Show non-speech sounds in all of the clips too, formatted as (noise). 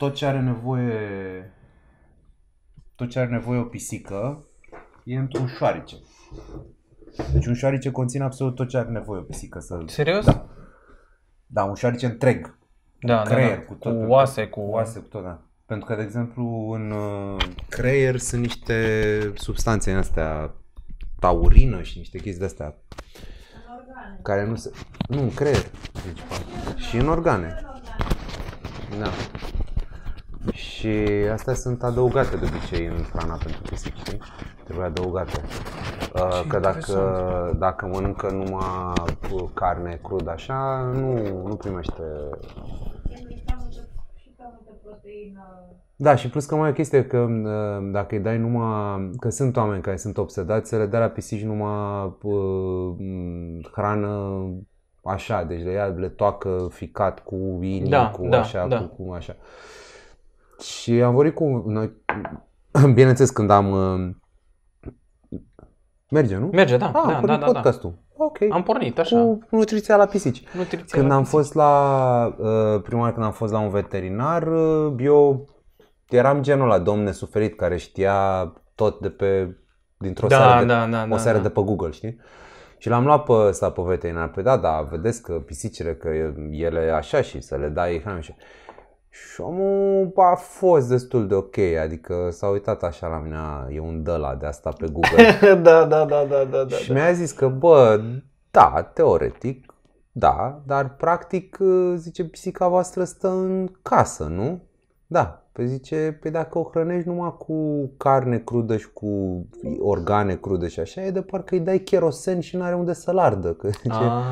tot ce are nevoie tot ce are nevoie o pisică e într-un șoarice. Deci un șoarice conține absolut tot ce are nevoie o pisică să... Serios? Da. Da, un șoarice întreg. Da, cu da, creier, da, da. cu tot. Cu oase, cu... oase, cu tot, da. Pentru că, de exemplu, în uh, creier sunt niște substanțe în astea taurină și niște chestii de-astea care nu se... Nu, în creier, Deci. Și în organe. Da. Și astea sunt adăugate de obicei în hrana pentru pisici, știi? Trebuie adăugate. Ce uh, că dacă, dacă mănâncă numai carne crudă așa, nu, nu primește da, și plus că mai e o chestie că uh, dacă îi dai numai, că sunt oameni care sunt obsedați, să le dai la pisici numai uh, hrană așa, deci le ia, le toacă ficat cu inii, da, cu da, așa, da. Cu, cu așa. Și am vorbit cu noi, (clears throat) bineînțeles când am... Uh, merge, nu? Merge, da. Ah, da, da, da, da, podcastul. Da. Ok. Am pornit așa. Cu nutriția la pisici. Nutriția când la am pisici. fost la, uh, prima oară când am fost la un veterinar, uh, eu eram genul la domn nesuferit care știa tot de pe, dintr-o da, seară, da, de, da, da, o da, seară da. de pe Google, știi? Și l-am luat pe ăsta pe veterinar. Păi da, da, vedeți că pisicile, că ele așa și să le dai hrană și omul a fost destul de ok, adică s-a uitat așa la mine, e un dăla de asta pe Google. da, da, da, da, da. Și mi-a zis că, bă, da, teoretic, da, dar practic, zice, pisica voastră stă în casă, nu? Da. Păi zice, păi dacă o hrănești numai cu carne crudă și cu organe crude și așa, e de parcă îi dai kerosen și nu are unde să lardă. Că, zice, a,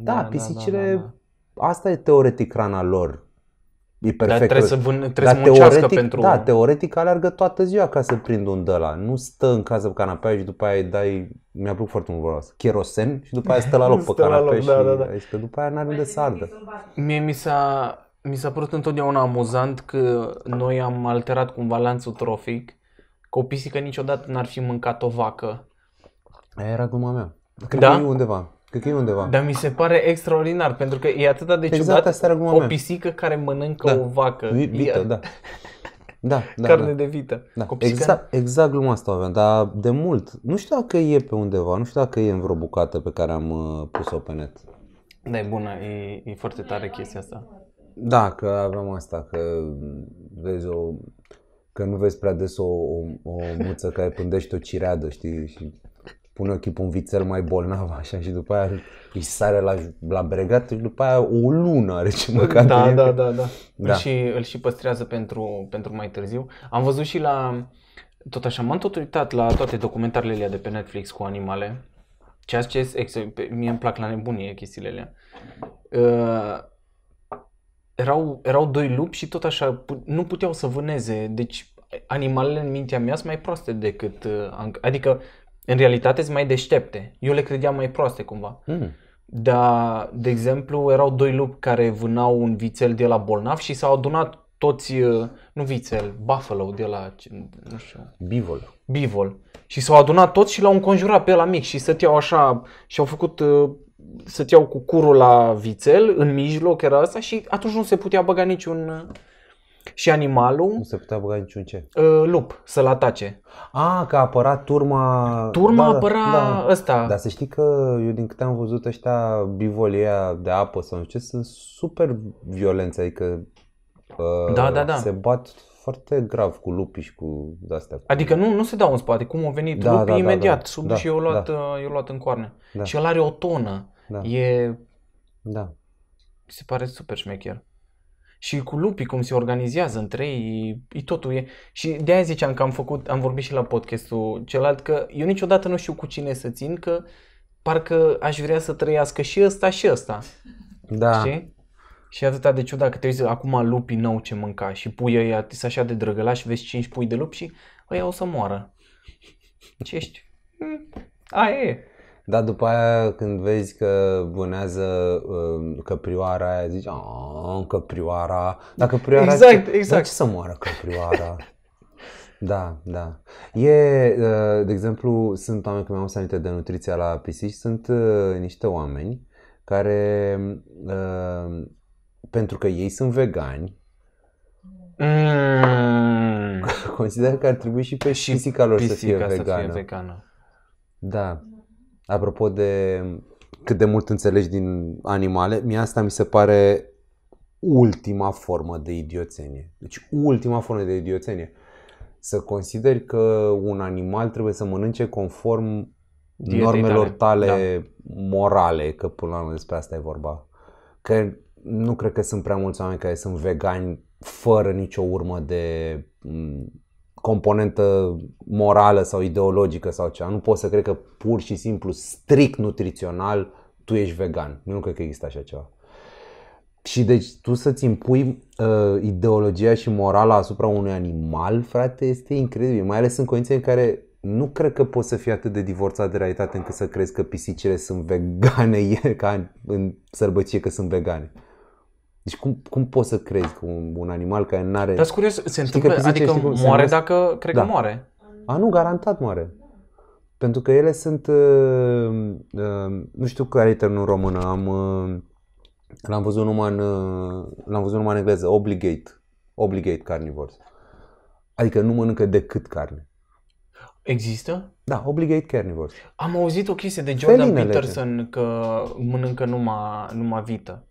da, da, pisicile, da, da, da. asta e teoretic rana lor e perfect. Dar trebuie să, vân, trebuie Dar să teoretic, pentru... Da, teoretic alergă toată ziua ca să prind un de la. Nu stă în casă pe canapea și după aia îi dai, mi-a plăcut foarte mult vorba cherosen și după aia stă la (laughs) loc pe canapea și da, da, da. Aici, că după aia n-are unde să păi, ardă. Mie mi s-a, mi s-a părut întotdeauna amuzant că noi am alterat cumva lanțul trofic, că o pisică niciodată n-ar fi mâncat o vacă. Aia era gluma mea. Cred da? că e undeva. Cred că e undeva. Dar mi se pare extraordinar, pentru că e atât de exact ciudat exact, o pisică care mănâncă da. o vacă. Vită, e... da. (laughs) Da, da, Carne da. de vită. Da. exact, exact gluma asta avem, dar de mult. Nu știu dacă e pe undeva, nu știu dacă e în vreo bucată pe care am uh, pus-o pe net. Da, e bună, e, e foarte tare chestia asta. Da, că avem asta, că vezi o, că nu vezi prea des o, o, o muță care pândește o cireadă, știi? Și pune ochii pe un vițel mai bolnav (laughs) așa și după aia îi sare la, la bregat și după aia o lună are ce măcar. Da, da, da, da, da. Îl, da. și, îl și păstrează pentru, pentru mai târziu. Am văzut și la, tot așa, m-am tot uitat la toate documentarele alea de pe Netflix cu animale. Ceea ce mie îmi plac la nebunie chestiile alea. Uh, erau, erau doi lupi și tot așa, nu puteau să vâneze, deci animalele în mintea mea sunt mai proaste decât, uh, adică în realitate sunt mai deștepte. Eu le credeam mai proaste cumva. Mm. Dar, de exemplu, erau doi lupi care vânau un vițel de la bolnav și s-au adunat toți, uh, nu vițel, buffalo de la, nu știu. Bivol. Bivol. Și s-au adunat toți și l-au înconjurat pe la mic și stăteau așa și au făcut uh, stăteau cu curul la vițel, în mijloc era asta și atunci nu se putea băga niciun uh, și animalul... Nu se putea băga niciun ce. Ă, lup, să-l atace. A, că a apărat turma... Turma da, da apăra da. ăsta. Dar să știi că eu din câte am văzut ăștia bivolia de apă sau nu știu ce, sunt super violenți, adică uh, da, da, da. se bat foarte grav cu lupii și cu astea. Cu... Adică nu, nu se dau în spate, cum au venit da, lupii da, da imediat, da, da, sub da, și eu luat, da. eu ă, luat în coarne. Da. Și el are o tonă. Da. E... Da. Se pare super șmecher și cu lupii cum se organizează între ei, e, totul e. Și de aia ziceam că am făcut, am vorbit și la podcastul celălalt că eu niciodată nu știu cu cine să țin, că parcă aș vrea să trăiască și ăsta și ăsta. Da. Știi? Și atâta de ciudat că te uiți acum lupii nou ce mânca și pui ăia, sunt așa de drăgălași, vezi 5 pui de lup și ăia o să moară. Ce ești? Hm, aia e. Da, după aia când vezi că bunează um, căprioara aia, zici, aaa, căprioara. Dar căprioara... Exact, ce, exact. ce să moară căprioara? (laughs) da, da. E, uh, de exemplu, sunt oameni, când mi-am aminte de nutriția la pisici, sunt uh, niște oameni care, uh, pentru că ei sunt vegani, Mm. (laughs) Consider că ar trebui și pe și pisica lor pisica să fie vegană. Să fie vegană. Da apropo de cât de mult înțelegi din animale, mie asta mi se pare ultima formă de idioțenie. Deci ultima formă de idioțenie. Să consideri că un animal trebuie să mănânce conform Dietei normelor tale, tale da. morale, că până la urmă despre asta e vorba. Că nu cred că sunt prea mulți oameni care sunt vegani fără nicio urmă de componentă morală sau ideologică sau cea. Nu pot să cred că pur și simplu, strict nutrițional, tu ești vegan. Eu nu cred că există așa ceva. Și deci tu să-ți impui uh, ideologia și morala asupra unui animal, frate, este incredibil. Mai ales în condiții în care nu cred că poți să fii atât de divorțat de realitate încât să crezi că pisicile sunt vegane (laughs) ca în sărbăcie că sunt vegane. Deci cum, cum poți să crezi că un, un animal care nu are... Dar curios, se întâmplă, zice, adică cum, moare dacă, cred da. că moare. A, nu, garantat moare. Pentru că ele sunt, uh, uh, nu știu care e termenul român, am, uh, l-am, văzut numai în, uh, l-am văzut numai în engleză, obligate, obligate carnivores. Adică nu mănâncă decât carne. Există? Da, obligate carnivores. Am auzit o chestie de Jordan Felinele Peterson că mănâncă numai, numai vită.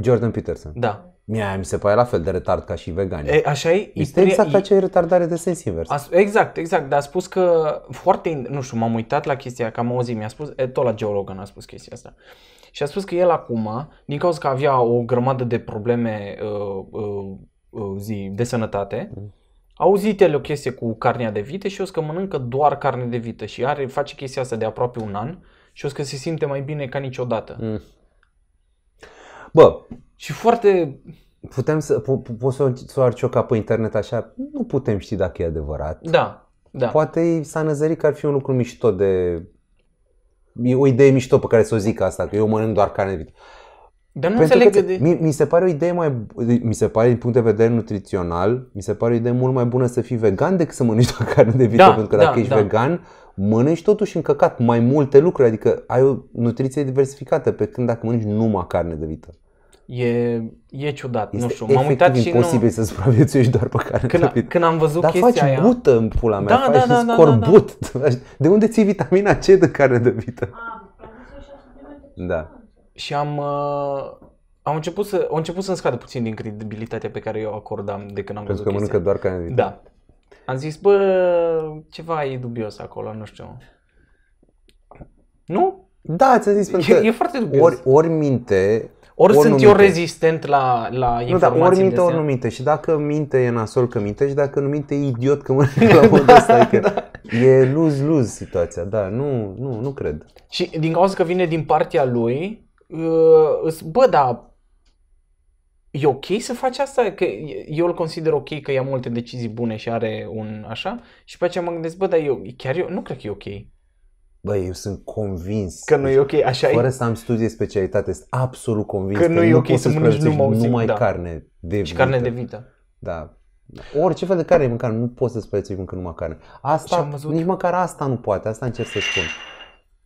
Jordan Peterson. Da. Mie mi se pare la fel de retard ca și vegan. așa e. Este e, exact e, acea retardare de sens invers. A, exact, exact. Dar a spus că foarte, nu știu, m-am uitat la chestia, că am auzit, mi-a spus, e, tot la n a spus chestia asta. Și a spus că el acum, din cauza că avea o grămadă de probleme uh, uh, uh zi, de sănătate, mm. auzit el o chestie cu carnea de vită și o că mănâncă doar carne de vită și are, face chestia asta de aproape un an și o că se simte mai bine ca niciodată. Mm. Bă, și foarte... Putem să, poți po, po, să, o arci pe internet așa, nu putem ști dacă e adevărat. Da, da. Poate s-a năzărit că ar fi un lucru mișto de... E o idee mișto pe care să o zic asta, că eu mănânc doar carne de vită. Dar nu Pentru înțeleg că, de... mi, mi se pare o idee mai mi se pare din punct de vedere nutrițional, mi se pare o idee mult mai bună să fii vegan decât să mănânci doar carne de vită, da, pentru că da, dacă da, ești da. vegan, mănânci totuși căcat mai multe lucruri, adică ai o nutriție diversificată pe când dacă mănânci numai carne de vită. E, e ciudat, este nu știu, m-am uitat și imposibil nu... să supraviețuiești doar pe carne când, de vită. Când am văzut Dar chestia faci aia... bută în pula mea, da, faci da, da, da, scorbut. Da, da, da. (laughs) De unde ții vitamina C de carne de vită? Ah, da. Și am, uh, am început să, am început să-mi scadă puțin din credibilitatea pe care eu acordam de când am Pentru văzut că mănâncă doar carne de vită. Da. Am zis, bă, ceva e dubios acolo, nu știu. Nu? Da, ți-am zis pentru e, că e foarte dubios. Ori, ori minte, ori, ori sunt eu minte. rezistent la, la informații. Nu, dar ori minte, ori nu minte. Și dacă minte e nasol că minte și dacă nu minte e idiot că mă (laughs) la (laughs) modul da, ăsta. Că adică da. E luz-luz situația, da, nu, nu, nu cred. Și din cauza că vine din partea lui, uh, bă, da, e ok să faci asta? Că eu îl consider ok că ia multe decizii bune și are un așa și pe aceea mă gândesc, bă, dar eu chiar eu nu cred că e ok. Bă, eu sunt convins. Că nu e ok, așa Fără e? să am studii specialitate, sunt absolut convins că, că nu e ok să mănânci numai, numai da. carne de vită. Și carne de vită. Da. Orice fel de carne mâncare, nu poți să-ți prețui mâncând numai carne. Asta, nici măcar asta nu poate, asta încerc să spun.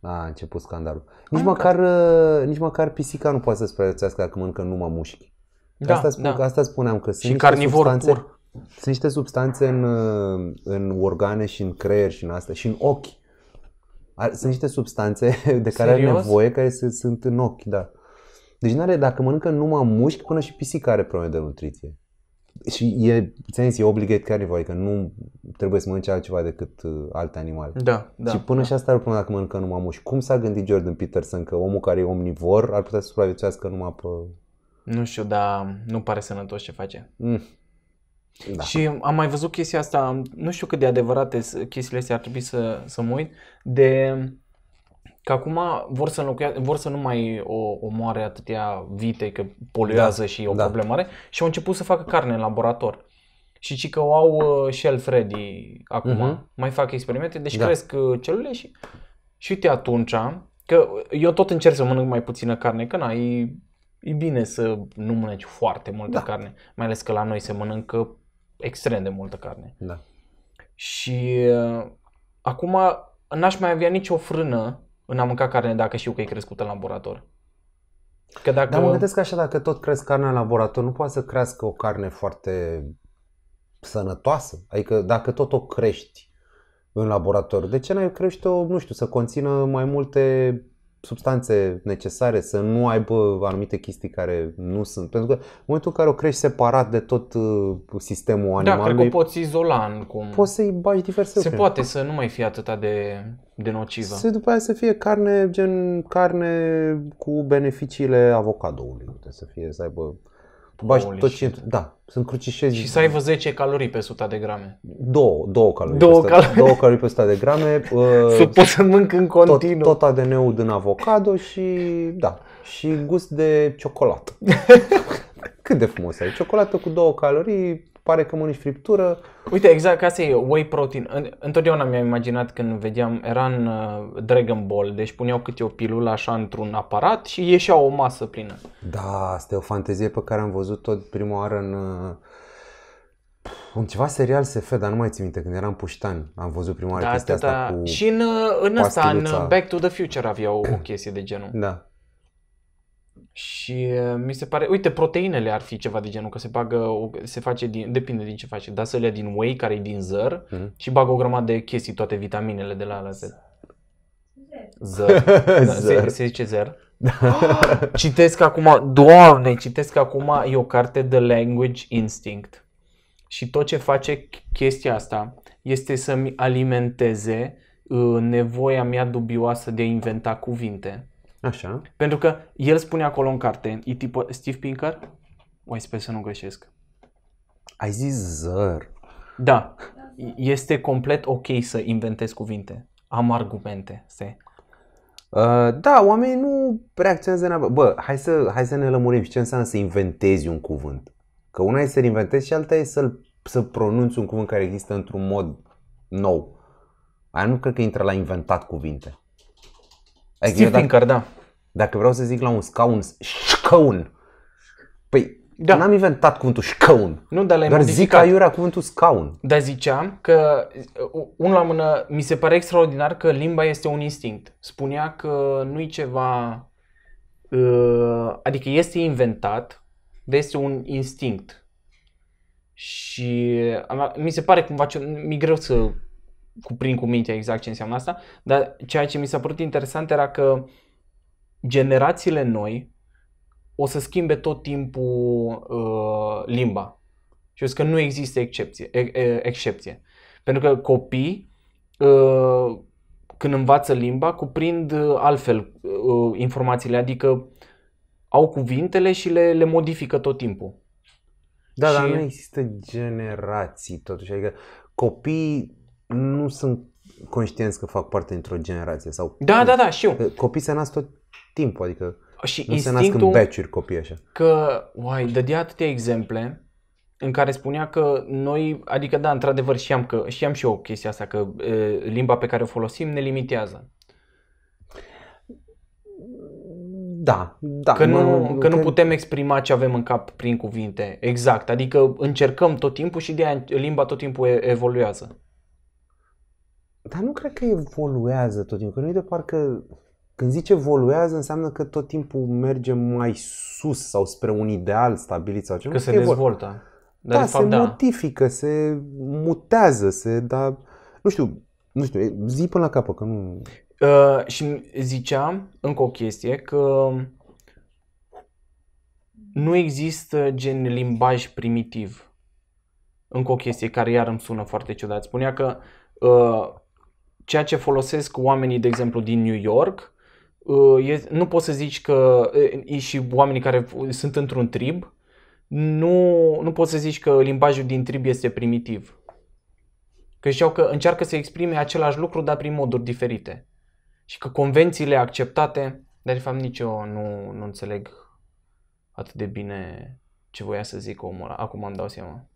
A, început scandalul. Nici, măcar, da. nici măcar pisica nu poate să-ți prețuiască dacă mănâncă numai mușchi. Da, asta, spun, da. asta spuneam că sunt și carnivor substanțe, pur. Sunt niște substanțe în, uh, în organe și în creier și în asta și în ochi. Sunt niște substanțe (laughs) de care Serios? are nevoie, care se, sunt în ochi, da. Deci nu are dacă mănâncă numai mușchi, până și pisica are probleme de nutriție. Și e, sens, e obligate carnivore, că nu trebuie să mănânce altceva decât uh, alte animale. Da, da. Și până da. și asta ar dacă mănâncă numai mușchi. Cum s-a gândit Jordan Peterson că omul care e omnivor ar putea să supraviețuiască numai pe nu știu, dar nu pare sănătos ce face. Mm. Da. Și am mai văzut chestia asta, nu știu cât de adevărate chestiile astea ar trebui să, să mă uit, de că acum vor să, înlocuia, vor să nu mai o omoare atâtea vite, că poluează da, și e o da. problemă mare, și au început să facă carne în laborator. Și ci că o au shelf uh, ready acum, uh-huh. mai fac experimente, deci da. cresc uh, celule și... Și uite atunci, că eu tot încerc să mănânc mai puțină carne, că n-ai e bine să nu mănânci foarte multă da. carne, mai ales că la noi se mănâncă extrem de multă carne. Da. Și uh, acum n-aș mai avea nicio frână în a mânca carne dacă știu că e crescută în laborator. Că dacă... Dar mă gândesc așa, dacă tot cresc carne în laborator, nu poate să crească o carne foarte sănătoasă? Adică dacă tot o crești în laborator, de ce n-ai crește-o, nu știu, să conțină mai multe substanțe necesare, să nu aibă anumite chestii care nu sunt. Pentru că în momentul în care o crești separat de tot uh, sistemul da, animalului... Da, cred că o poți izola în cum... Poți să-i bagi diverse Se poate să nu mai fie atâta de, de nocivă. Se după aia să fie carne, gen carne cu beneficiile avocadoului. Să fie, să aibă bagi tot ce... Da, sunt crucișezi. Și să aibă 10 calorii pe 100 de grame. Două, două calorii. Două, pe 100, calorii. două calorii pe 100 de grame. (laughs) Uh, să uh, pot să mânc în continuu. Tot, tot ADN-ul din avocado și da, și gust de ciocolată. (laughs) Cât de frumos ai. Ciocolată cu două calorii, pare că mănânci friptură. Uite, exact, asta e whey protein. Întotdeauna mi-am imaginat când vedeam, era în uh, Dragon Ball, deci puneau câte o pilulă așa într-un aparat și ieșea o masă plină. Da, asta e o fantezie pe care am văzut-o prima oară în, uh, un ceva serial SF, dar nu mai țin minte, când eram puștan, am văzut prima oară da, chestia da, da. cu Și în, uh, în asta, în Back to the Future aveau o chestie de genul. Da. Și uh, mi se pare, uite, proteinele ar fi ceva de genul, că se bagă, se face din, depinde din ce face, da să le din whey, care e din zăr, mm-hmm. și bagă o grămadă de chestii, toate vitaminele de la la Z. Zăr. zăr. (laughs) Da, se, se zice zăr. oh, citesc acum, doamne, citesc acum, e o carte de Language Instinct. Și tot ce face chestia asta este să-mi alimenteze uh, nevoia mea dubioasă de a inventa cuvinte Așa. Pentru că el spune acolo în carte, e tipul Steve Pinker, o sper să nu greșesc. Ai zis zăr. Da, este complet ok să inventez cuvinte. Am argumente, se. Uh, da, oamenii nu reacționează în Bă, hai să, hai să ne lămurim și ce înseamnă să inventezi un cuvânt. Că una e să-l inventezi și alta e să-l, să pronunți un cuvânt care există într-un mod nou. Aia nu cred că intră la inventat cuvinte. Adică Steve Pinker, da. Dacă vreau să zic la un scaun, scaun. păi da. n-am inventat cuvântul scaun. Nu, dar l-ai Doar zic aiurea cuvântul scaun. Dar ziceam că, uh, unul la mână, mi se pare extraordinar că limba este un instinct. Spunea că nu-i ceva, uh, adică este inventat, dar este un instinct. Și uh, mi se pare cumva, mi greu să cuprind cu mintea exact ce înseamnă asta, dar ceea ce mi s-a părut interesant era că generațiile noi o să schimbe tot timpul uh, limba. Și eu zic că nu există excepție. excepție. Pentru că copii, uh, când învață limba, cuprind uh, altfel uh, informațiile, adică au cuvintele și le, le modifică tot timpul. Da, și... dar nu există generații totuși, adică copiii nu sunt conștienți că fac parte dintr-o generație sau Da, da, da, știu. eu. Copiii se nasc tot timpul, adică și nu se nasc în beciuri copii așa. Că, uai, dădea atâtea exemple în care spunea că noi, adică da, într-adevăr știam, că, știam și eu chestia asta, că e, limba pe care o folosim ne limitează. Da, da. Că nu, mă, că, te... nu putem exprima ce avem în cap prin cuvinte. Exact. Adică încercăm tot timpul și de aia limba tot timpul evoluează. Dar nu cred că evoluează tot timpul. nu nu de parcă când zice evoluează înseamnă că tot timpul merge mai sus sau spre un ideal stabilit sau ceva. Că, se dezvoltă. Dar da, de fapt, se da. modifică, se mutează, se da... Nu știu, nu știu, zi până la capăt, că nu... Uh, și ziceam încă o chestie, că nu există gen limbaj primitiv. Încă o chestie care iar îmi sună foarte ciudat. Spunea că uh, ceea ce folosesc oamenii, de exemplu, din New York, uh, nu poți să zici că și oamenii care sunt într-un trib, nu, nu poți să zici că limbajul din trib este primitiv. Că știau că încearcă să exprime același lucru, dar prin moduri diferite. Și că convențiile acceptate, dar de fapt nici eu nu, nu înțeleg atât de bine ce voia să zic omul ăla. Acum îmi dau seama.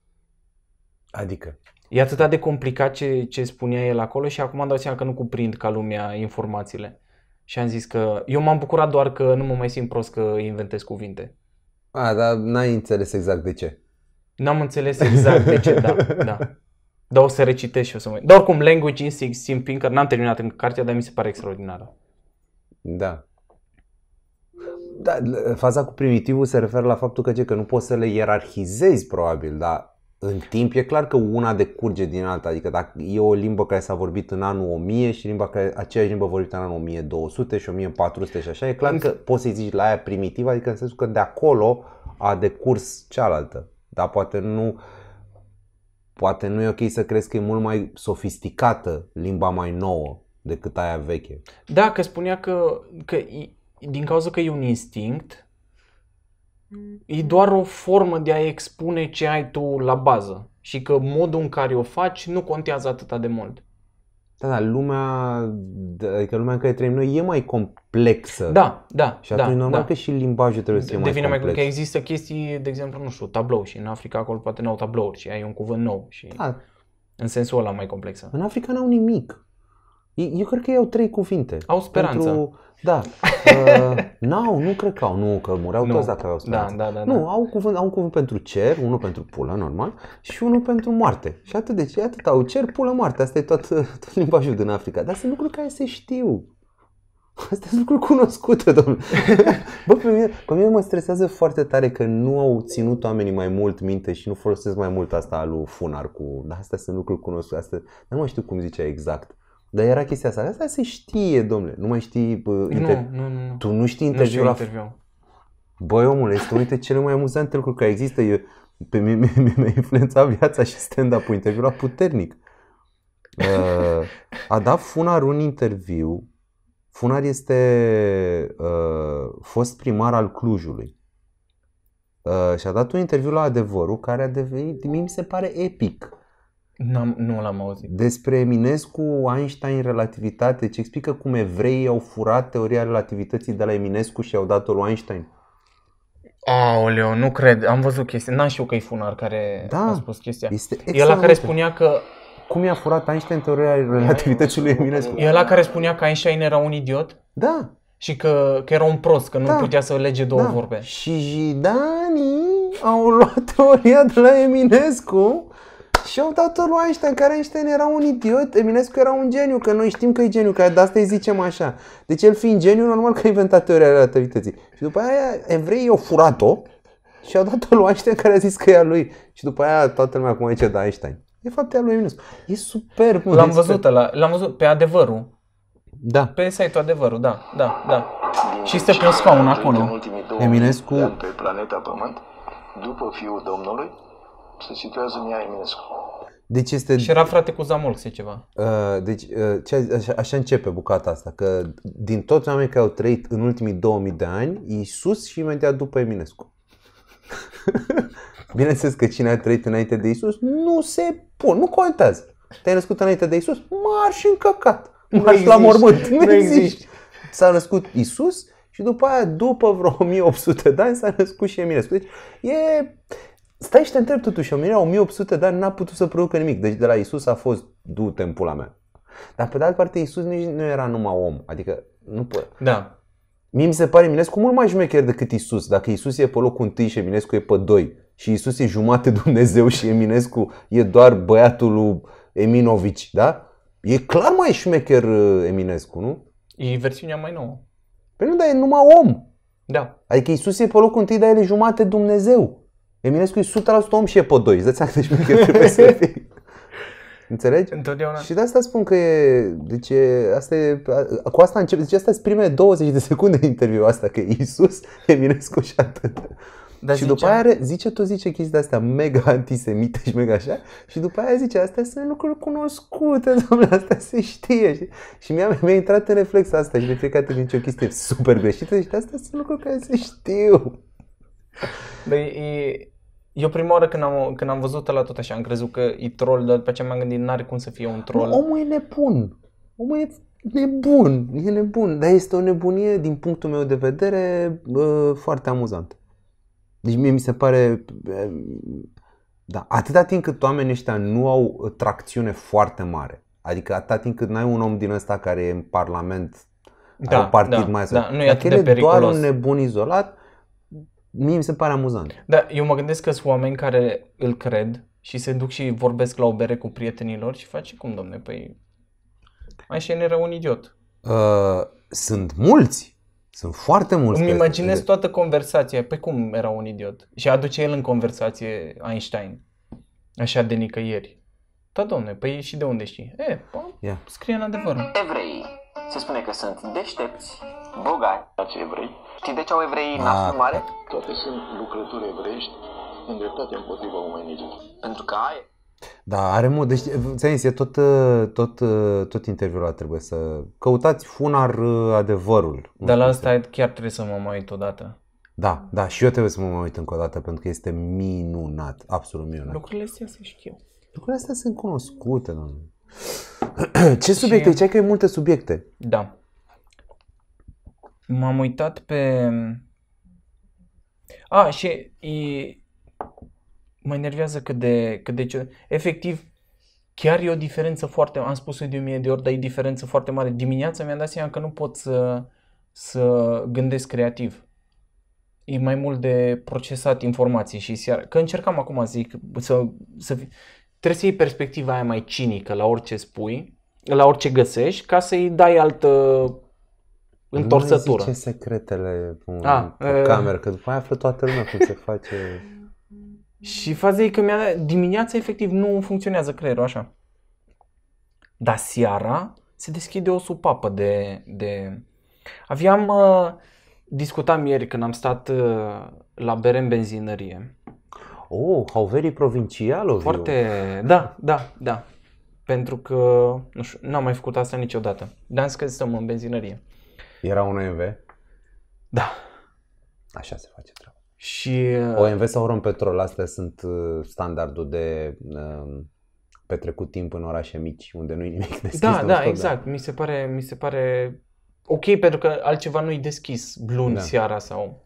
Adică? E atât de complicat ce, ce spunea el acolo și acum am dat seama că nu cuprind ca lumea informațiile. Și am zis că eu m-am bucurat doar că nu mă mai simt prost că inventez cuvinte. A, dar n-ai înțeles exact de ce. N-am înțeles exact de ce, da, da. Dar o să recitesc și o să mă... Dar oricum, Language Instinct, Sim Pinker, n-am terminat în cartea, dar mi se pare extraordinară. Da. Da, faza cu primitivul se referă la faptul că, ce, că nu poți să le ierarhizezi, probabil, dar în timp e clar că una decurge din alta, adică dacă e o limbă care s-a vorbit în anul 1000 și limba care, aceeași limbă vorbită în anul 1200 și 1400 și așa, e clar că poți să-i zici la aia primitivă, adică în sensul că de acolo a decurs cealaltă, dar poate nu poate nu e ok să crezi că e mult mai sofisticată limba mai nouă decât aia veche. Da, că spunea că, că din cauza că e un instinct, e doar o formă de a expune ce ai tu la bază și că modul în care o faci nu contează atât de mult. Da, da, lumea, da, adică lumea în care trăim noi e mai complexă. Da, da. Și da, atunci da, normal da. că și limbajul trebuie să fie Devine mai complex. mai că există chestii, de exemplu, nu știu, tablou și în Africa acolo poate n-au tablouri și ai un cuvânt nou și da. în sensul ăla mai complexă. În Africa n-au nimic. Eu cred că ei au trei cuvinte. Au speranță. Pentru da. (laughs) Uh, n-au, nu cred că au, nu, că mureau nu. toți dacă aveau speranță. Da, da, da, da. nu, da. au un, cuvânt, au un cuvânt pentru cer, unul pentru pulă, normal, și unul pentru moarte. Și atât, de deci, ce? atât au cer, pulă, moarte. Asta e tot, tot limbajul din Africa. Dar sunt lucruri care se știu. Asta sunt lucruri cunoscute, domnule. (laughs) Bă, pe mine, pe mine mă stresează foarte tare că nu au ținut oamenii mai mult minte și nu folosesc mai mult asta alu Funar cu... Dar astea sunt lucruri cunoscute. Astea, nu mai știu cum zicea exact. Dar era chestia asta. Asta se știe, domnule. Nu mai știi... Bă, inter... nu, nu, nu, Tu nu știi interviul nu la... interviu. Băi, omule, este uite cele mai amuzante lucruri care există. Eu, pe mine (laughs) mi-a influențat viața și stand-up-ul. Interviul la puternic. Uh, a dat Funar un interviu. Funar este uh, fost primar al Clujului. Uh, și a dat un interviu la Adevărul care a devenit, mie mi se pare epic. N-am, nu l-am auzit. Despre Eminescu, Einstein, relativitate. Ce explică cum evreii au furat teoria relativității de la Eminescu și au dat-o lui Einstein? Aoleu, nu cred. Am văzut chestia. N-am știut că e funar care da, a spus chestia. Este e la care spunea că... Cum i-a furat Einstein teoria relativității lui Eminescu? E la care spunea că Einstein era un idiot? Da. Și că, că era un prost, că nu da. putea să lege două da. vorbe. Și jidanii au luat teoria de la Eminescu și au dat-o lui Einstein, care Einstein era un idiot, Eminescu era un geniu, că noi știm că e geniu, că de asta îi zicem așa. Deci el fiind geniu, normal că a inventat teoria relativității. Și după aia evreii au furat-o și au dat-o lui Einstein care a zis că e a lui. Și după aia toată lumea acum aici da, Einstein. E fapt e a lui Eminescu. E super. L-am văzut, la, l-am văzut pe adevărul. Da. Pe site-ul adevărul, da, da, da. Și este pe un scaun acolo. Eminescu. Pe planeta Pământ, după fiul Domnului, se situează ea Eminescu. Deci este... Și era frate cu Zamolc sau ceva. Uh, deci, uh, ce, așa, așa începe bucata asta, că din toți oamenii care au trăit în ultimii 2000 de ani, Iisus și imediat după Eminescu. (laughs) Bineînțeles că cine a trăit înainte de Isus nu se pun, nu contează. Te-ai născut înainte de Isus, marș în căcat, marș la mormânt, nu, nu există. S-a născut Isus și după aia, după vreo 1800 (laughs) de ani, s-a născut și Eminescu. Deci e, Stai și te întreb totuși, omenirea 1800 de ani n-a putut să producă nimic. Deci de la Isus a fost, du-te în pula mea. Dar pe de altă parte, Isus nici nu era numai om. Adică, nu pot. Da. Mie mi se pare Eminescu mult mai șmecher decât Isus. Dacă Isus e pe locul întâi și Eminescu e pe doi și Isus e jumate (laughs) Dumnezeu și Eminescu e doar băiatul lui Eminovici, da? E clar mai șmecher uh, Eminescu, nu? E versiunea mai nouă. Păi nu, dar e numai om. Da. Adică Isus e pe locul întâi, dar el e jumate Dumnezeu. Eminescu e 100% om și e pe 2, îți dai seama cât de trebuie să fii. Înțelegi? Întotdeauna. Și de asta spun că e, deci e, asta e, cu asta încep, deci astea sunt primele 20 de secunde de interviu asta, că e Iisus, Eminescu și atât. Dar și după aia zice tot zice chestii de-astea mega antisemite și mega așa și după aia zice astea sunt lucruri cunoscute, (laughs) domnule, astea se știe. Și, și mi-a, mi-a intrat în reflex asta și de fiecare dată zice o chestie super greșită și astea sunt lucruri care se știu. Băi, e, eu prima oară când am, când am văzut la tot așa, am crezut că e troll, dar după ce m-am gândit, n-are cum să fie un troll. Nu, omul e nebun. Omul e nebun, e nebun, dar este o nebunie, din punctul meu de vedere, foarte amuzant. Deci mie mi se pare, da, atâta timp cât oamenii ăștia nu au tracțiune foarte mare, adică atâta timp cât n-ai un om din ăsta care e în parlament, da, un partid da, mai da, nu e atât de periculos. doar un nebun izolat, mie mi se pare amuzant. Da, eu mă gândesc că sunt oameni care îl cred și se duc și vorbesc la o bere cu prietenilor și face cum, domne, păi mai și era un idiot. Uh, sunt mulți. Sunt foarte mulți. Îmi imaginez de... toată conversația. Păi cum era un idiot? Și aduce el în conversație Einstein. Așa de nicăieri. Da, domne, păi și de unde știi? E, eh, yeah. scrie în adevăr. Evrei. Se spune că sunt deștepți, bulgari. ce evrei. Știi de ce au evrei nasul ah. mare? Toate sunt lucrături evreiești îndreptate împotriva omenirii. Pentru că ai da, are mult. Deci, ți zis, e tot, uh, tot, uh, tot interviul ăla trebuie să căutați funar uh, adevărul. Dar la asta chiar trebuie să mă mai uit odată. Da, da, și eu trebuie să mă mai uit încă o dată pentru că este minunat, absolut minunat. Lucrurile astea se știu. Lucrurile astea sunt cunoscute. Nu? (clears throat) Ce subiecte? Și... Ceea că e multe subiecte. Da. M-am uitat pe... A, ah, și e... mă enervează cât de, cât de... Efectiv, chiar e o diferență foarte... Am spus-o de o mie de ori, dar e diferență foarte mare. Dimineața mi-am dat seama că nu pot să, să gândesc creativ e mai mult de procesat informații și seara. Că încercam acum, zic, să, să fi... trebuie să iei perspectiva aia mai cinică la orice spui, la orice găsești, ca să-i dai altă întorsătură. Nu ce secretele în A, ah, cameră, că după aia află toată lumea cum se face. Și faza e că mi-a, dimineața efectiv nu funcționează creierul așa. Dar seara se deschide o supapă de... de... Aveam... Uh, discutam ieri când am stat uh, la bere în benzinărie. Oh, how very provincial Foarte... Eu. Da, da, da. Pentru că, nu știu, n-am mai făcut asta niciodată. Dar am zis că stăm în benzinărie. Era un OMV? Da. Așa se face treaba. Și... Uh, OMV sau Rompetrol, astea sunt uh, standardul de uh, petrecut timp în orașe mici, unde nu-i nimic deschis. Da, da, da, exact. Da. Mi, se pare, mi se pare ok, pentru că altceva nu-i deschis luni da. seara sau...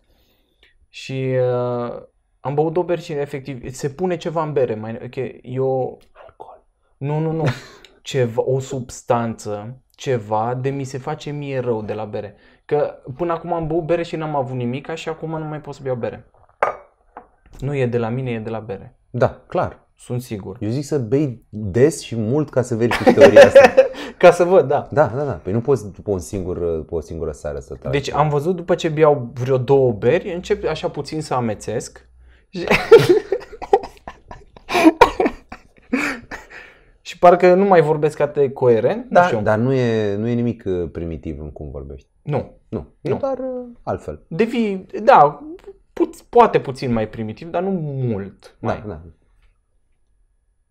Și uh, am băut două beri și efectiv se pune ceva în bere. Mai, okay, eu... Alcool. Nu, nu, nu. (laughs) ceva, o substanță ceva de mi se face mie rău de la bere. Că până acum am băut bere și n-am avut nimic și acum nu mai pot să beau bere. Nu e de la mine, e de la bere. Da, clar. Sunt sigur. Eu zic să bei des și mult ca să verifici teoria asta. (laughs) ca să văd, da. Da, da, da. Păi nu poți după, un singur, după o singură seară să tragi. Deci am văzut după ce beau vreo două beri, încep așa puțin să amețesc. Și... (laughs) și parcă nu mai vorbesc atât de coerent. Da, nu știu. Dar nu e, nu e nimic uh, primitiv în cum vorbești. Nu. Nu. E nu. doar uh, altfel. Devii, da, pu- poate puțin mai primitiv, dar nu mult. Da, mai. da.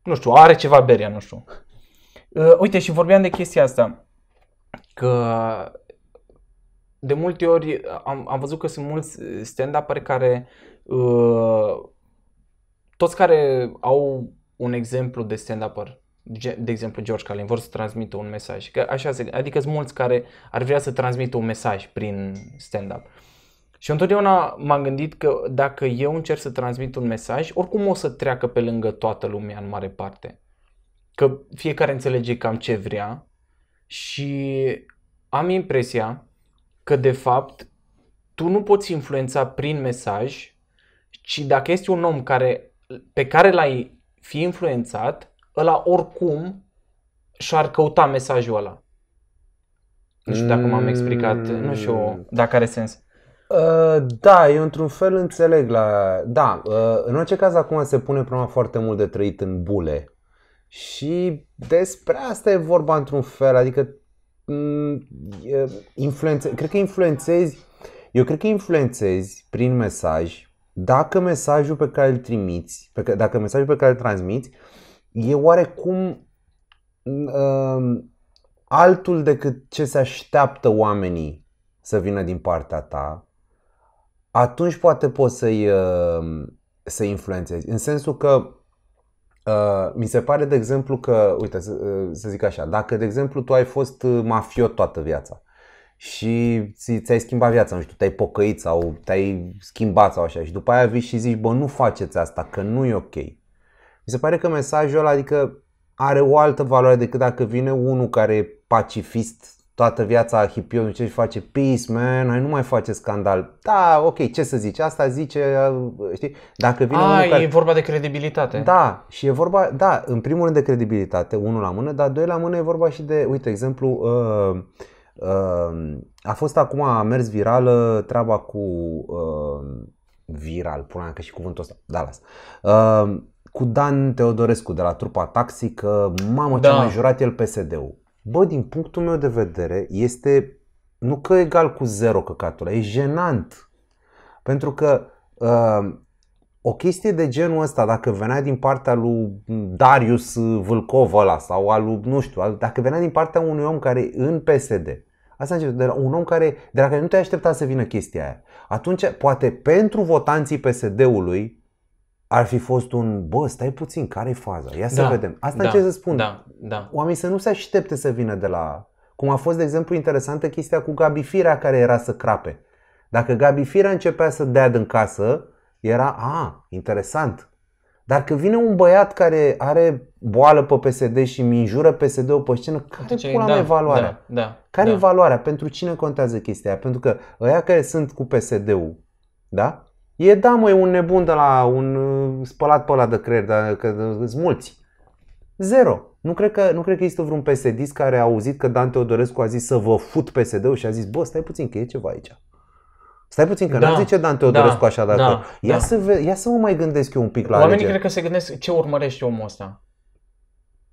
Nu știu, are ceva beria, nu știu. Uh, uite, și vorbeam de chestia asta, că de multe ori am, am văzut că sunt mulți stand-up care, uh, toți care au un exemplu de stand-upper de exemplu George Carlin, vor să transmită un mesaj. Că așa se, adică sunt mulți care ar vrea să transmită un mesaj prin stand-up. Și întotdeauna m-am gândit că dacă eu încerc să transmit un mesaj, oricum o să treacă pe lângă toată lumea în mare parte. Că fiecare înțelege cam ce vrea și am impresia că de fapt tu nu poți influența prin mesaj, ci dacă ești un om care, pe care l-ai fi influențat, ăla oricum și-ar căuta mesajul ăla. Nu știu dacă m-am explicat, mm. nu știu dacă are sens. Uh, da, eu într-un fel înțeleg la... Da, uh, în orice caz acum se pune problema foarte mult de trăit în bule. Și despre asta e vorba într-un fel, adică mm, influențe... cred că influențezi, eu cred că influențezi prin mesaj dacă mesajul pe care îl trimiți, pe care, dacă mesajul pe care îl transmiți uh, e oarecum uh, altul decât ce se așteaptă oamenii să vină din partea ta, atunci poate poți să-i, uh, să influențezi. În sensul că Uh, mi se pare, de exemplu, că, uite, să, uh, să zic așa, dacă, de exemplu, tu ai fost uh, mafiot toată viața și ți, ți-ai schimbat viața, nu știu, te-ai pocăit sau te-ai schimbat sau așa și după aia vii și zici, bă, nu faceți asta, că nu e ok. Mi se pare că mesajul ăla adică are o altă valoare decât dacă vine unul care e pacifist toată viața a hipion ce face peace man, ai nu mai face scandal. Da, ok, ce să zici? Asta zice, știi, dacă vine A, unul e care... vorba de credibilitate. Da, și e vorba, da, în primul rând de credibilitate, unul la mână, dar doi la mână e vorba și de, uite, exemplu, uh, uh, a fost acum, a mers virală treaba cu uh, viral, până că și cuvântul ăsta, da, las. Uh, cu Dan Teodorescu de la trupa taxică, mamă ce da. mai jurat el PSD-ul. Bă, din punctul meu de vedere, este nu că egal cu zero căcatul, e jenant. Pentru că uh, o chestie de genul ăsta, dacă venea din partea lui Darius Vâlcov ăla sau al lui, nu știu, dacă venea din partea unui om care în PSD, asta începe, de la un om care, de la care nu te aștepta să vină chestia aia, atunci poate pentru votanții PSD-ului ar fi fost un, bă, stai puțin, care e faza? Ia să da, vedem. Asta da, ce să spun. Da, da. Oamenii să nu se aștepte să vină de la... Cum a fost, de exemplu, interesantă chestia cu Gabi Firea care era să crape. Dacă Gabi Firea începea să dea din casă, era, a, interesant. Dar că vine un băiat care are boală pe PSD și mi înjură PSD-ul pe scenă, care e da, mea valoarea? Da, da, care da. e valoarea? Pentru cine contează chestia Pentru că ăia care sunt cu PSD-ul, da? E da, măi, un nebun de la un uh, spălat pe ăla de creier, dar că sunt mulți. Zero. Nu cred, că, nu cred că există vreun psd care a auzit că Dan Teodorescu a zis să vă fut PSD-ul și a zis, bă, stai puțin că e ceva aici. Stai puțin că da, n-ar zice Dan da. Teodorescu da, așa, dar da, ia, da. Să ve- ia să mă mai gândesc eu un pic la Oamenii alegeri. cred că se gândesc ce urmărește omul ăsta.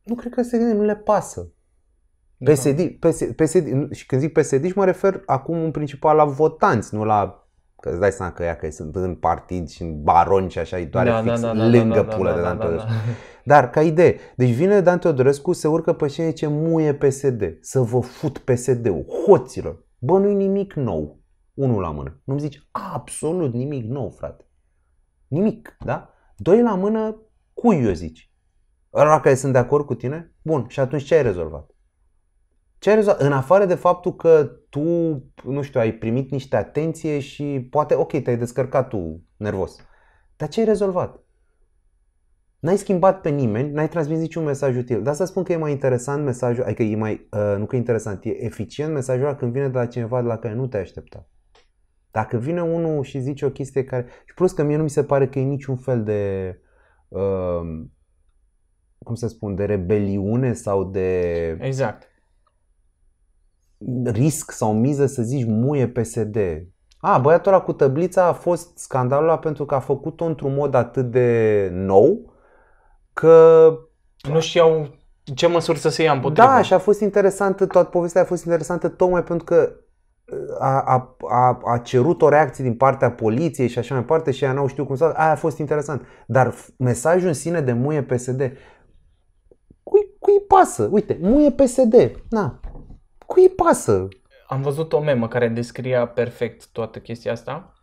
Nu cred că se gândesc, nu le pasă. Da. PSD, PSD, PSD, și când zic PSD, mă refer acum în principal la votanți, nu la Că îți dai seama că ea că sunt în partid și în baroni și așa, doare fix lângă pula de Dante Odorescu. Dar ca idee, deci vine Dante Odorescu, se urcă pe cine ce muie PSD, să vă fut PSD-ul, hoților. Bă, nu-i nimic nou, unul la mână. Nu-mi zici absolut nimic nou, frate. Nimic, da? Doi la mână, cui eu zici? Ăla care sunt de acord cu tine? Bun, și atunci ce ai rezolvat? Ce ai rezolvat? În afară de faptul că tu, nu știu, ai primit niște atenție și poate, ok, te-ai descărcat tu nervos. Dar ce ai rezolvat? N-ai schimbat pe nimeni, n-ai transmis niciun mesaj util. Dar să spun că e mai interesant mesajul, adică e mai, uh, nu că e interesant, e eficient mesajul ăla când vine de la cineva de la care nu te aștepta. Dacă vine unul și zice o chestie care... Și plus că mie nu mi se pare că e niciun fel de... Uh, cum să spun, de rebeliune sau de... Exact risc sau miză să zici muie PSD. A, băiatul ăla cu tăblița a fost scandalul pentru că a făcut-o într-un mod atât de nou că... Nu știau ce măsuri să se ia împotriva. Da, și a fost interesantă, toată povestea a fost interesantă tocmai pentru că uh, a, a, a, a cerut o reacție din partea poliției și așa mai departe și ea n-au știut cum să Aia a fost interesant. Dar mesajul în sine de muie PSD, cui, cui pasă? Uite, muie PSD. Na, cui pasă? Am văzut o memă care descria perfect toată chestia asta.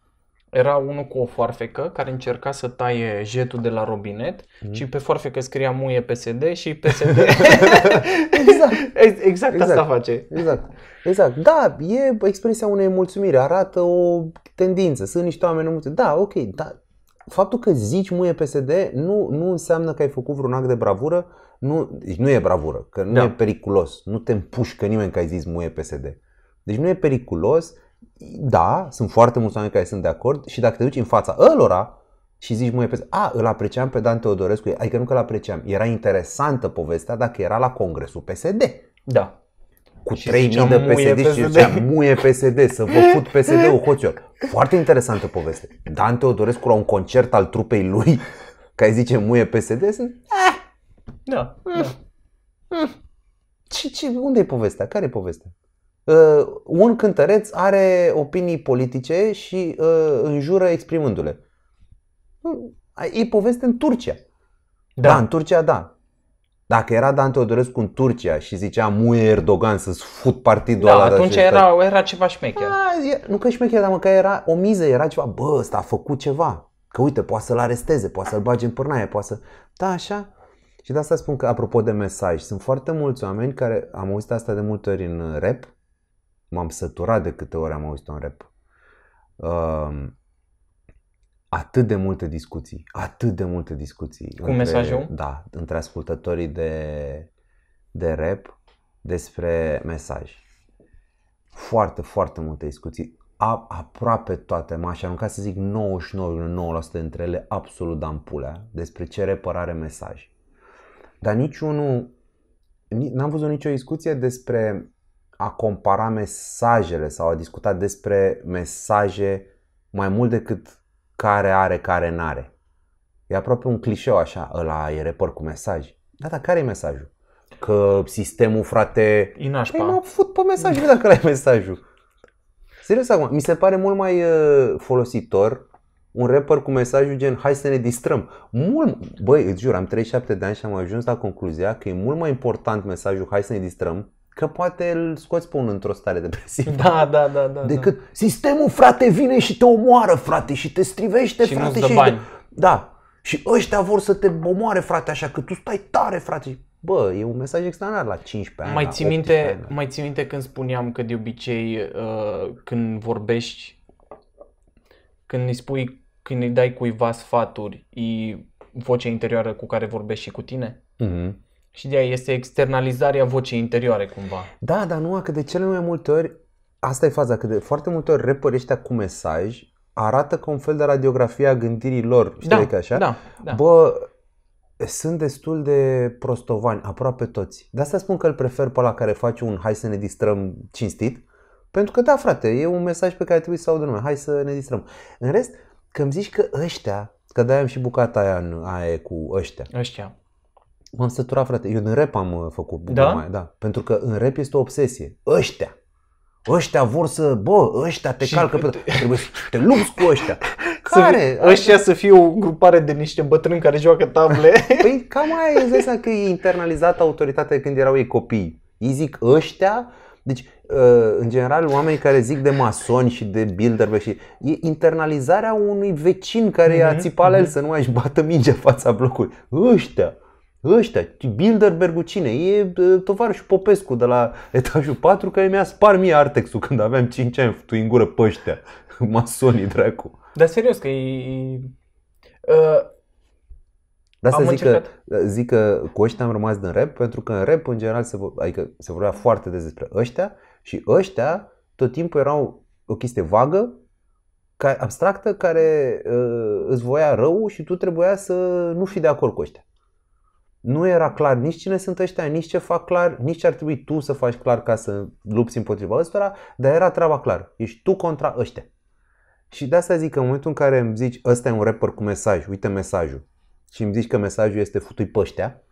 Era unul cu o foarfecă care încerca să taie jetul de la robinet mm. și pe foarfecă scria muie PSD și (laughs) PSD. exact. (laughs) exact. Exact asta exact. face. Exact. Exact. Da, e expresia unei mulțumiri, arată o tendință. Sunt niște oameni mulțumiri. Da, ok, da, faptul că zici muie PSD nu, nu înseamnă că ai făcut vreun act de bravură, nu, deci nu e bravură, că nu da. e periculos, nu te împușcă nimeni că ai zis muie PSD. Deci nu e periculos, da, sunt foarte mulți oameni care sunt de acord și dacă te duci în fața ălora și zici muie PSD, a, îl apreciam pe Dan Teodorescu, adică nu că îl apreciam, era interesantă povestea dacă era la congresul PSD. Da cu 3000 de PSD și zicea muie PSD, să vă fut (laughs) PSD-ul hoților. Foarte interesantă poveste. Dan Teodorescu la un concert al trupei lui, (laughs) care zice muie PSD, sunt... Eh, da, eh, da. Eh. Ce, ce, unde e povestea? Care e povestea? Uh, un cântăreț are opinii politice și uh, înjură exprimându-le. Uh, e poveste în Turcia. Da. da, în Turcia, da. Dacă era Dan Teodorescu în Turcia și zicea muie Erdogan să-ți fut partidul da, ăla atunci era, era ceva șmecher. A, nu că șmecher, dar că era o miză, era ceva, bă, ăsta a făcut ceva. Că uite, poate să-l aresteze, poate să-l bage în pârnaie, poate să... Da, așa. Și de asta spun că, apropo de mesaj, sunt foarte mulți oameni care am auzit asta de multe ori în rap. M-am săturat de câte ori am auzit un rap. Uh, atât de multe discuții, atât de multe discuții. Cu între, mesajul? Da, între ascultătorii de, de rap despre mesaj. Foarte, foarte multe discuții. A, aproape toate, m-aș arunca să zic 99,9% dintre ele absolut ampulea despre ce reparare mesaj. Dar niciunul, n-am văzut nicio discuție despre a compara mesajele sau a discuta despre mesaje mai mult decât care are, care n-are. E aproape un clișeu așa, ăla e repăr cu mesaj. Da, dar care e mesajul? Că sistemul, frate... Inașpa. Păi m-a fut pe mesajul dacă ai mesajul. Serios acum, mi se pare mult mai uh, folositor un rapper cu mesajul gen hai să ne distrăm. Mult, băi, îți jur, am 37 de ani și am ajuns la concluzia că e mult mai important mesajul hai să ne distrăm că poate îl scoți pe unul într-o stare depresivă. Da, da, da, da. Decât da. sistemul frate vine și te omoară frate și te strivește și frate și bani. De... Da. Și ăștia vor să te omoare frate așa că tu stai tare frate. Bă, e un mesaj extraordinar la 15 ani. Mai ții minte, ani. mai ții minte când spuneam că de obicei uh, când vorbești când îi spui când îi dai cuiva sfaturi, e vocea interioară cu care vorbești și cu tine? Mhm. Și de aia este externalizarea vocii interioare cumva. Da, dar nu, că de cele mai multe ori, asta e faza, că de foarte multe ori repărește cu mesaj arată ca un fel de radiografie a gândirii lor, știi da, că așa? Da, da. Bă, sunt destul de prostovani, aproape toți. De asta spun că îl prefer pe la care face un hai să ne distrăm cinstit, pentru că da, frate, e un mesaj pe care trebuie să audă lumea, hai să ne distrăm. În rest, când zici că ăștia, că de am și bucata aia în aia cu ăștia. Ăștia. M-am săturat, frate. Eu în rep am uh, făcut da? mai, da. Pentru că în rep este o obsesie. Ăștia. Ăștia vor să, bă, ăștia te și calcă pe... Trebuie să te lupți cu ăștia. (laughs) Care? Să, ăștia să fie o grupare de niște bătrâni care joacă table. (laughs) Păi cam aia e zis că e internalizată autoritatea când erau ei copii. Ei zic ăștia, deci, uh, în general, oamenii care zic de masoni și de builder și e internalizarea unui vecin care mm-hmm. i-a mhm, țipat mm-hmm. el mhm. să nu mai își bată mingea fața blocului. Ăștia! Ăștia, Bilderbergul cine? E tovarășul Popescu de la etajul 4 care mi-a spar mie artexul când aveam 5 ani, tu în gură pe ăștia, (laughs) masonii dracu. Dar serios că e... Uh, Dar să zic încercat. că, zic că cu ăștia am rămas din rap pentru că în rap în general se, vor, adică se vorbea foarte des despre ăștia și ăștia tot timpul erau o chestie vagă, abstractă, care uh, îți voia rău și tu trebuia să nu fii de acord cu ăștia nu era clar nici cine sunt ăștia, nici ce fac clar, nici ce ar trebui tu să faci clar ca să lupți împotriva ăstora, dar era treaba clar. Ești tu contra ăștia. Și de asta zic că în momentul în care îmi zici ăsta e un rapper cu mesaj, uite mesajul, și îmi zici că mesajul este futui păștea,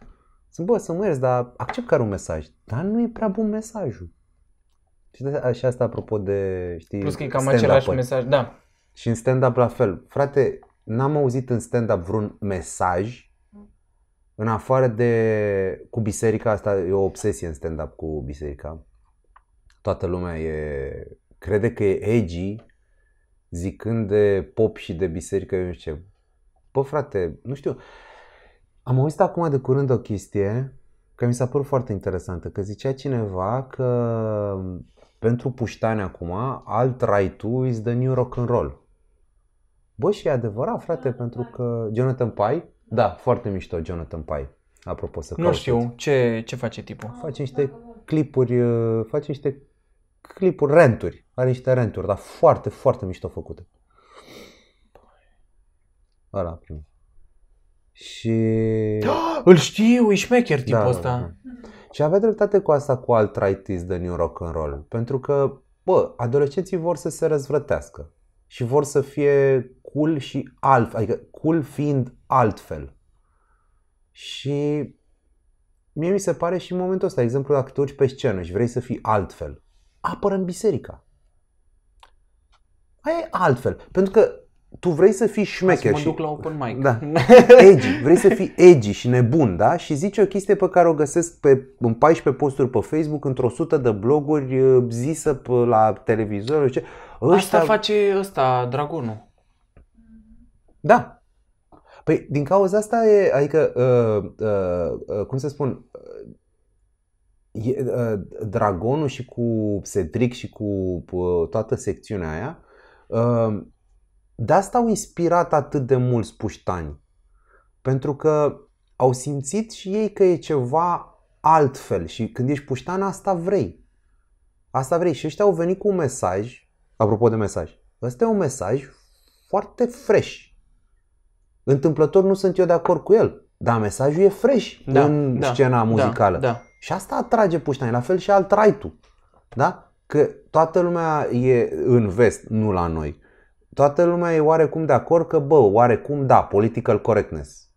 sunt bă, să ierzi, dar accept că are un mesaj. Dar nu e prea bun mesajul. Și, de, și asta apropo de, știi, Plus că e cam același mesaj, da. Și în stand-up la fel. Frate, n-am auzit în stand-up vreun mesaj în afară de cu biserica, asta e o obsesie în stand-up cu biserica. Toată lumea e, crede că e edgy, zicând de pop și de biserică, eu nu știu ce. Bă, frate, nu știu. Am auzit acum de curând o chestie că mi s-a părut foarte interesantă, că zicea cineva că mm, pentru puștani acum, alt right is the new rock and roll. Bă, și e adevărat, frate, ah, pentru da. că Jonathan Pai, da, foarte mișto Jonathan Pai. Apropo să Nu știu, ce, ce face tipul? Ah, face niște clipuri, uh, face niște clipuri, renturi. Are niște renturi, dar foarte, foarte mișto făcute. Ăla primul. Și... Oh, îl știu, e șmecher da, tipul da, ăsta. Da, da. Și avea dreptate cu asta cu alt rightist de New Rock and Roll. Pentru că, bă, adolescenții vor să se răzvrătească. Și vor să fie cool și alt, adică cool fiind altfel. Și mie mi se pare și în momentul ăsta, exemplu, dacă te urci pe scenă și vrei să fii altfel, apără în biserica. Aia e altfel. Pentru că tu vrei să fii șmecher. Să mă duc și... la open mic. Da. (laughs) Edgy. Vrei să fii edgy și nebun, da? Și zici o chestie pe care o găsesc pe, în 14 posturi pe Facebook, într-o sută de bloguri, uh, zisă pe, la televizor. Ce. Ăsta... Asta face ăsta, dragonul. Da, Păi din cauza asta e, adică, uh, uh, uh, cum să spun, e, uh, Dragonul și cu Cedric și cu uh, toată secțiunea aia, uh, de asta au inspirat atât de mulți puștani. Pentru că au simțit și ei că e ceva altfel și când ești puștan asta vrei. Asta vrei și ăștia au venit cu un mesaj, apropo de mesaj, ăsta e un mesaj foarte fresh, Întâmplător nu sunt eu de acord cu el, dar mesajul e fresh da, în da, scena da, muzicală. Da, da. Și asta atrage puștani, la fel și alt raitul. Da? Că toată lumea e în vest, nu la noi. Toată lumea e oarecum de acord că, bă, oarecum da, political correctness.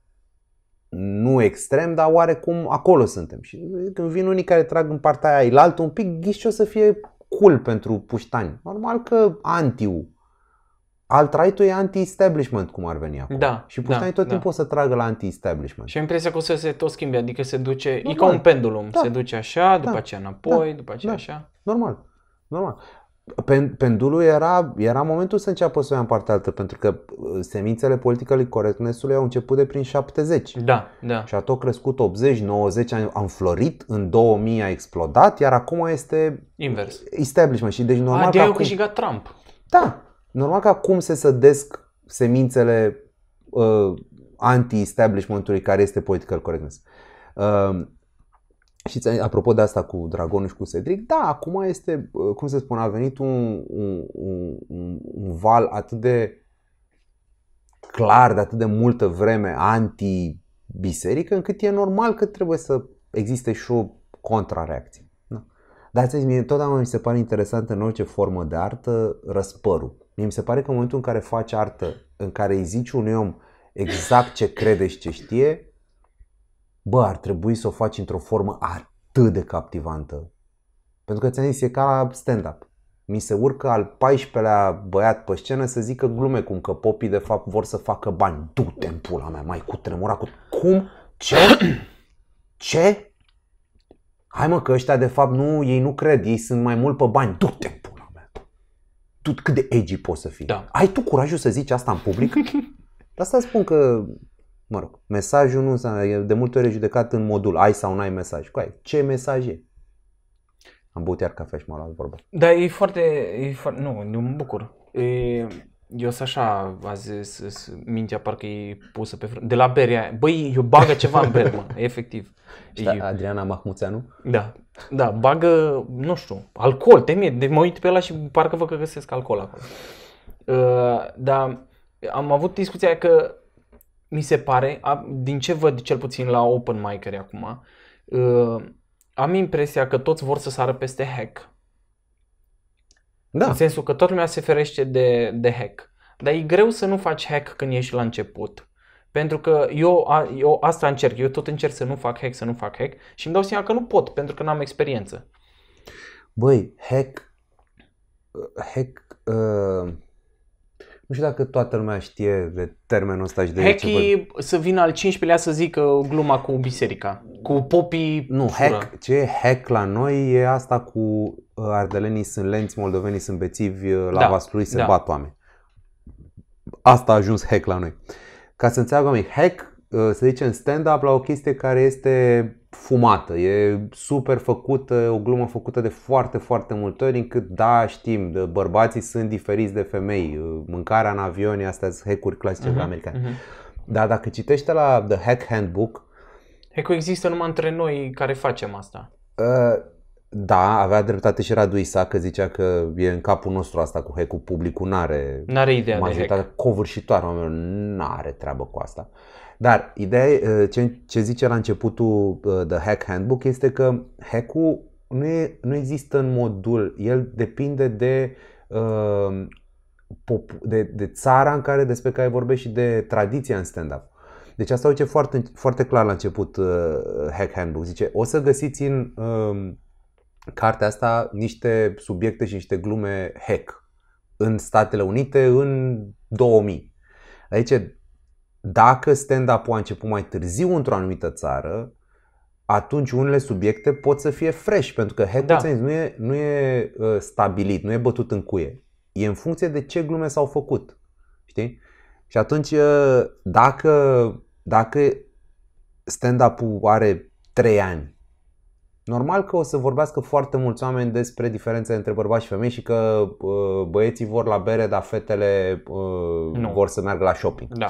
Nu extrem, dar oarecum acolo suntem. Și când vin unii care trag în partea aia, altul un pic, ghiși o să fie cool pentru puștani. Normal că antiu alt right e anti-establishment, cum ar veni acum. Da, și Puștani da, tot da. timpul da. o să tragă la anti-establishment. Și am impresia că o să se tot schimbe, adică se duce, normal. e ca un pendulum, da. se duce așa, după da. aceea da. înapoi, da. după aceea da. așa. Normal, normal. Pen, pendulul era, era momentul să înceapă să o ia în partea altă, pentru că uh, semințele politică lui ului au început de prin 70. Da, da. Și a tot crescut 80, 90, am, am florit, în 2000 a explodat, iar acum este... Invers. Establishment. Și deci normal a, că acum... câștigat Trump. Da, normal că acum se sădesc semințele uh, anti-establishmentului care este political correctness. Uh, și apropo de asta cu Dragonul și cu Cedric, da, acum este, uh, cum se spune, a venit un, un, un, un val atât de clar de atât de multă vreme anti-biserică, încât e normal că trebuie să existe și o contrareacție. Da. Dar ți mie totdeauna mi se pare interesant în orice formă de artă răspărul. Mie mi se pare că în momentul în care faci artă, în care îi zici unui om exact ce crede și ce știe, bă, ar trebui să o faci într-o formă atât de captivantă. Pentru că ți-am zis, e ca la stand-up. Mi se urcă al 14-lea băiat pe scenă să zică glume cum că popii de fapt vor să facă bani. Du-te în pula mea, mai cu tremura, cu... Cum? Ce? Ce? Hai mă că ăștia de fapt nu, ei nu cred, ei sunt mai mult pe bani. Du-te tu cât de edgy poți să fii. Da. Ai tu curajul să zici asta în public? (laughs) De asta spun că, mă rog, mesajul nu înseamnă, e de multe ori judecat în modul ai sau nu ai mesaj. Cu ce mesaj e? Am băut iar cafea și m luat vorba. Da, e foarte, e foarte nu, nu mă bucur. E, eu sunt așa, azi mintea parcă e pusă pe frunte. De la berea, băi, eu bagă ceva în mă, efectiv. Da, Adriana Mahmuțeanu? Da. Da, bagă, nu știu, alcool, te mie, de mă uit pe ăla și parcă vă că găsesc alcool acolo. Uh, dar am avut discuția că mi se pare, a, din ce văd cel puțin la open mic acum, uh, am impresia că toți vor să sară peste hack. Da. În sensul că toată lumea se ferește de, de hack. Dar e greu să nu faci hack când ești la început. Pentru că eu, eu asta încerc, eu tot încerc să nu fac hack, să nu fac hack și îmi dau seama că nu pot pentru că n-am experiență. Băi, hack, hack, uh, nu știu dacă toată lumea știe de termenul ăsta și de hack ce să vină al 15-lea să zică gluma cu biserica, cu popii Nu, fură. hack, ce e hack la noi e asta cu uh, ardelenii sunt lenți, moldovenii sunt bețivi, uh, la da, Vaslui se da. bat oameni. Asta a ajuns hack la noi. Uh, ca să înțeleagă oamenii, hack, uh, să zicem, stand-up la o chestie care este fumată, e super făcută, o glumă făcută de foarte, foarte multe ori, încât da, știm, bărbații sunt diferiți de femei, uh, mâncarea în avion, astea sunt hack-uri clasice uh-huh, americane. Uh-huh. Dar dacă citește la The Hack Handbook, Hack-ul există numai între noi care facem asta. Uh, da, avea dreptate și Radu Isa că zicea că e în capul nostru asta cu hack-ul publicul, nu are n-are ideea majoritatea de hack. covârșitoare, oamenilor, are treabă cu asta. Dar ideea, uh, ce, ce zice la începutul uh, The Hack Handbook este că hack-ul nu, e, nu există în modul, el depinde de, uh, de, de țara în care, despre care vorbești și de tradiția în stand-up. Deci asta o foarte, foarte clar la început Hack Handbook. Zice, o să găsiți în cartea asta niște subiecte și niște glume hack în Statele Unite în 2000. Aici, dacă stand-up-ul a început mai târziu într-o anumită țară, atunci unele subiecte pot să fie fresh, pentru că hack da. nu, e, nu e ă, stabilit, nu e bătut în cuie. E în funcție de ce glume s-au făcut. Știi? Și atunci, ă, dacă, dacă stand-up-ul are 3 ani Normal că o să vorbească foarte mulți oameni despre diferențe între bărbați și femei și că uh, băieții vor la bere, dar fetele uh, nu. vor să meargă la shopping. Da.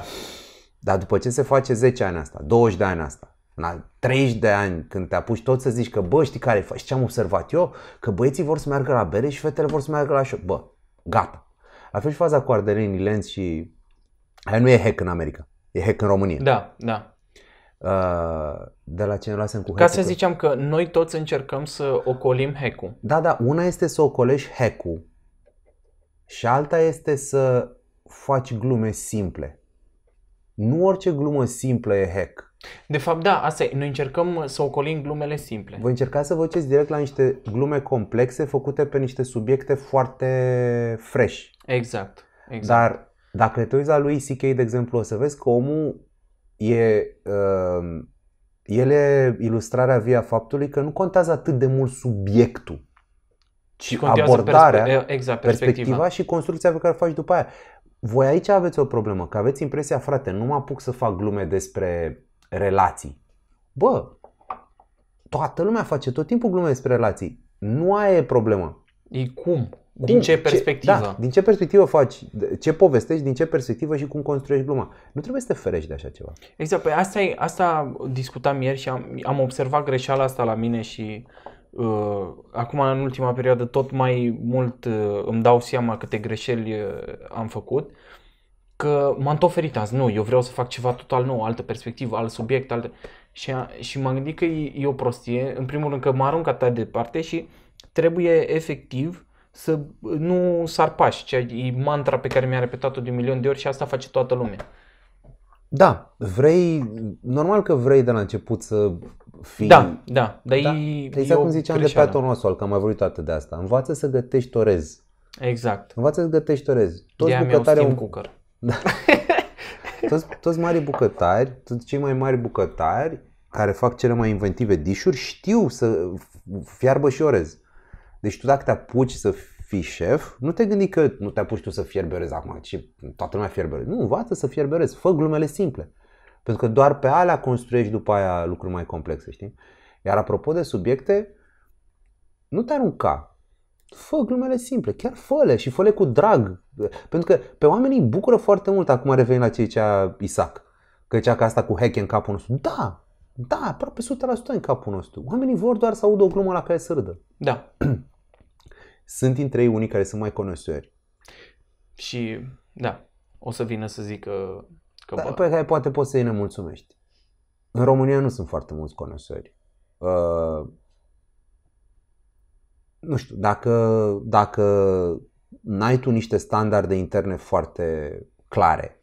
Dar după ce se face 10 ani asta, 20 de ani asta, la 30 de ani, când te apuci tot să zici că bă, știi care și ce am observat eu? Că băieții vor să meargă la bere și fetele vor să meargă la shopping. Bă, gata. La fel și faza cu ardelenii lenți și... Aia nu e hack în America, e hack în România. Da, da. Uh, de la cine luasem cu hack Ca să ziceam că noi toți încercăm să ocolim hack-ul. Da, da, una este să ocolești hack și alta este să faci glume simple. Nu orice glumă simplă e hack. De fapt, da, asta e. Noi încercăm să ocolim glumele simple. Voi încerca să vă duceți direct la niște glume complexe făcute pe niște subiecte foarte fresh. Exact. exact. Dar dacă te uiți la lui C.K., de exemplu, o să vezi că omul e, uh, ele ilustrarea via faptului că nu contează atât de mult subiectul, ci abordarea, perspe- exact, perspectiva. perspectiva și construcția pe care o faci după aia. Voi aici aveți o problemă, că aveți impresia, frate, nu mă apuc să fac glume despre relații. Bă, toată lumea face tot timpul glume despre relații. Nu aia e problemă. E cum? din ce perspectivă? Ce, da, din ce perspectivă faci, ce povestești, din ce perspectivă și cum construiești gluma. Nu trebuie să te ferești de așa ceva. Exact, păi asta, e, asta discutam ieri și am, am observat greșeala asta la mine și uh, acum în ultima perioadă tot mai mult uh, îmi dau seama câte greșeli uh, am făcut. Că m-am tot ferit azi, nu, eu vreau să fac ceva total nou, altă perspectivă, alt subiect, alt. Și, și m-am gândit că e, e o prostie, în primul rând că mă arunc atât de departe și trebuie efectiv să nu sarpași, ceea e mantra pe care mi-a repetat-o de un milion de ori și asta face toată lumea. Da, vrei, normal că vrei de la început să fii... Da, da, dar da. e, da. Exact cum ziceam creșeală. de pe Nosol, că am mai vorbit toate de asta. Învață să gătești orez. Exact. Învață să gătești orez. Toți de bucătari au... cooker. (laughs) Da. toți, toți mari bucătari, toți cei mai mari bucătari care fac cele mai inventive dișuri știu să fiarbă și orez. Deci tu dacă te apuci să fii șef, nu te gândi că nu te apuci tu să fierberezi acum, ci toată lumea fierbere. Nu, învață să fierberezi, fă glumele simple. Pentru că doar pe alea construiești după aia lucruri mai complexe, știi? Iar apropo de subiecte, nu te arunca. Fă glumele simple, chiar fă și fă cu drag. Pentru că pe oamenii îi bucură foarte mult acum revenim la cei cea Isaac. Că cea ca asta cu hack în capul nostru. Da, da, aproape 100% în capul nostru. Oamenii vor doar să audă o glumă la care să râdă. Da. (clears throat) sunt dintre ei unii care sunt mai conosuri. Și, da, o să vină să zică că... Dar bă... pe care poate poți să-i nemulțumești. În România nu sunt foarte mulți conosuri. Uh, nu știu, dacă, dacă n-ai tu niște standarde interne foarte clare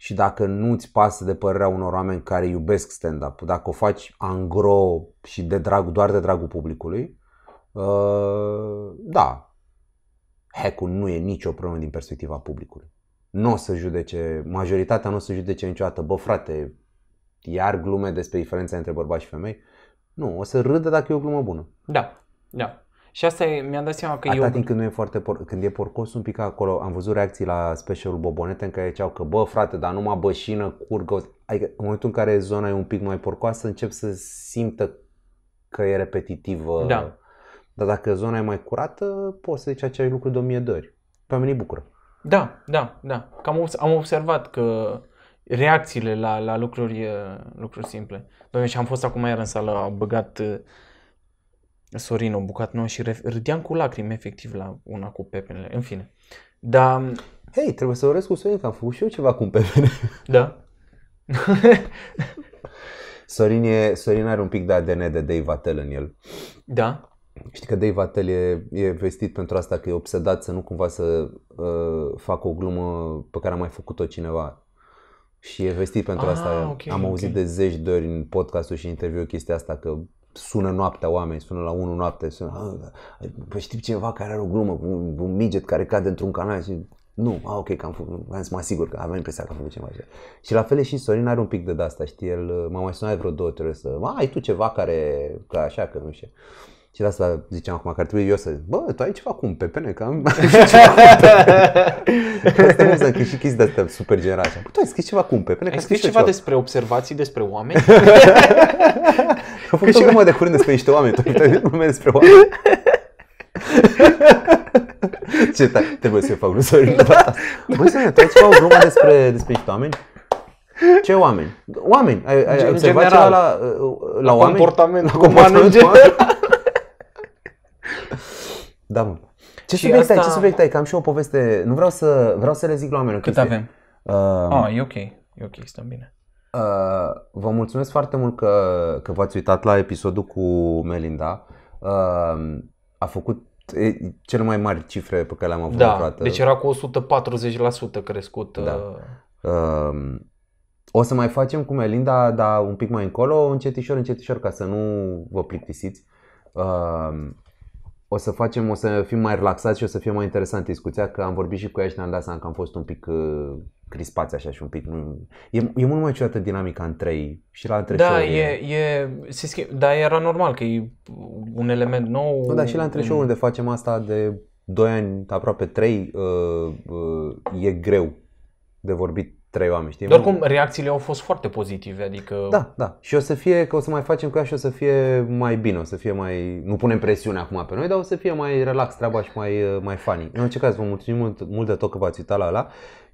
și dacă nu-ți pasă de părerea unor oameni care iubesc stand-up, dacă o faci angro și de drag, doar de dragul publicului, uh, da, hack-ul nu e nicio problemă din perspectiva publicului. Nu o să judece, majoritatea nu o să judece niciodată, bă frate, iar glume despre diferența între bărbați și femei. Nu, o să râdă dacă e o glumă bună. Da, da. Și asta e, mi-am dat seama că Atat eu... timp când, nu e foarte por- când e porcos un pic acolo, am văzut reacții la specialul Bobonete în care ziceau că bă frate, dar numai bășină, curgă, adică în momentul în care zona e un pic mai porcoasă încep să simtă că e repetitivă. Da. Dar dacă zona e mai curată, poți să zici aceeași lucru de 1000 de ori. Pe oamenii bucură. Da, da, da. cam am, observat că reacțiile la, la lucruri, lucruri simple. Doamne, și am fost acum iar în sală, a băgat Sorin o bucată nouă și ref- râdeam cu lacrimi efectiv la una cu pepenele, în fine. Dar... Hei, trebuie să urez cu Sorin că am făcut și eu ceva cu un pepene. (laughs) Da. (laughs) Sorin, e, Sorin are un pic de ADN de Dave Attell în el. Da. Știi că Dave Attell e, e vestit pentru asta că e obsedat să nu cumva să uh, facă o glumă pe care a mai făcut-o cineva. Și e vestit pentru ah, asta. Okay, Am okay. auzit de zeci de ori în podcasturi și interviu chestia asta că sună noaptea oameni, sună la 1 noapte, sună, ah, păi știi ceva care are o glumă, un, un midget care cade într-un canal și nu, a, ah, ok, că am făcut, am să mă că avem impresia că am făcut ceva. Și la fel și Sorin are un pic de asta, știi, el m-a mai sunat vreo două, trei să, ah, ai tu ceva care, ca așa, că nu știu. Și de asta ziceam acum că ar trebui eu să... zic, Bă, tu ai ceva cu un pepene? Că am (laughs) (laughs) ceva cu un Asta nu înseamnă exact, că și chestii de-astea super generale. Bă, tu ai scris ceva cu un pepene? Ai scris ceva, despre observații despre oameni? Am (laughs) făcut o glumă de curând despre niște oameni. Tu ai glume despre oameni? Ce tare, trebuie să-i fac glumă. Da. Bă, să tu ai ceva o glumă despre, despre niște oameni? Ce oameni? Oameni. Ai, ai observat ceva la, la, la oameni? Comportament la comportament uman în da, bun. Ce și subiect asta... ai? Ce subiect ai? Că am și eu o poveste. Nu vreau să, vreau să le zic la oamenii. Cât chestie. avem? Uh, ah, e ok. E ok, stăm bine. Uh, vă mulțumesc foarte mult că, că v-ați uitat la episodul cu Melinda. Uh, a făcut cele mai mari cifre pe care le-am avut da, vreodată. Deci era cu 140% crescut. Da. Uh... Um, o să mai facem cu Melinda, dar un pic mai încolo, încetișor, încetișor, ca să nu vă plictisiți. Uh, o să facem, o să fim mai relaxați și o să fie mai interesant discuția, că am vorbit și cu ea și ne-am dat seama că am fost un pic uh, crispați așa și un pic. Nu... E, e mult mai ciudată dinamica între ei și la între Da, e, e, se schimb, da, era normal că e un element nou. Nu, dar și la între unde facem asta de 2 ani, aproape 3, uh, uh, e greu de vorbit trei oameni, știi? Dar oricum, reacțiile au fost foarte pozitive, adică... Da, da. Și o să fie, că o să mai facem cu ea și o să fie mai bine, o să fie mai... Nu punem presiune acum pe noi, dar o să fie mai relax treaba și mai, mai funny. În orice caz, vă mulțumim mult, mult de tot că v-ați uitat la ăla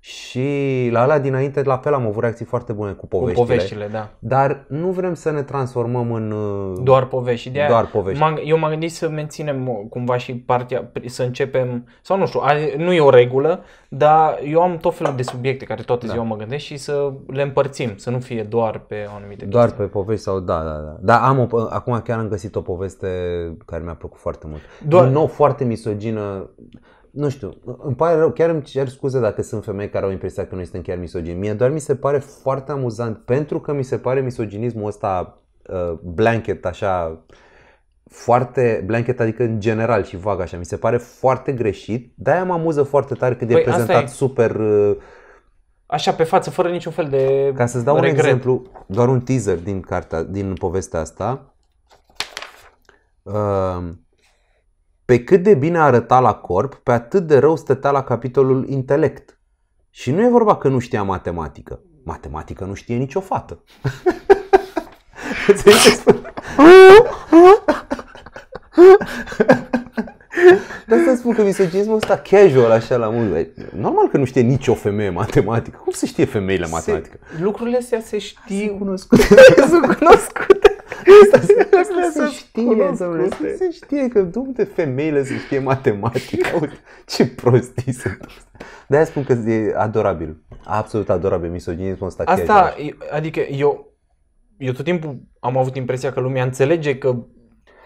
și la ala dinainte, la fel, am avut reacții foarte bune cu poveștile. Cu poveștile, da. Dar nu vrem să ne transformăm în... Uh, doar povești. De doar povești. M-am, eu m-am gândit să menținem uh, cumva și partea, să începem, sau nu știu, nu e o regulă, dar eu am tot felul de subiecte care toată da. ziua mă gândesc și să le împărțim, să nu fie doar pe anumite Doar chestii. pe povești sau da, da, da. Dar am o, acum chiar am găsit o poveste care mi-a plăcut foarte mult. Doar... Din nou, foarte misogină nu știu, îmi pare rău, chiar îmi cer scuze dacă sunt femei care au impresia că noi suntem chiar misogini. Mie doar mi se pare foarte amuzant, pentru că mi se pare misoginismul ăsta uh, blanket, așa, foarte blanket, adică în general și vag așa, mi se pare foarte greșit, de-aia mă amuză foarte tare când păi, e prezentat e... super... Uh, așa pe față, fără niciun fel de Ca să-ți dau regret. un exemplu, doar un teaser din, cartea, din povestea asta, uh, pe cât de bine arăta la corp, pe atât de rău stătea la capitolul intelect. Și nu e vorba că nu știa matematică. Matematică nu știe nicio fată. (laughs) (laughs) Dar să spun că misoginismul ăsta casual așa la mult. Normal că nu știe nicio femeie matematică. Cum să știe femeile matematică? Se, lucrurile astea se știu. cunoscute. Sunt cunoscute. (laughs) Asta se știe, domnule, se știe că dumne femeile se știe matematică. (laughs) Uite, ce prostii sunt. De-aia spun că e adorabil. Absolut adorabil misoginismul ăsta. Asta, adică eu, eu tot timpul am avut impresia că lumea înțelege că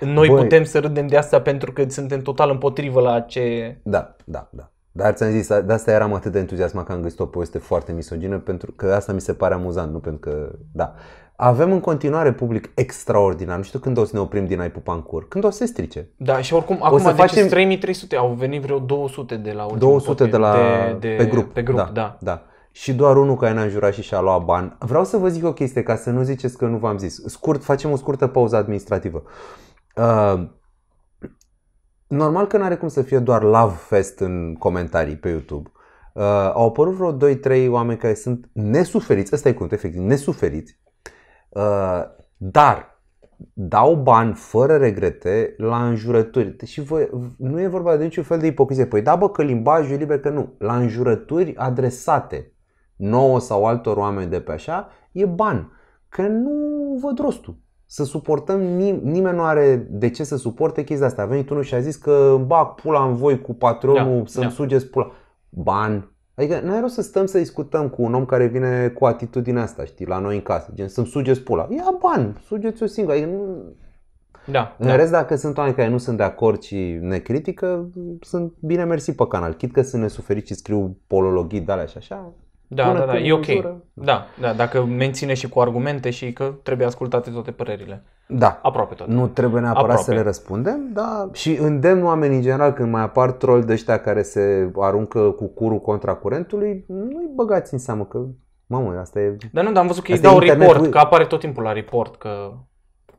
noi Băi, putem să râdem de asta pentru că suntem total împotrivă la ce... Da, da, da. Dar ți-am zis, de asta eram atât de entuziasmat că am găsit o poveste foarte misogină pentru că asta mi se pare amuzant, nu pentru că, da avem în continuare public extraordinar. Nu știu când o să ne oprim din ai pupa în cur. Când o să se strice. Da, și oricum, acum o să deci, facem... 3300, au venit vreo 200 de la 200 de la... De, de, pe grup. Pe grup, da. da. da. Și doar unul care ne-a jurat și și-a luat bani. Vreau să vă zic o chestie, ca să nu ziceți că nu v-am zis. Scurt, facem o scurtă pauză administrativă. Uh, normal că n-are cum să fie doar love fest în comentarii pe YouTube. Uh, au apărut vreo 2-3 oameni care sunt nesuferiți, ăsta e cuvântul, efectiv, nesuferiți, Uh, dar dau bani fără regrete la înjurături. Deci voi, nu e vorba de niciun fel de ipocrizie. Păi da, bă, că limbajul e liber, că nu. La înjurături adresate nouă sau altor oameni de pe așa, e ban Că nu văd rostul. Să suportăm, nim- nimeni nu are de ce să suporte chestia asta. A venit unul și a zis că îmi bag pula în voi cu patronul da, să-mi da. sugeți pula. Ban, Adică n-ai rost să stăm să discutăm cu un om care vine cu atitudinea asta, știi, la noi în casă. Gen, să-mi sugeți pula. Ia bani, sugeți-o singur. Adică nu... Da, în da. rest, dacă sunt oameni care nu sunt de acord și ne critică, sunt bine mersi pe canal. Chit că sunt nesuferiți și scriu polologii de alea și așa, da, da, da, da, e ok. Da, da, dacă menține și cu argumente și că trebuie ascultate toate părerile. Da. Aproape tot. Nu trebuie neapărat Aproape. să le răspundem, da. Și îndemn oamenii în general când mai apar troli de ăștia care se aruncă cu curul contra curentului, nu-i băgați în seamă că, mamă, asta e... Dar nu, dar am văzut că ei dau internet, report, că apare tot timpul la report, că...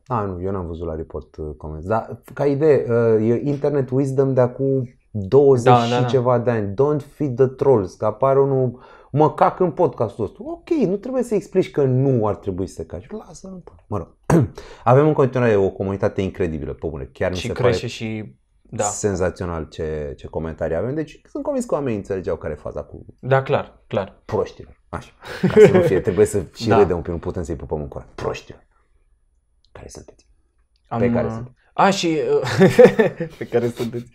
A, nu, eu n-am văzut la report uh, comenzi. Dar, ca idee, uh, e internet wisdom de acum 20 da, da, da. și da. ceva de ani. Don't feed the trolls, că apare unul mă cac în podcastul ăsta. Ok, nu trebuie să explici că nu ar trebui să caci. Lasă-l Mă rog. (clears throat) Avem în continuare o comunitate incredibilă, pe bune. Chiar nu mi se crește pare și da. senzațional ce, ce comentarii avem. Deci sunt convins că oamenii înțelegeau care e faza cu Da, clar, clar. proștilor. Așa. Ca să nu fie, trebuie să (laughs) și da. un pic, nu putem să-i pupăm în curat. Proștilor. Care sunteți? Am... Pe care sunteți? A, și... Uh, (laughs) pe care sunteți?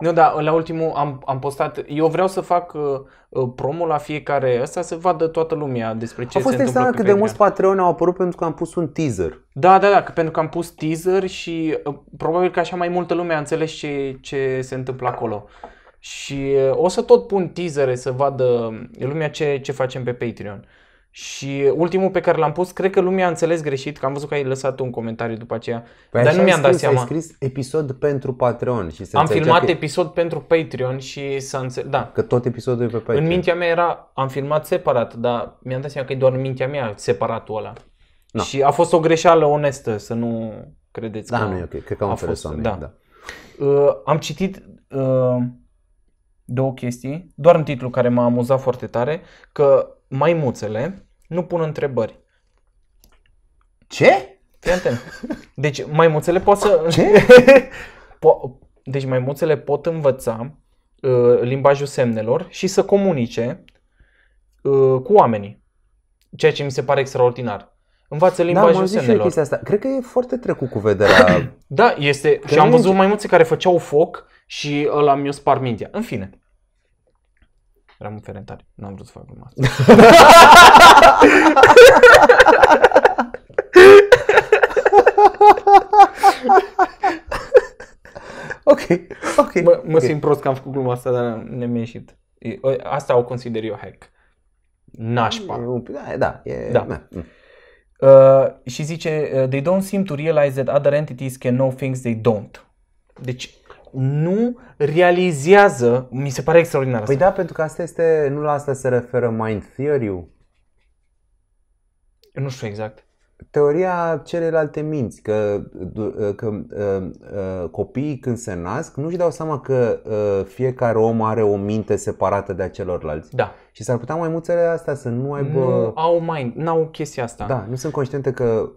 Nu, da, la ultimul am, am postat, eu vreau să fac uh, uh, promo la fiecare ăsta să vadă toată lumea despre ce se întâmplă A fost exact se întâmplă cât de mulți Patreon au apărut pentru că am pus un teaser. Da, da, da, că pentru că am pus teaser și uh, probabil că așa mai multă lume a înțeles ce, ce se întâmplă acolo. Și uh, o să tot pun teasere să vadă lumea ce, ce facem pe Patreon. Și ultimul pe care l-am pus, cred că lumea a înțeles greșit, că am văzut că ai lăsat un comentariu după aceea, păi dar nu mi-am dat seama. Ai scris episod pentru Patreon și Am filmat că... episod pentru Patreon și să înțe- da. Că tot episodul e pe Patreon. În mintea mea era, am filmat separat, dar mi-am dat seama că e doar în mintea mea separatul ăla. Da. Și a fost o greșeală onestă, să nu credeți da, că... Da, nu e ok, cred că am fost, oameni, da. da. Uh, am citit uh, două chestii, doar un titlu care m-a amuzat foarte tare, că maimuțele nu pun întrebări. Ce? Fii atent. Deci maimuțele pot să... Ce? (laughs) po- deci maimuțele pot învăța uh, limbajul semnelor și să comunice uh, cu oamenii. Ceea ce mi se pare extraordinar. Învață limbajul da, semnelor. Și asta. Cred că e foarte trecut cu vederea. (coughs) da, este. Că și am văzut maimuțe care făceau foc și ăla mi-o spar mintea. În fine. Eram în Ferentari. N-am vrut să fac gluma asta. (laughs) ok, ok. Mă, mă okay. simt prost că am făcut gluma asta, dar ne am ieșit. Ă, asta o consider eu hack. Nașpa. Da, da. E, da. da. Mm. Uh, și zice, uh, they don't seem to realize that other entities can know things they don't. Deci nu realizează, mi se pare extraordinar Păi asta. da, pentru că asta este, nu la asta se referă mind theory Nu știu exact. Teoria celelalte minți, că, ă, că ă, ă, copiii când se nasc nu-și dau seama că fiecare om are o minte separată de celorlalți. Da. Și s-ar putea mai multele astea să nu aibă... Nu au mind, n-au chestia asta. Da, nu sunt conștiente că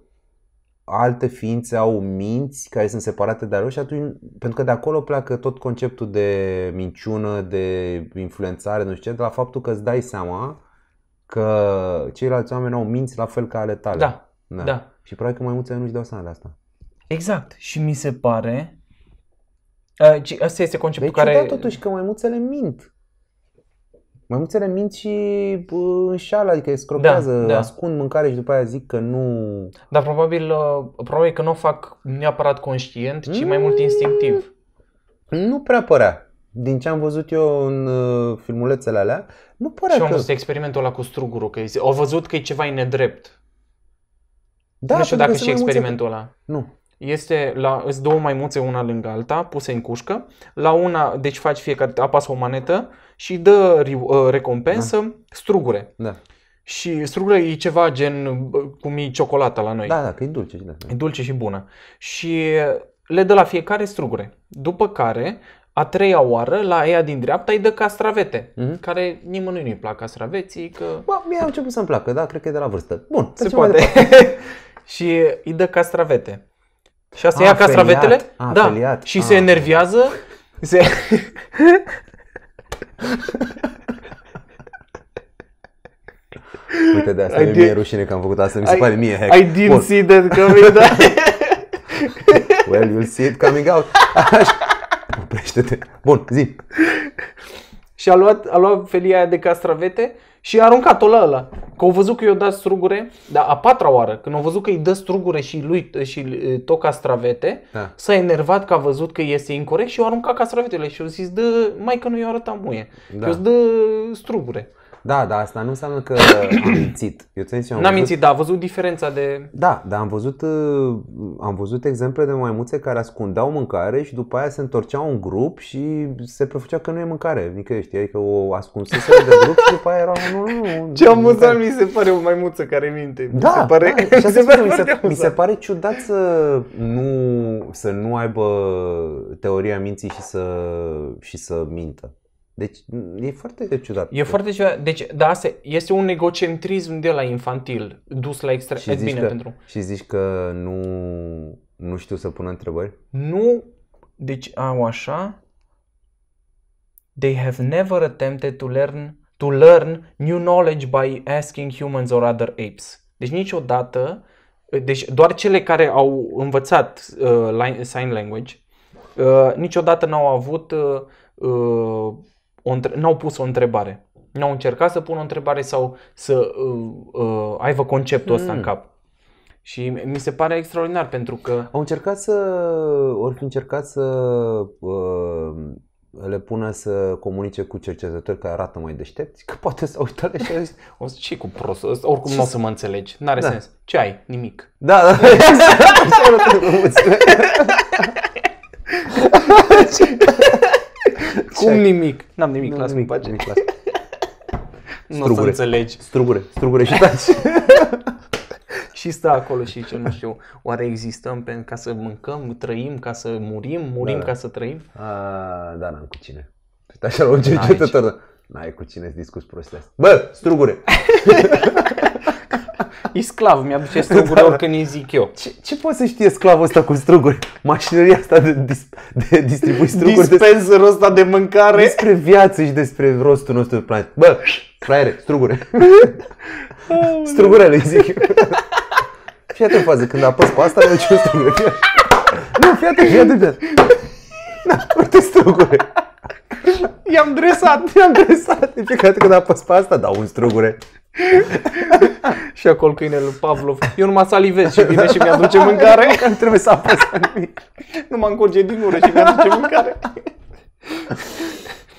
alte ființe au minți care sunt separate de ale și atunci, pentru că de acolo pleacă tot conceptul de minciună, de influențare, nu știu ce, de la faptul că îți dai seama că ceilalți oameni au minți la fel ca ale tale. Da, da. da. Și probabil că mai mulți nu-și dau seama de asta. Exact. Și mi se pare... Asta este conceptul deci, da, care... Da, totuși că mai mulți le mint. Mai mulți elemenți înșală, adică scropează, da, da. ascund mâncare și după aia zic că nu... Dar probabil, uh, probabil că nu o fac neapărat conștient, ci mm, mai mult instinctiv. Mm, nu prea părea. Din ce am văzut eu în uh, filmulețele alea, nu părea și că... Și am văzut experimentul ăla cu strugurul, că au văzut că e ceva nedrept. Da, nu știu dacă și experimentul ăla. Nu. Este la, îți două maimuțe una lângă alta, puse în cușcă. La una, deci faci fiecare, apasă o manetă și dă uh, recompensă da. strugure. Da. Și strugure e ceva gen uh, cum e ciocolata la noi. Da, da, că e dulce. Da. E dulce și bună. Și le dă la fiecare strugure. După care, a treia oară, la ea din dreapta, îi dă castravete, mm-hmm. care nimănui nu-i plac castraveții. Că... Bă, mie au început să-mi placă, dar cred că e de la vârstă. Bun, se poate. (laughs) și îi dă castravete. Și asta a, ia castravetele, a, da, feliat. și a. se enervează, se, (laughs) Uite, de asta mi-e rușine că am făcut asta, mi se I, pare mie hack. I didn't Bun. see that coming out. (laughs) well, you'll see it coming out. (laughs) Oprește-te. Bun, zi. Și a luat, a luat felia aia de castravete și a aruncat-o la ăla. Că au văzut că i-o dat strugure, dar a patra oară, când au văzut că îi dă strugure și lui și toca stravete, da. s-a enervat că a văzut că este incorrect și o aruncat castravetele stravetele și au zis, dă, mai că nu i-o arăta muie, da. eu dă strugure. Da, dar asta nu înseamnă că am mințit. Eu ți am N-am văzut... mințit, dar am văzut diferența de... Da, dar am văzut, uh, am văzut exemple de maimuțe care ascundeau mâncare și după aia se întorceau în grup și se prefăcea că nu e mâncare. Nică știi, adică o ascunsese de grup și după aia erau nu, nu, nu Ce amuzant mi se pare o maimuță care minte. Da, mi se da, pare, da, și mi, se pare mi, se, mi se pare ciudat să nu, să nu aibă teoria minții și să, și să mintă. Deci e foarte ciudat. E foarte ciudat. Deci, da, asta este un egocentrism de la infantil, dus la extrem. Și, zici bine că, pentru... și zici că nu, nu știu să pun întrebări? Nu. Deci au așa. They have never attempted to learn to learn new knowledge by asking humans or other apes. Deci niciodată, deci doar cele care au învățat uh, sign language, uh, niciodată n-au avut uh, uh, n-au pus o întrebare. N-au încercat să pună o întrebare sau să uh, uh, aibă conceptul ăsta mm. în cap. Și mi se pare extraordinar pentru că... Au încercat să... Ori fi încercat să uh, le pună să comunice cu cercetători care arată mai deștepți, că poate să uită uitat și zis... O să ce cu prost? Oricum nu o să mă înțelegi. N-are da. sens. Ce ai? Nimic. Da, da. (laughs) Exact, (laughs) Cum nimic? N-am nimic, n las nimic, las. (laughs) nu să înțelegi. Strugure, strugure și taci. (laughs) și stă acolo și ce nu știu, oare existăm pentru ca să mâncăm, trăim ca să murim, murim da, da. ca să trăim? A, da, n-am cu cine. Așa la un cercetător. N-ai cu cine să discuți prostia asta. Bă, strugure! (laughs) E sclav, mi-aduce struguri da. oricând îi zic eu. Ce, ce poate să știe sclavul ăsta cu struguri? Mașinăria asta de, dis, de distribui struguri. Dispenserul ăsta de mâncare. Despre viață și despre rostul nostru de planetă. Bă, fraiere, strugure. Strugurele, zic eu. Fii atent fază, când apăs pe asta, eu ce strugure. Nu, fii atent, fii atent, fii atent. Da, uite strugure. I-am dresat, i-am dresat. De fiecare dată când apăs pe asta, dau un strugure. (laughs) și acolo câinele lui Pavlov. Eu numai salivez și vine și mi-aduce mâncare. Nu (laughs) trebuie să apăs Nu mă încurge din ură și mi-aduce mâncare. (laughs)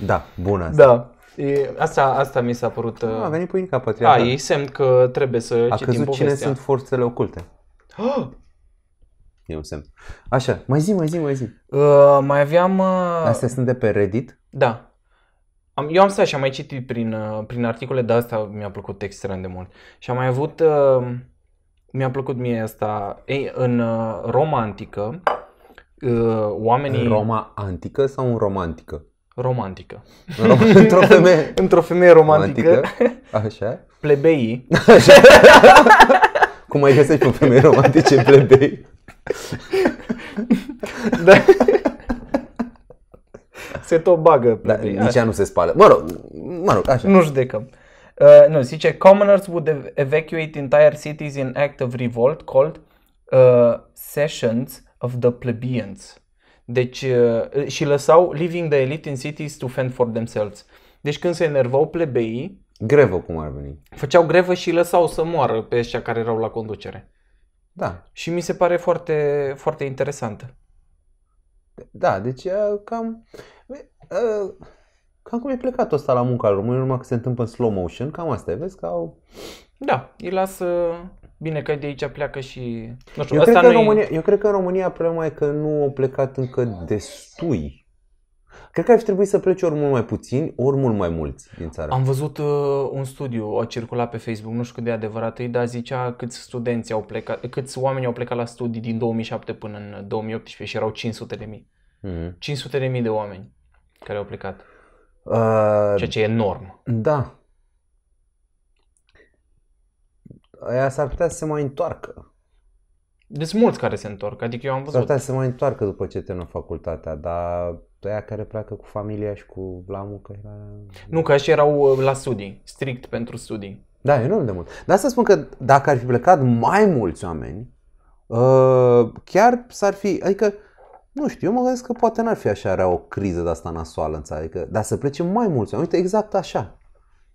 Da, bună asta. Da. E, asta, asta mi s-a părut... Nu, a uh, venit pâine pe patriarca. e semn că trebuie să a citim povestea. cine sunt forțele oculte. Ah! (gasps) e un semn. Așa, mai zi, mai zi, mai zi. Uh, mai aveam... Uh... Astea sunt de pe Reddit? Da. Am, eu am stat și am mai citit prin, uh, prin articole, de asta mi-a plăcut extrem de mult. Și am mai avut, uh, mi-a plăcut mie asta, ei, în uh, Roma antică, uh, oamenii... În Roma antică sau în romantică? Romantică. (laughs) Într-o femeie, (laughs) Într-o femeie romantică. romantică. Așa. Plebeii. Așa. (laughs) Cum ai găsești pe femei romantice plebei? da se tot bagă. Da, nici ea nu se spală. Mă rog, mă rog, așa. Nu judecăm. Uh, nu, zice, commoners would evacuate entire cities in act of revolt called uh, sessions of the plebeians. Deci, uh, și lăsau leaving the elite in cities to fend for themselves. Deci când se enervau plebeii, Grevă cum ar veni. Făceau grevă și lăsau să moară pe ăștia care erau la conducere. Da. Și mi se pare foarte, foarte interesantă. Da, deci cam... Ă, cam cum e plecat ăsta la munca românilor, numai că se întâmplă în slow motion, cam asta e, vezi că au... Da, îi lasă... Bine că de aici pleacă și... Nu știu, eu, cred că în România, eu cred că în România problema e că nu au plecat încă destui. Cred că ar fi trebuit să pleci ori mult mai puțin, ori mult mai mulți din țară. Am văzut uh, un studiu, a circulat pe Facebook, nu știu cât de adevărat e, dar zicea câți studenți au plecat, câți oameni au plecat la studii din 2007 până în 2018 și erau 500 de mii. Mm-hmm. 500 de mii de oameni care au plecat. Uh, Ceea ce e enorm. Da. Aia s-ar putea să se mai întoarcă. Deci mulți care se întorc, adică eu am văzut. S-ar putea să se mai întoarcă după ce termină facultatea, dar aia care pleacă cu familia și cu la muncă era... Nu, că și erau uh, la studii, strict pentru studii. Da, e enorm de mult. Dar să spun că dacă ar fi plecat mai mulți oameni, uh, chiar s-ar fi, adică nu știu, eu mă gândesc că poate n-ar fi așa rea o criză de asta nasoală, țară, Că, adică, dar să plece mai mulți uite, exact așa.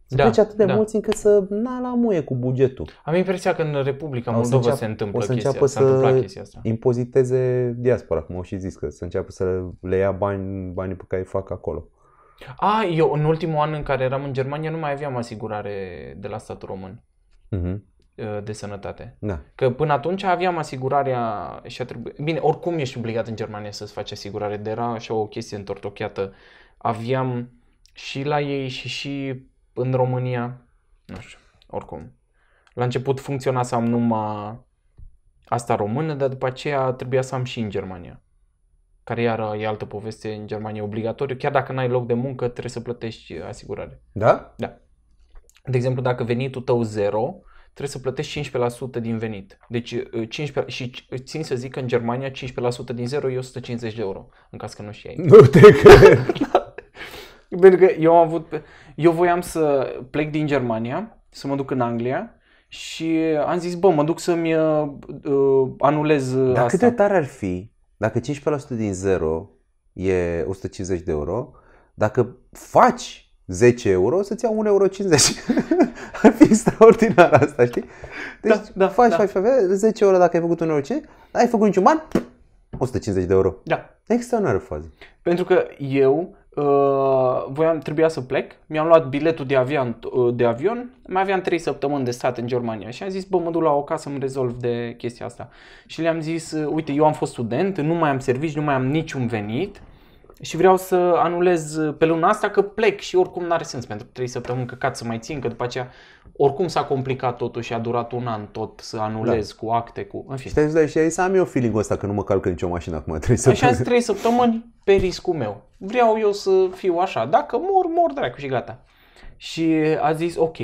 Să da, plece atât de da. mulți încât să n-a la muie cu bugetul. Am impresia că în Republica Moldova se întâmplă o să chestia, să impoziteze diaspora, cum au și zis, că să înceapă să le ia bani, banii pe care îi fac acolo. A, eu în ultimul an în care eram în Germania nu mai aveam asigurare de la statul român. Uh-huh. Uh, de sănătate. Da. Că până atunci aveam asigurarea și a trebuit... Bine, oricum ești obligat în Germania să-ți faci asigurare, de era așa o chestie întortocheată. Aveam și la ei și și în România. Nu știu, oricum. La început funcționa să am numai asta română, dar după aceea trebuia să am și în Germania. Care iară e altă poveste, în Germania e obligatoriu. Chiar dacă n-ai loc de muncă, trebuie să plătești asigurare. Da? Da. De exemplu, dacă venitul tău zero, trebuie să plătești 15% din venit. Deci 15, uh, și uh, țin să zic că în Germania 15% din 0 e 150 de euro, în caz că nu știai. Nu te (laughs) Pentru că eu am avut, eu voiam să plec din Germania, să mă duc în Anglia și am zis, bă, mă duc să-mi uh, uh anulez Dar asta. cât de tare ar fi dacă 15% din 0 e 150 de euro, dacă faci 10 euro, să-ți iau 1,50 euro. (laughs) Ar fi extraordinar asta, știi? Deci da, da, faci, da. faci, faci, 10 euro dacă ai făcut 1,50 euro, ai făcut niciun ban, 150 de euro. Da. Extraordinar fază. Pentru că eu uh, voiam, trebuia să plec, mi-am luat biletul de avion, uh, de avion, mai aveam 3 săptămâni de stat în Germania și am zis, bă, mă duc la o casă, îmi rezolv de chestia asta. Și le-am zis, uite, eu am fost student, nu mai am servici, nu mai am niciun venit, și vreau să anulez pe luna asta că plec și oricum n-are sens pentru 3 săptămâni căcat să mai țin, că după aceea oricum s-a complicat totul și a durat un an tot să anulez da. cu acte, cu... În fine. Și, da, și ai să am eu feeling ăsta că nu mă calcă nicio mașină acum 3 săptămâni. Așa 3 săptămâni pe riscul meu. Vreau eu să fiu așa. Dacă mor, mor dracu și gata. Și a zis ok,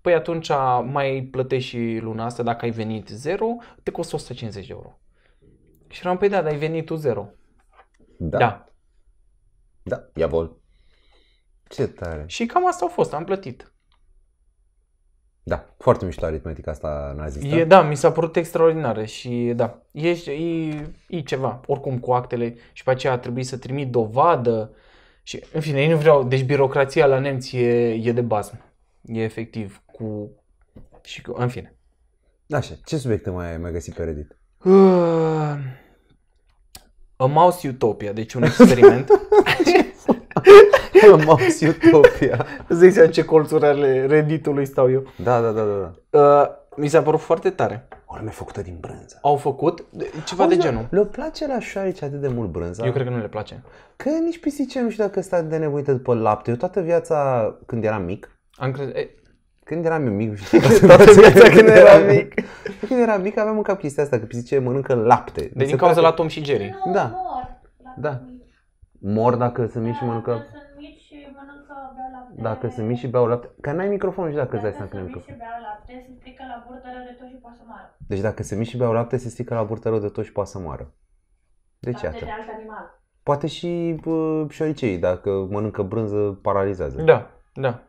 păi atunci mai plătești și luna asta, dacă ai venit 0, te costă 150 de euro. Și eram, păi da, dar ai venit tu 0. Da. da. Da, Iavol. Ce tare. Și cam asta a fost, am plătit. Da, foarte mișto aritmetica asta nazistă. E, da, mi s-a părut extraordinară și da, e, e, e ceva, oricum cu actele și pe aceea a trebuit să trimit dovadă și în fine, ei nu vreau, deci birocrația la nemți e, e de bază, e efectiv cu și cu, în fine. Așa, ce subiecte mai ai mai găsit pe Reddit? Uh, a Mouse Utopia, deci un experiment. (laughs) a Mouse Utopia. Zici în ce colțuri ale Reddit-ului stau eu. Da, da, da, da, da. Uh, mi s-a părut foarte tare. O mi făcută din brânză. Au făcut ceva Auzi, de genul. Le place la șoareci atât de mult brânza? Eu cred că nu le place. Că nici pisicile nu știu dacă stai de nevoită după lapte. Eu toată viața, când eram mic, am crezut, când eram eu mic, (laughs) toată viața când eram mic. Când eram mic aveam în cap chestia asta, că pisice mănâncă lapte. De deci din cauza la Tom și Jerry. Da. Da. Mor dacă sunt mici și da, mănâncă... Dacă sunt mici și beau lapte, că n-ai microfonul și dacă îți dai seama că n-ai microfon. Dacă sunt mici și beau lapte, se strică la burtă rău de tot și poate să moară. Deci dacă sunt mici și beau lapte, se strică la burtă rău de tot și poate să moară. Deci iată. de alt animal. Poate și uh, dacă mănâncă brânză, paralizează. Da, da.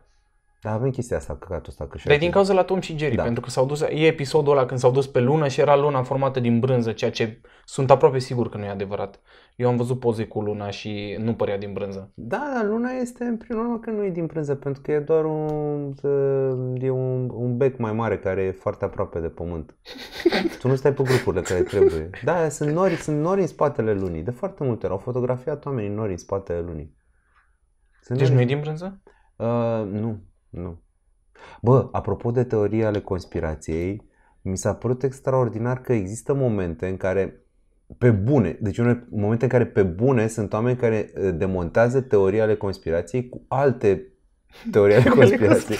Dar avem chestia asta, căcatul ăsta. Că Dar din cauza la Tom și Jerry, da. pentru că s-au dus, e episodul ăla când s-au dus pe lună și era luna formată din brânză, ceea ce sunt aproape sigur că nu e adevărat. Eu am văzut poze cu luna și nu părea din brânză. Da, luna este în primul rând că nu e din brânză, pentru că e doar un, e un, un bec mai mare care e foarte aproape de pământ. (laughs) tu nu stai pe grupurile care trebuie. Da, sunt nori, sunt nori în spatele lunii. De foarte multe ori au fotografiat oamenii nori în spatele lunii. Sunt deci nu e din brânză? Uh, nu, nu. Bă, apropo de teoria ale conspirației, mi s-a părut extraordinar că există momente în care pe bune, deci unele momente în care pe bune sunt oameni care demontează teoria ale conspirației cu alte teorii ale (laughs) conspirației.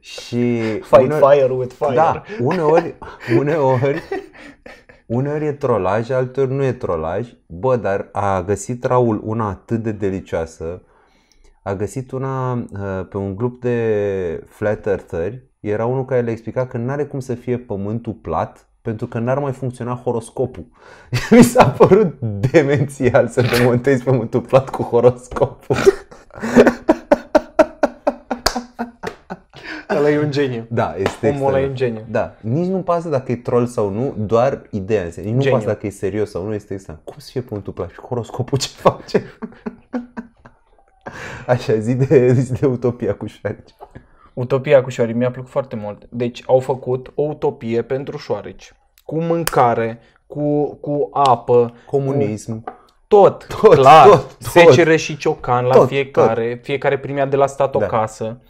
Și Fight uneori, fire with fire. Da, uneori, uneori, uneori e trolaj, alteori nu e trolaj. Bă, dar a găsit Raul una atât de delicioasă a găsit una uh, pe un grup de flat eartheri. Era unul care le explica că nu are cum să fie pământul plat pentru că n-ar mai funcționa horoscopul. (laughs) Mi s-a părut demențial să te montezi pământul plat cu horoscopul. (laughs) Ăla e un geniu. Da, este Omul e un geniu. Da. Nici nu pasă dacă e troll sau nu, doar ideea în Nici nu pasă dacă e serios sau nu, este extrem. Cum să fie pământul plat și horoscopul ce face? (laughs) Așa, zi de, zi de utopia cu șoareci. Utopia cu șoareci mi-a plăcut foarte mult. Deci au făcut o utopie pentru șoareci. Cu mâncare, cu, cu apă. Comunism. Cu... Tot, (laughs) tot, clar. Tot, tot, Secere și ciocan la fiecare. Tot. Fiecare primea de la stat o da. casă.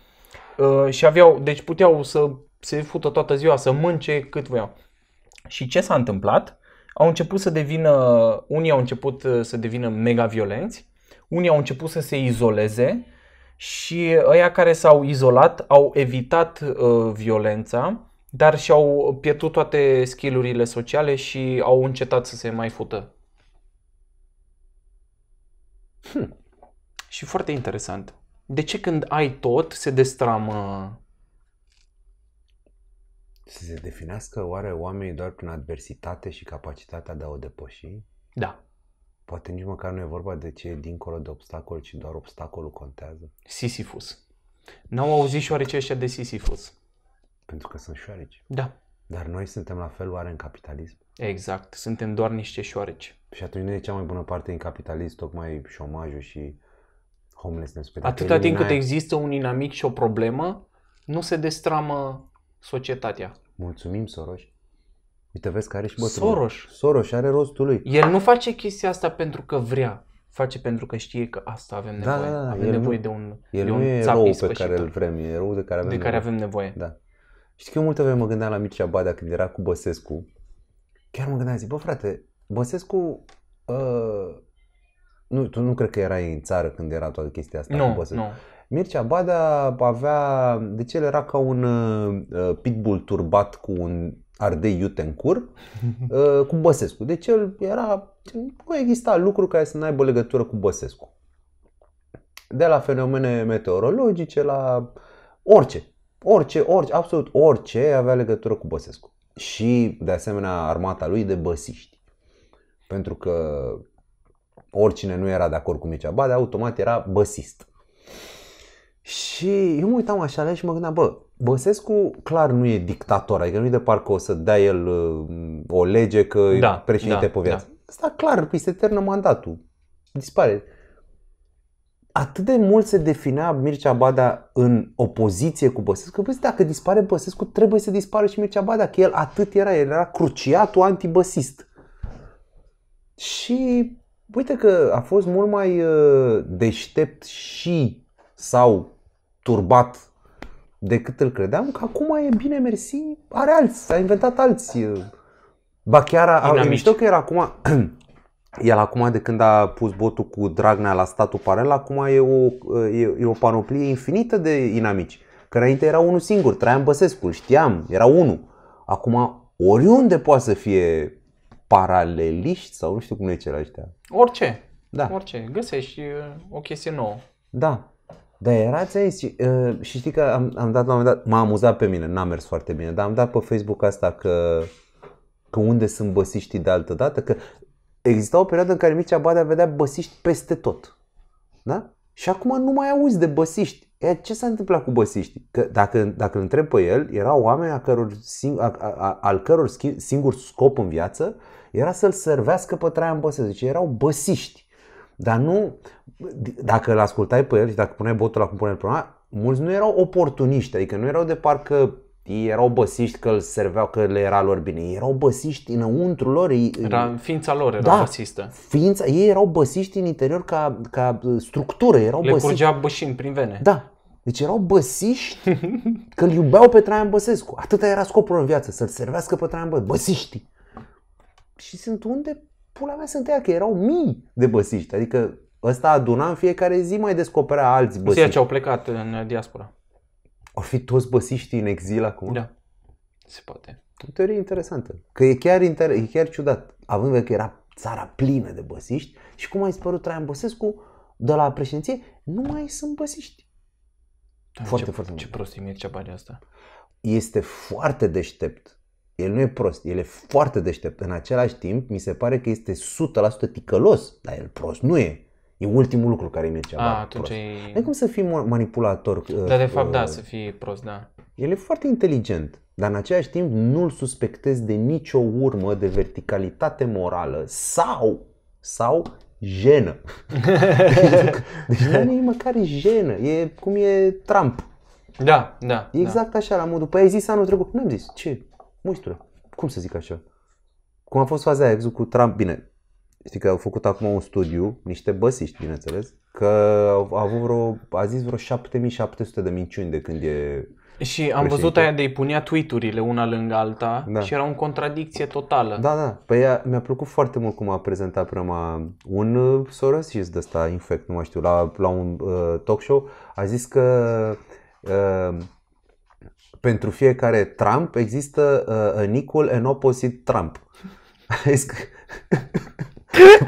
Uh, și aveau, deci puteau să se fută toată ziua, să mânce cât voiau. Și ce s-a întâmplat? Au început să devină, unii au început uh, să devină mega violenți, unii au început să se izoleze și ăia care s-au izolat au evitat uh, violența, dar și-au pierdut toate skillurile sociale și au încetat să se mai fută. Hm. Și foarte interesant. De ce când ai tot se destramă? Să se definească oare oamenii doar prin adversitate și capacitatea de a o depăși? Da. Poate nici măcar nu e vorba de ce e dincolo de obstacol, ci doar obstacolul contează. Sisyphus. N-au auzit șoarece ăștia de Sisyphus. Pentru că sunt șoareci. Da. Dar noi suntem la fel oare în capitalism? Exact. Suntem doar niște șoareci. Și atunci nu e cea mai bună parte în capitalism, tocmai șomajul și homelessness. Pe păi Atâta timp cât există un inamic și o problemă, nu se destramă societatea. Mulțumim, soroși. Uite, vezi că are și bătrânul. Soros. Soros are rostul lui. El nu face chestia asta pentru că vrea. Face pentru că știe că asta avem da, nevoie. Da, da, da. Avem el nevoie nu, de un El de nu e rău pe care îl vrem, e rău de care avem de nevoie. care avem nevoie. Da. Știi că eu multă vreme mă gândeam la Mircea Badea când era cu Băsescu. Chiar mă gândeam, zic, bă frate, Băsescu uh, nu, tu nu cred că erai în țară când era toată chestia asta nu, cu Băsescu. Nu. Mircea Badea avea, deci el era ca un uh, pitbull turbat cu un Ardei Iute în cur, (laughs) uh, cu Băsescu. Deci el era, nu exista lucru care să nu aibă legătură cu Băsescu. De la fenomene meteorologice la orice, orice, orice, absolut orice avea legătură cu Băsescu. Și, de asemenea, armata lui de băsiști. Pentru că oricine nu era de acord cu Mircea Badea, automat era băsist. Și eu mă uitam așa la și mă gândeam, bă, Băsescu clar nu e dictator, adică nu-i de parcă o să dea el uh, o lege că da, e președinte da, pe viață. Da. Asta clar, îi se termină mandatul, dispare. Atât de mult se definea Mircea Badea în opoziție cu Băsescu, că dacă dispare Băsescu, trebuie să dispară și Mircea Badea, că el atât era, el era cruciatul antibăsist. Și uite că a fost mult mai uh, deștept și sau turbat decât îl credeam, că acum e bine mersi, are alți, s-a inventat alți, Ba chiar, a, e mișto că era acum, (clears throat) el acum de când a pus botul cu Dragnea la statul Parel, acum e o, e, e o panoplie infinită de inamici. Că înainte era unul singur, Traian Băsescu, știam, era unul. Acum oriunde poate să fie paraleliști sau nu știu cum e cel ăștia. Orice. Da. Orice. Găsești o chestie nouă. Da. Da, erați aici uh, și, știi că am, am dat la un moment dat, m-a amuzat pe mine, n-a mers foarte bine, dar am dat pe Facebook asta că, că unde sunt băsiștii de altă dată, că exista o perioadă în care Mircea Badea vedea băsiști peste tot. Da? Și acum nu mai auzi de băsiști. E, ce s-a întâmplat cu băsiștii? Că dacă, dacă îl întreb pe el, erau oameni a căror, sing, a, a, al căror singur scop în viață era să-l servească pe Traian Băsescu. Deci erau băsiști. Dar nu, dacă îl ascultai pe el și dacă puneai botul la cum pune problema, mulți nu erau oportuniști, adică nu erau de parcă ei erau băsiști că îl serveau, că le era lor bine. Ei erau băsiști înăuntru lor. Ei, era, ființa lor era da, băsistă. Ființa, ei erau băsiști în interior ca, ca structură. Erau le băsiști. curgea bășin prin vene. Da. Deci erau băsiști (laughs) că îl iubeau pe Traian Băsescu. Atâta era scopul în viață, să-l servească pe Traian Băsescu. Băsiștii. Și sunt unde pula mea sunt ea, că erau mii de băsiști. Adică ăsta aduna în fiecare zi mai descoperea alți băsiști. Ăia ce au plecat în diaspora. Au fi toți băsiștii în exil acum? Da, se poate. O teorie interesantă. Că e chiar, inter... e chiar ciudat, având că era țara plină de băsiști și cum ai spărut Traian Băsescu de la președinție, nu mai sunt băsiști. Da, foarte, ce, foarte Ce e Mircea Badea asta. Este foarte deștept. El nu e prost, el e foarte deștept. În același timp, mi se pare că este 100% ticălos, dar el prost nu e. E ultimul lucru care mi-e ceva A, ah, prost. E... Ai cum să fii manipulator. Uh, dar de fapt uh, da, să fii prost, da. El e foarte inteligent, dar în același timp nu-l suspectez de nicio urmă de verticalitate morală sau, sau jenă. (laughs) deci nu e măcar jenă, e cum e Trump. Da, da. E exact da. așa, la modul, păi ai zis anul trecut, nu am zis, ce, muistule, cum să zic așa? Cum a fost faza aia cu Trump, bine, știi că au făcut acum un studiu, niște băsiști, bineînțeles, că au avut vreo, a zis vreo 7700 de minciuni de când e și am președinte. văzut aia de îi punea tweet-urile una lângă alta da. și era o contradicție totală. Da, da. Păi ea, mi-a plăcut foarte mult cum a prezentat prima un uh, Soros și de asta infect, nu mai știu, la, la un uh, talk show, a zis că uh, pentru fiecare Trump există uh, un equal and opposite Trump. (laughs) (laughs)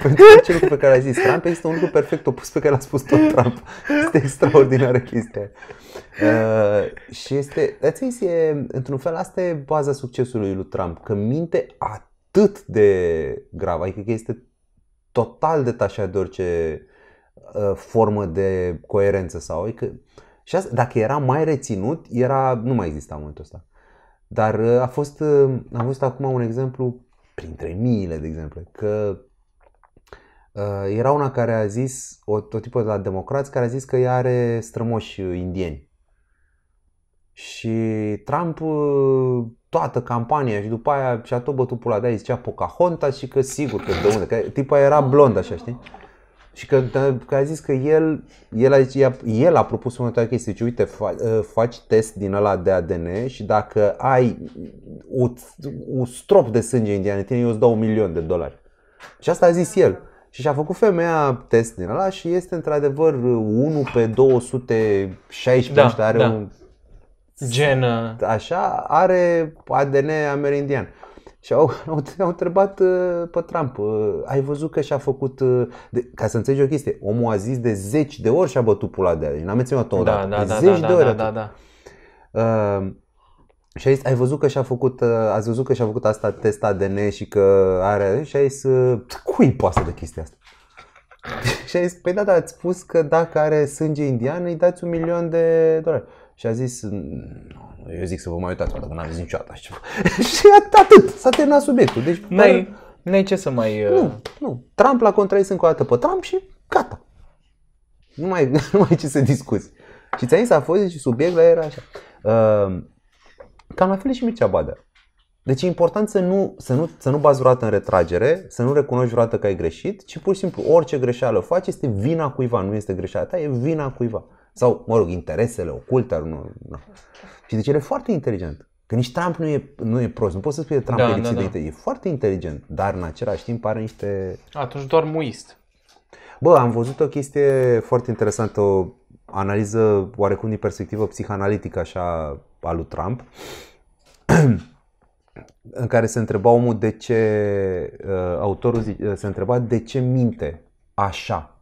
Pentru că acel lucru pe care a zis Trump este un lucru perfect opus pe care l-a spus tot Trump. Este extraordinară chestia. Uh, și este, zis, e, într-un fel, asta e baza succesului lui Trump, că minte atât de grav, adică că este total detașat de orice uh, formă de coerență sau, adică, și asta, dacă era mai reținut, era, nu mai exista momentul ăsta. Dar a fost, am văzut acum un exemplu printre miile, de exemplu, că Uh, era una care a zis, o tipă de la democrați, care a zis că ea are strămoși uh, indieni. Și Trump uh, toată campania și după aia și-a tot bătut pula de aia, zicea Pocahontas și că sigur că de unde, că tipa era blond așa, știi? Și că, că a zis că el, el, a, zis, el a propus următoarea chestie, zice, uite, faci test din ăla de ADN și dacă ai un strop de sânge indian în tine, eu îți dau un milion de dolari. Și asta a zis el. Și și-a făcut femeia test din ăla și este într-adevăr 1 pe 216, da, are da. un gen uh, așa, are ADN amerindian. Și au, (laughs) au, au întrebat uh, pe Trump, uh, ai văzut că și-a făcut, uh, de, ca să înțelegi o chestie, omul a zis de zeci de ori și-a bătut pula de aia, n am menționat o dată, da, da, de da, zeci da, de da, ori. Da, da, da. Uh, și ai, zis, ai văzut că și-a făcut, uh, ați văzut că și-a făcut asta test ADN și că are, și ai zis, uh, cui poate de chestia asta? (laughs) și ai zis, păi da, dar ați spus că dacă are sânge indian îi dați un milion de dolari. Și a zis, mm, eu zic să vă mai uitați, n nu zis niciodată așa (laughs) Și atât, s-a terminat subiectul. Deci, n-ai, dar... n-ai ce să mai... Uh... Nu, nu. Trump l-a contrais încă o dată pe Trump și gata. Nu mai, (laughs) nu mai ce să discuți. Și ți a zis, a fost și deci subiectul era așa. Uh, Cam la fel și Mircea Badea. Deci e important să nu, să nu, să nu bazi în retragere, să nu recunoști vreodată că ai greșit, ci pur și simplu orice greșeală faci este vina cuiva, nu este greșeala ta, e vina cuiva. Sau, mă rog, interesele oculte nu? nu. Și deci el e foarte inteligent. Că nici Trump nu e, nu e prost, nu poți să spui că Trump da, e da, lipsit da, da. de E foarte inteligent, dar în același timp are niște... Atunci doar muist. Bă, am văzut o chestie foarte interesantă, o analiză oarecum din perspectivă psihanalitică, așa, al lui Trump, (clears throat) în care se întreba omul de ce, uh, autorul uh, se întreba de ce minte așa.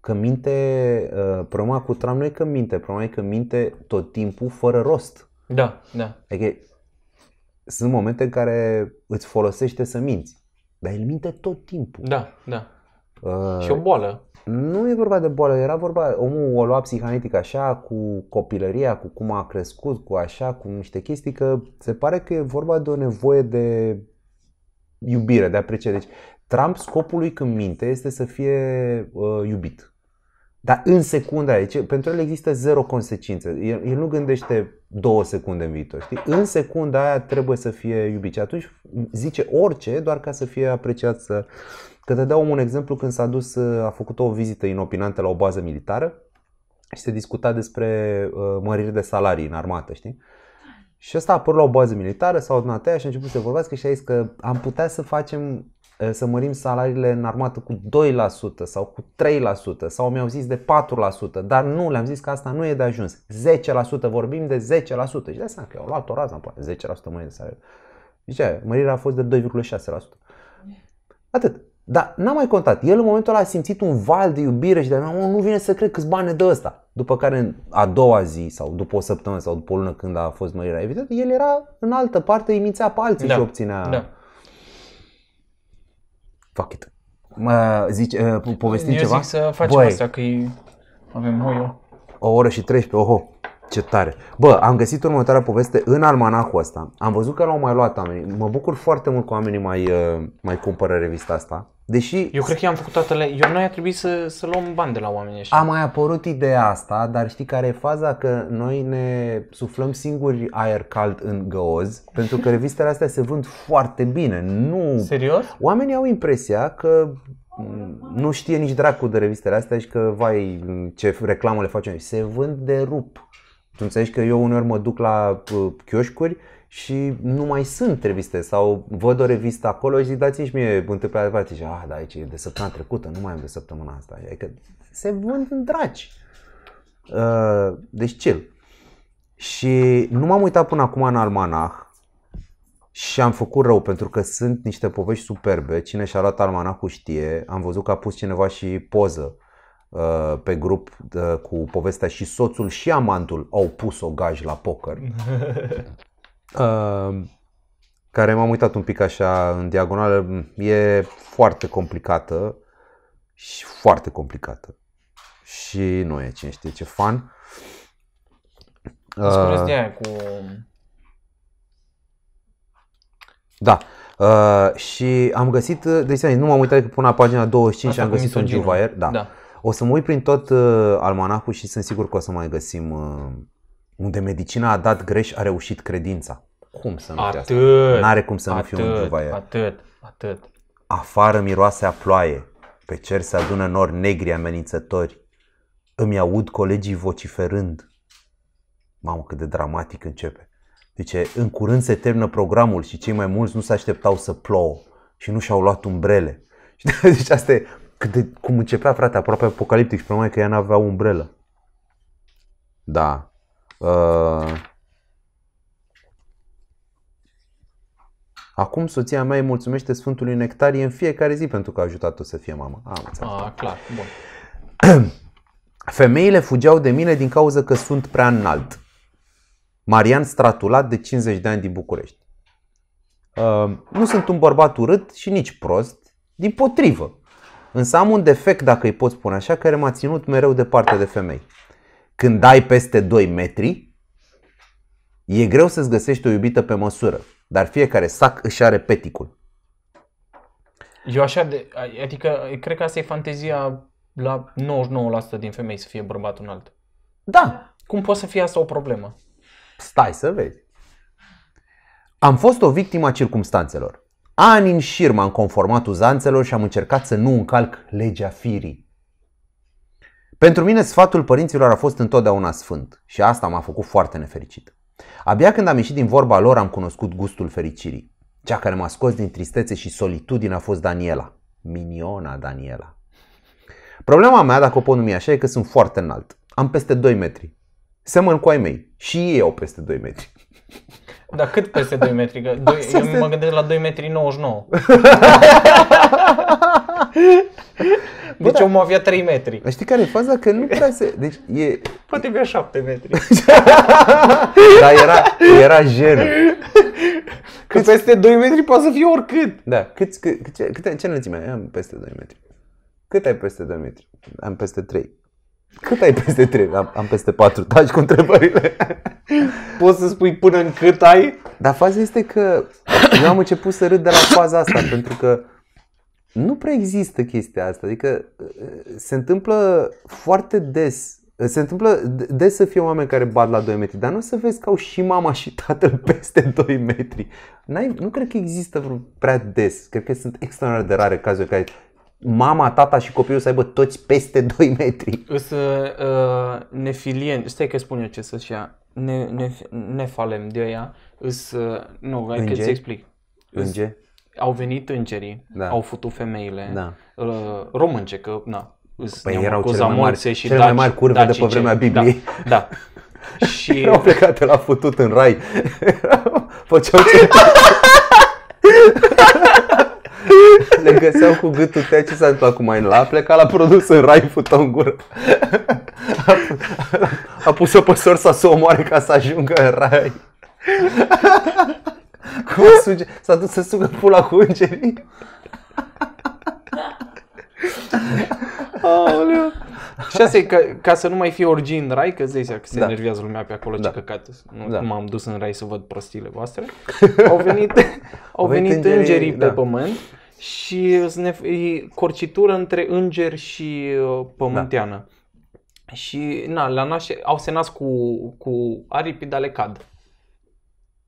Că minte, uh, problema cu Trump nu e că minte, problema e că minte tot timpul fără rost. Da, da. Adică sunt momente în care îți folosește să minți, dar el minte tot timpul. Da, da. Uh, și o boală. Nu e vorba de boală, era vorba, omul o lua psihanetic așa, cu copilăria, cu cum a crescut, cu așa, cu niște chestii, că se pare că e vorba de o nevoie de iubire, de apreciere. Deci, Trump scopul lui când minte este să fie uh, iubit. Dar în secunda aia, deci pentru el există zero consecințe. El, el nu gândește două secunde în viitor. Știi? În secunda aia trebuie să fie iubit. Și atunci zice orice doar ca să fie apreciat, să Că te dau un exemplu când s-a dus, uh, a făcut o vizită inopinantă la o bază militară și se discuta despre uh, măriri de salarii în armată, știi? Și ăsta a apărut la o bază militară, s a adunat aia și a început să vorbească și a zis că am putea să facem uh, să mărim salariile în armată cu 2% sau cu 3% sau mi-au zis de 4%, dar nu, le-am zis că asta nu e de ajuns. 10%, vorbim de 10% și de asta că au luat o rază, poate 10% mărire de salariu. Zicea, mărirea a fost de 2,6%. Atât. Dar n-a mai contat. El în momentul ăla a simțit un val de iubire și de mea, nu vine să cred câți bani de ăsta. După care a doua zi sau după o săptămână sau după o lună când a fost mărirea, evident, el era în altă parte, mințea pe alții da. și obținea... Da. Fuck it. Mă, zici, uh, povestim Eu ceva? Eu zic să facem Băi. asta, că avem hoio. O oră și 13, oho. Ce tare! Bă, am găsit următoarea poveste în almanacul ăsta. Am văzut că l-au mai luat oamenii. Mă bucur foarte mult că oamenii mai, eh, mai cumpără revista asta. Deși... Eu cred că i-am făcut toate Eu noi a trebuit să, să luăm bani de la oameni ăștia. A mai apărut ideea asta, dar știi care e faza? Că noi ne suflăm singuri aer cald în găoz, (laughs) pentru că revistele astea se vând foarte bine. Nu... Serios? Oamenii au impresia că nu știe nici dracu de revistele astea și că, vai, ce reclamă le facem. Se vând de rup. Tu înțelegi că eu uneori mă duc la uh, chioșcuri și nu mai sunt reviste sau văd o revistă acolo și zic dați-și mie întâmplarea de parte și ah, da, aici e de săptămâna trecută, nu mai am de săptămâna asta. Adică se vând în dragi. Uh, deci chill. Și nu m-am uitat până acum în almanah și am făcut rău pentru că sunt niște povești superbe. Cine și-a luat almanahul știe. Am văzut că a pus cineva și poză uh, pe grup uh, cu povestea și soțul și amantul au pus o gaj la poker. (laughs) uh, care m-am uitat un pic așa în diagonală, e foarte complicată și foarte complicată. Și nu e cine știe ce fan. Spuneți de uh, aia cu... Da. Uh, și am găsit, uh, deci nu m-am uitat că până la pagina 25 Asta am găsit un Givair. Da. da. O să mă uit prin tot uh, almanacul și sunt sigur că o să mai găsim uh, unde medicina a dat greș, a reușit credința. Cum să nu atât, asta? N-are cum să nu fie fiu în Atât, atât. Afară miroase a ploaie, pe cer se adună nori negri amenințători. Îmi aud colegii vociferând. Mamă, cât de dramatic începe. Zice, în curând se termină programul și cei mai mulți nu se așteptau să plouă și nu și-au luat umbrele. (laughs) Și zice, (laughs) deci asta e, cât de, cum începea frate, aproape apocaliptic și problema că ea n-avea umbrelă. Da, Uh, acum soția mea îi mulțumește Sfântului Nectarie în fiecare zi pentru că a ajutat-o să fie mamă. Am Ah, clar, bun. (clears throat) Femeile fugeau de mine din cauza că sunt prea înalt. Marian Stratulat de 50 de ani din București. Uh, nu sunt un bărbat urât și nici prost, din potrivă. Însă am un defect, dacă îi pot spune așa, care m-a ținut mereu departe de femei când ai peste 2 metri, e greu să-ți găsești o iubită pe măsură, dar fiecare sac își are peticul. Eu așa de, adică cred că asta e fantezia la 99% din femei să fie bărbat un alt. Da. Cum poate să fie asta o problemă? Stai să vezi. Am fost o victimă a circumstanțelor. Ani în șir m-am conformat uzanțelor și am încercat să nu încalc legea firii. Pentru mine sfatul părinților a fost întotdeauna sfânt și asta m-a făcut foarte nefericit. Abia când am ieșit din vorba lor am cunoscut gustul fericirii. Cea care m-a scos din tristețe și solitudine a fost Daniela. Miniona Daniela. Problema mea, dacă o pot numi așa, e că sunt foarte înalt. Am peste 2 metri. Semăn cu ai mei. Și ei au peste 2 metri. Dar cât peste 2 metri? Că 2, eu se... mă gândesc la 2 metri 99. (laughs) Bă, deci da. omul avea 3 metri. Dar știi care e faza? Că nu prea se... Deci e... Poate avea 7 metri. (laughs) Dar era, era jenă. Că câți... peste 2 metri poate să fie oricât. Da. Câți, cât cât cât câte, ce înălțime ai? Am peste 2 metri. Cât ai peste 2 metri? Am peste 3. Cât ai peste 3? Am, am peste 4. Taci da, cu întrebările. Poți să spui până în cât ai? Dar faza este că eu am început să râd de la faza asta pentru că nu prea există chestia asta, adică uh, se întâmplă foarte des uh, se întâmplă des să fie oameni care bat la 2 metri, dar nu să vezi că au și mama și tatăl (laughs) peste 2 metri. N-ai, nu cred că există vreo prea des. Cred că sunt extraordinar de rare cazuri în care mama, tata și copilul să aibă toți peste 2 (laughs) metri. Să uh, nefilien, stai că spun eu ce să-și ia, ne, ne, ne falem de aia. îs, uh, nu, hai că ți explic. Înge? au venit îngerii, da. au futut femeile da. Uh, românce, că na, Păi erau cele mai mari, și cele daci, mai mari curve daci, de pe vremea Bibliei. Da, da. (laughs) și... Erau plecate la futut în rai. (laughs) Făceau ce... (laughs) Le găseau cu gâtul tăia ce s-a întâmplat cu mai la pleca la produs în rai, fută în gură. A, a pus-o pe sorsa să o omoare ca să ajungă în rai. Cum suge, s-a dus să sugă pula cu îngerii. Aoleu. Și asta e ca, ca să nu mai fie orgii în rai, că zici, că se da. enervează lumea pe acolo, da. ce căcat, nu da. m-am dus în rai să văd prostiile voastre. (laughs) Au venit, au venit îngerii, îngerii da. pe pământ și e corcitură între înger și uh, pământeană. Da. Și na, la nașe, au se nas cu, cu aripi, dar le cad.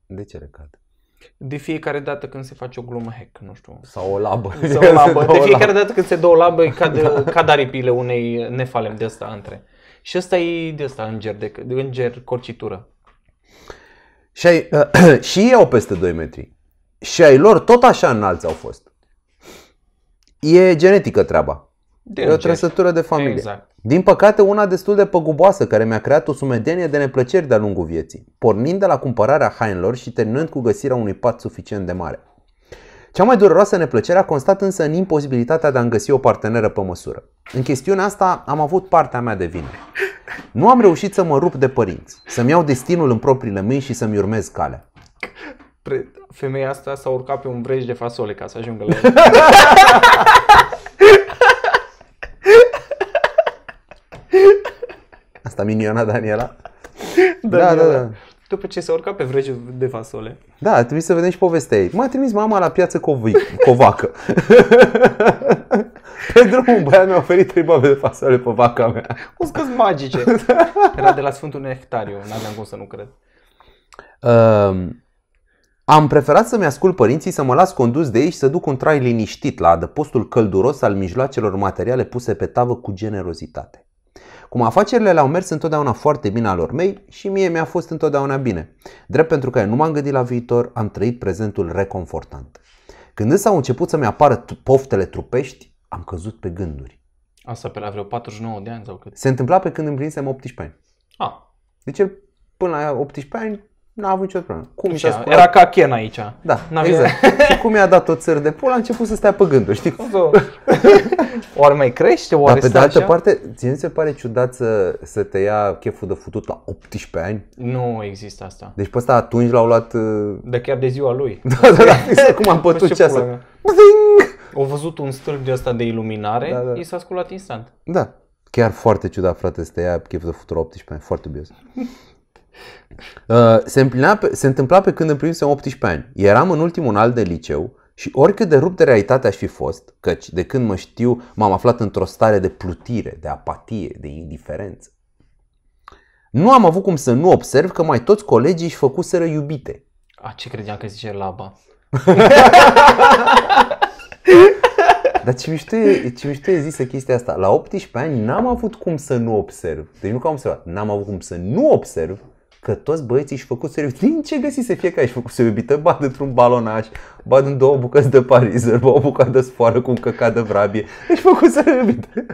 De ce le cad? de fiecare dată când se face o glumă hack, nu știu. Sau o labă. Sau o labă. De (laughs) fiecare dată când se dă o labă, cad, da. cad aripile unei nefalem de asta între. Și ăsta e de asta înger, de, înger corcitură. Și, ai, uh, (clears throat) și ei au peste 2 metri. Și ai lor tot așa înalți au fost. E genetică treaba de e o trăsătură de familie. Exact. Din păcate, una destul de păguboasă, care mi-a creat o sumedenie de neplăceri de-a lungul vieții, pornind de la cumpărarea hainelor și terminând cu găsirea unui pat suficient de mare. Cea mai dureroasă neplăcere a constat însă în imposibilitatea de a-mi găsi o parteneră pe măsură. În chestiunea asta am avut partea mea de vină. Nu am reușit să mă rup de părinți, să-mi iau destinul în propriile mâini și să-mi urmez calea. Femeia asta s-a urcat pe un vrej de fasole ca să ajungă la (laughs) asta, miniona Daniela. Da, da, Daniela. Da, da, da. pe ce s-a urcat pe vrege de fasole. Da, trebuie să vedem și povestea ei. M-a trimis mama la piață covi, covacă. (laughs) pe drum băiat mi-a oferit trei babe de fasole pe vaca mea. Uscăți magice. Da. Era de la Sfântul Nectariu, n-aveam cum să nu cred. Um... am preferat să-mi ascult părinții, să mă las condus de ei și să duc un trai liniștit la adăpostul călduros al mijloacelor materiale puse pe tavă cu generozitate. Cum afacerile le-au mers întotdeauna foarte bine al lor mei și mie mi-a fost întotdeauna bine. Drept pentru că nu m-am gândit la viitor, am trăit prezentul reconfortant. Când însă au început să-mi apară poftele trupești, am căzut pe gânduri. Asta pe la vreo 49 de ani sau cât? Se întâmpla pe când împlinisem 18 ani. Ah. Deci el până la 18 ani N-a avut nicio problemă. Cum Așa, spus? Era ca Ken aici. Da, N-a exact. (laughs) și cum i-a dat o țări de pula, a început să stea pe gânduri, știi? (laughs) Oare mai crește, Oare Dar pe de altă așa? parte, ție se pare ciudat să, să te ia cheful de futut la 18 ani? Nu există asta. Deci pe ăsta atunci l-au luat... Uh, de chiar de ziua lui. (laughs) da, da, da, exact cum am pătut ceasă. Au văzut un stâlp de asta de iluminare, da, da. i s-a sculat instant. Da. Chiar foarte ciudat, frate, să te ia chef de futur 18 ani. Foarte bine. Uh, se, împlinea, se întâmpla pe când împlinisem 18 ani. Eram în ultimul an de liceu și oricât de rupt de realitate aș fi fost, căci de când mă știu m-am aflat într-o stare de plutire, de apatie, de indiferență. Nu am avut cum să nu observ că mai toți colegii își făcuseră iubite. A, ce credeam că zice laba? (laughs) Dar ce mișto, e, ce mișto e zisă chestia asta. La 18 ani n-am avut cum să nu observ. Deci nu că am observat, n-am avut cum să nu observ că toți băieții și făcut serios. Din ce găsi găsise fiecare și făcut iubită? Ba într-un balonaj, ba în două bucăți de parizer, ba o bucată de sfoară cu un căcat de vrabie. Își făcut iubită. Uh,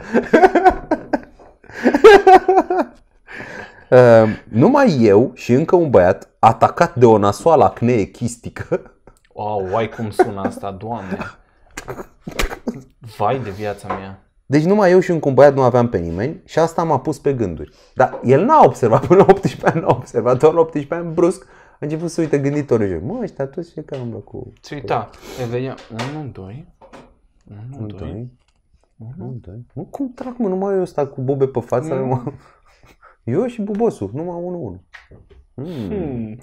(laughs) ehm, numai eu și încă un băiat atacat de o nasoală acne echistică. Wow, uai cum sună asta, doamne! Vai de viața mea! Deci numai eu și un băiat nu aveam pe nimeni și asta m-a pus pe gânduri. Dar el n-a observat, până la 18 ani n-a observat, doar la 18 ani brusc a început să uite gânditorul joi. Mă, ăștia toți ce cam cu... Se uita, e venea 1, 2, 1, 2, 1, 2. Nu, cum trag mă, numai eu ăsta cu bobe pe față, mm. mă, eu și bubosul, numai 1, 1. Hmm.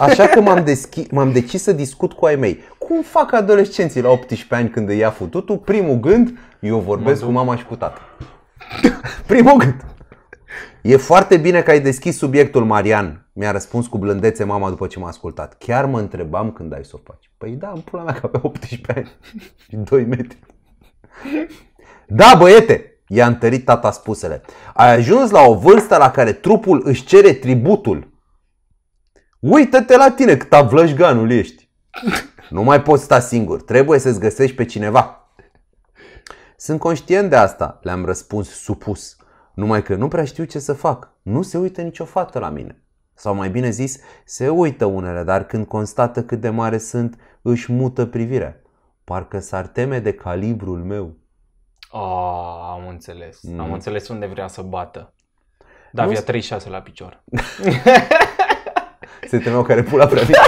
Așa că m-am, deschi- m-am decis să discut cu ai mei. Cum fac adolescenții la 18 ani când îi ia fututul? Primul gând, eu vorbesc cu mama și cu tata. (laughs) Primul gând. E foarte bine că ai deschis subiectul, Marian. Mi-a răspuns cu blândețe mama după ce m-a ascultat. Chiar mă întrebam când ai să o faci. Păi da, îmi pula mea că avea 18 ani și 2 metri. Da, băiete, i-a întărit tata spusele. Ai ajuns la o vârstă la care trupul își cere tributul Uită-te la tine cât avlășganul ești. Nu mai poți sta singur, trebuie să-ți găsești pe cineva. Sunt conștient de asta, le-am răspuns supus, numai că nu prea știu ce să fac. Nu se uită nicio fată la mine. Sau mai bine zis, se uită unele, dar când constată cât de mare sunt, își mută privirea. Parcă s-ar teme de calibrul meu. Oh, am înțeles. Mm. Am înțeles unde vrea să bată. Dar nu... 36 la picior. (laughs) Se temeau care pula prea mică.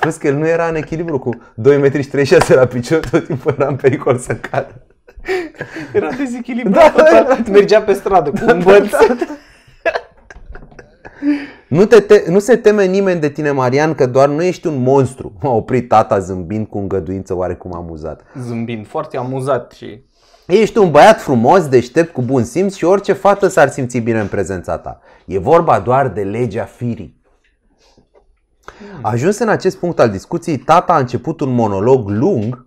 Plus că el nu era în echilibru cu 2,36 m la picior, tot timpul era în pericol să cadă. Era dezechilibrat. Da, da, da. Mergea pe stradă cu da, un băț. Da, da, da. Nu, te te- nu se teme nimeni de tine, Marian, că doar nu ești un monstru. M-a oprit tata zâmbind cu îngăduință oarecum amuzat. Zâmbind, foarte amuzat și... Ești un băiat frumos, deștept, cu bun simț și orice fată s-ar simți bine în prezența ta. E vorba doar de legea firii. Hmm. Ajuns în acest punct al discuției, tata a început un monolog lung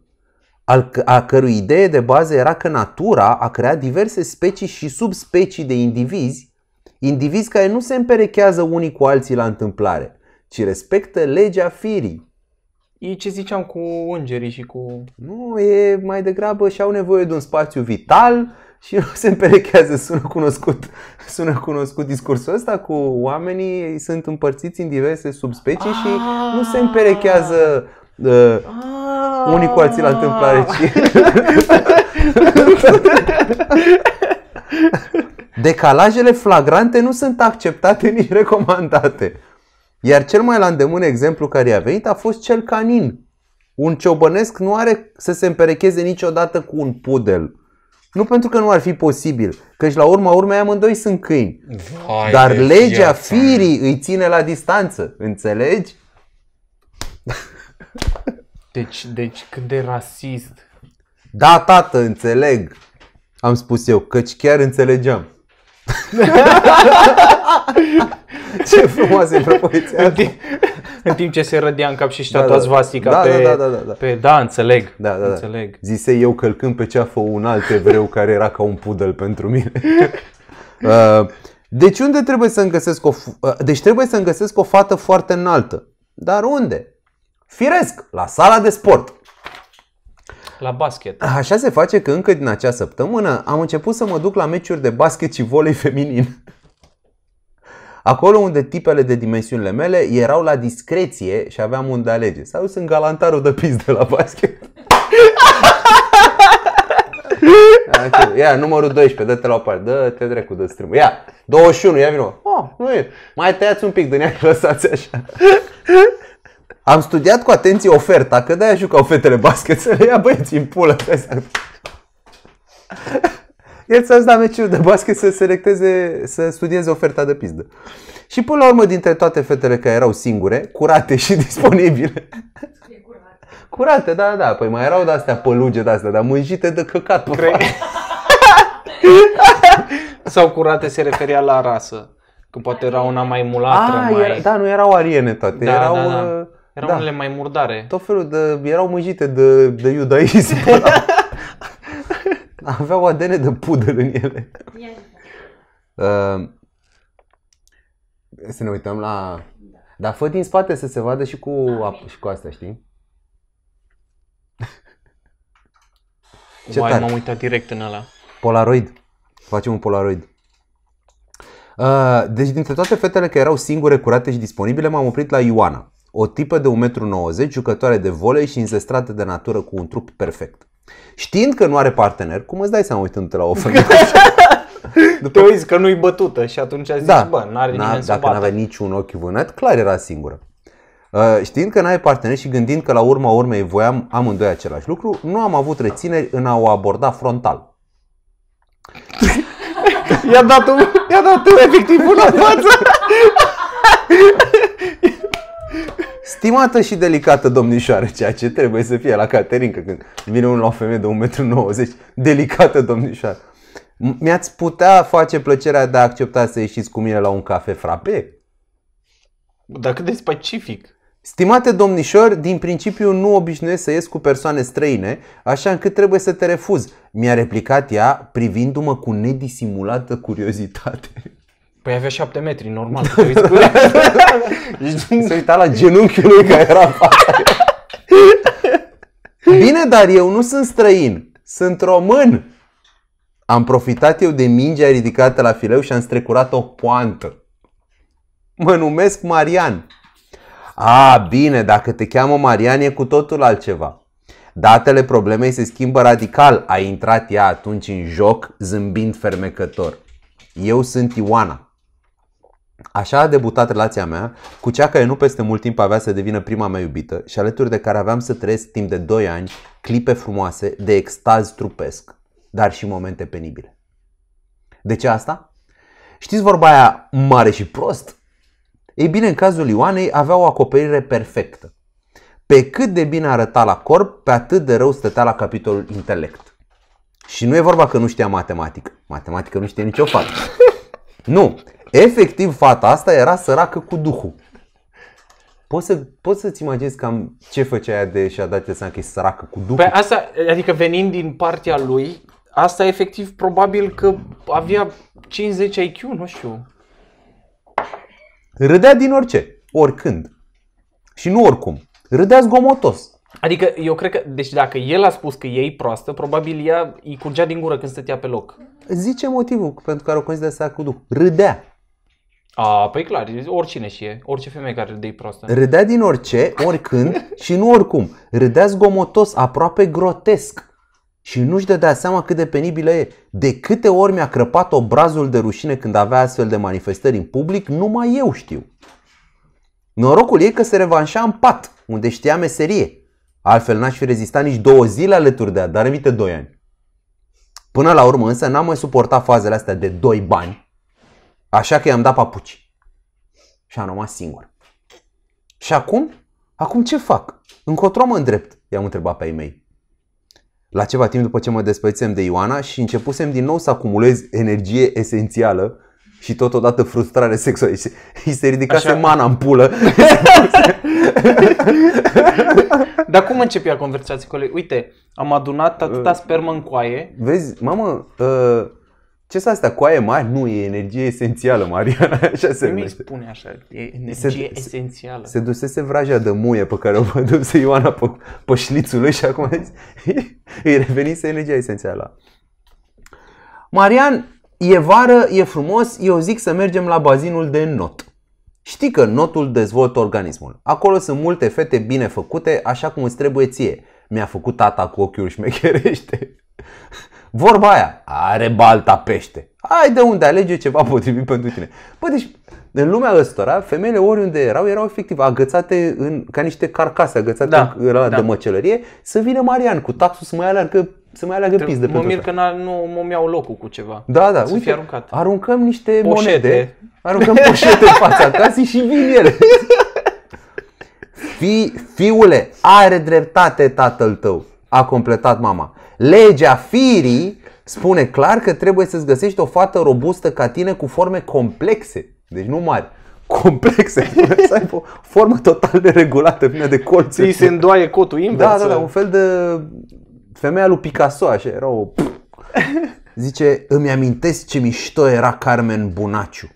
al, a cărui idee de bază era că natura a creat diverse specii și subspecii de indivizi, indivizi care nu se împerechează unii cu alții la întâmplare, ci respectă legea firii. E ce ziceam cu ungerii și cu... Nu, e mai degrabă și au nevoie de un spațiu vital și nu (laughs) se împerechează, sună cunoscut, (laughs) sună cunoscut discursul ăsta cu oamenii, sunt împărțiți în diverse subspecii și nu se ah. împerechează uh, unii cu alții la ah. întâmplare, ci... (laughs) Decalajele flagrante nu sunt acceptate nici recomandate. Iar cel mai la îndemână exemplu care i-a venit a fost cel canin. Un ciobănesc nu are să se împerecheze niciodată cu un pudel nu pentru că nu ar fi posibil, căci la urma urmei amândoi sunt câini. Hai Dar legea viața. firii îi ține la distanță, înțelegi? Deci, deci cât de rasist. Da, tată, înțeleg. Am spus eu, căci chiar înțelegeam. (laughs) Ce frumoasă e propoziția în, timp, în timp ce se rădea în cap și știa da, toată svastica da, pe, da, da, da, da. pe... Da, înțeleg. Da, da, da. înțeleg. Zise eu călcând pe ceafă un alt evreu care era ca un pudel pentru mine. Uh, deci unde trebuie să îngăsesc o... Deci trebuie să îngăsesc o fată foarte înaltă. Dar unde? Firesc, la sala de sport. La basket. Așa se face că încă din acea săptămână am început să mă duc la meciuri de basket și volei feminin. Acolo unde tipele de dimensiunile mele erau la discreție și aveam unde alege. Sau sunt galantarul de pis de la basket. (laughs) Ia, numărul 12, dă-te la o parte, dă-te dracu, dă strâmbă. Ia, 21, ia vină. Oh, nu e. Mai tăiați un pic de ea lăsați așa. Am studiat cu atenție oferta, că de-aia jucau fetele basket, să le ia băieții în pulă. El să a da meciul de basket să selecteze, să studieze oferta de pizdă. Și până la urmă, dintre toate fetele care erau singure, curate și (laughs) disponibile, curate, da, da, da, păi mai erau de-astea păluge de-astea, dar mânjite de căcat pe (laughs) Sau curate se referea la rasă, că poate era una mai mulată. A, ah, mai... Era, da, nu erau ariene toate, da, erau... Da, da. Uh, erau da. unele mai murdare. Tot felul de... erau mânjite de, de iudaism. (laughs) aveau ADN de pudăr în ele. Uh, să ne uităm la... Da. Dar fă din spate să se vadă și cu, da, și cu astea, știi? Ce Uai, m-am uitat direct în ăla. Polaroid. Facem un Polaroid. Uh, deci dintre toate fetele care erau singure, curate și disponibile, m-am oprit la Ioana. O tipă de 1,90 m, jucătoare de volei și înzestrată de natură cu un trup perfect. Știind că nu are partener, cum îți dai seama uitându-te la o femeie? (laughs) După... Te uiți că nu-i bătută și atunci zici, da. bă, n-are nimeni N-a, Dacă nu avea niciun ochi vânat, clar era singură. Uh, știind că n-ai partener și gândind că la urma urmei voiam amândoi același lucru, nu am avut rețineri în a o aborda frontal. i-a dat, un, i-a dat un, efectiv la față. (laughs) Stimată și delicată domnișoară, ceea ce trebuie să fie la Caterinca când vine unul la o femeie de 1,90 m, delicată domnișoară. Mi-ați putea face plăcerea de a accepta să ieșiți cu mine la un cafe frape? Dar cât de specific. Stimate domnișori, din principiu nu obișnuiesc să ies cu persoane străine, așa încât trebuie să te refuz. Mi-a replicat ea privindu-mă cu nedisimulată curiozitate. Păi avea 7 metri, normal, (laughs) te deci, Se uita la genunchiul lui care era Bine, dar eu nu sunt străin, sunt român. Am profitat eu de mingea ridicată la fileu și am strecurat o poantă. Mă numesc Marian. A, bine, dacă te cheamă Marian e cu totul altceva. Datele problemei se schimbă radical. A intrat ea atunci în joc zâmbind fermecător. Eu sunt Ioana. Așa a debutat relația mea cu cea care nu peste mult timp avea să devină prima mea iubită și alături de care aveam să trăiesc timp de 2 ani clipe frumoase de extaz trupesc, dar și momente penibile. De ce asta? Știți vorba aia mare și prost? Ei bine, în cazul Ioanei avea o acoperire perfectă. Pe cât de bine arăta la corp, pe atât de rău stătea la capitolul intelect. Și nu e vorba că nu știa matematică. Matematică nu știe nicio fată. Nu, Efectiv, fata asta era săracă cu duhul. Poți, să, poți să-ți imaginezi cam ce făcea ea de și-a dat seama că e săracă cu duhul? Pe păi asta, adică venind din partea lui, asta efectiv probabil că avea 50 IQ, nu știu. Râdea din orice, oricând. Și nu oricum. Râdea zgomotos. Adică eu cred că, deci dacă el a spus că ei proastă, probabil ea îi curgea din gură când stătea pe loc. Zice motivul pentru care o consideră să cu duh. Râdea. A, păi clar, oricine și e, orice femeie care râdea prostă. Râdea din orice, oricând și nu oricum. Râdea zgomotos, aproape grotesc. Și nu-și dădea seama cât de penibilă e. De câte ori mi-a crăpat obrazul de rușine când avea astfel de manifestări în public, numai eu știu. Norocul e că se revanșa în pat, unde știa meserie. Altfel n-aș fi rezistat nici două zile alături de ea, dar evite doi ani. Până la urmă însă n-am mai suportat fazele astea de doi bani Așa că i-am dat papuci. Și am rămas singur. Și acum? Acum ce fac? Încotro mă îndrept? I-am întrebat pe ei mei. La ceva timp după ce mă despărțisem de Ioana și începusem din nou să acumulez energie esențială și totodată frustrare sexuală. Și se ridica Așa. mana în pulă. (laughs) Dar cum începea conversații cu Uite, am adunat atâta uh. spermă în coaie. Vezi, mamă, uh ce sunt asta? Coaie mari? Nu, e energie esențială, Mariana. (laughs) Așa se Nu spune așa, e energie se, esențială. Se, se dusese vraja de muie pe care o păduse Ioana pe, pe șlițul și acum (laughs) îi revenise energia esențială. Marian, e vară, e frumos, eu zic să mergem la bazinul de not. Știi că notul dezvoltă organismul. Acolo sunt multe fete bine făcute, așa cum îți trebuie ție. Mi-a făcut tata cu ochiul șmecherește. (laughs) Vorba aia, are balta pește. Ai de unde alege ceva potrivit pentru tine. Păi deci în lumea ăstora, femeile oriunde erau, erau efectiv agățate în, ca niște carcase agățate da, în, da. de măcelărie, să vină Marian cu taxul să mai aleargă să mai aleagă pis de pe Mă mir că nu mă iau locul cu ceva. Da, da. Să uite, aruncat. aruncăm niște poșete. monede, aruncăm poșete în fața casei și vin ele. (laughs) Fi, fiule, are dreptate tatăl tău a completat mama. Legea firii spune clar că trebuie să-ți găsești o fată robustă ca tine cu forme complexe, deci nu mari, complexe, (laughs) să ai o formă total neregulată, plină de colți. Îi se îndoaie cotul invers. Da, da, da, un fel de femeia lui Picasso, așa, era o... Zice, îmi amintesc ce mișto era Carmen Bunaciu.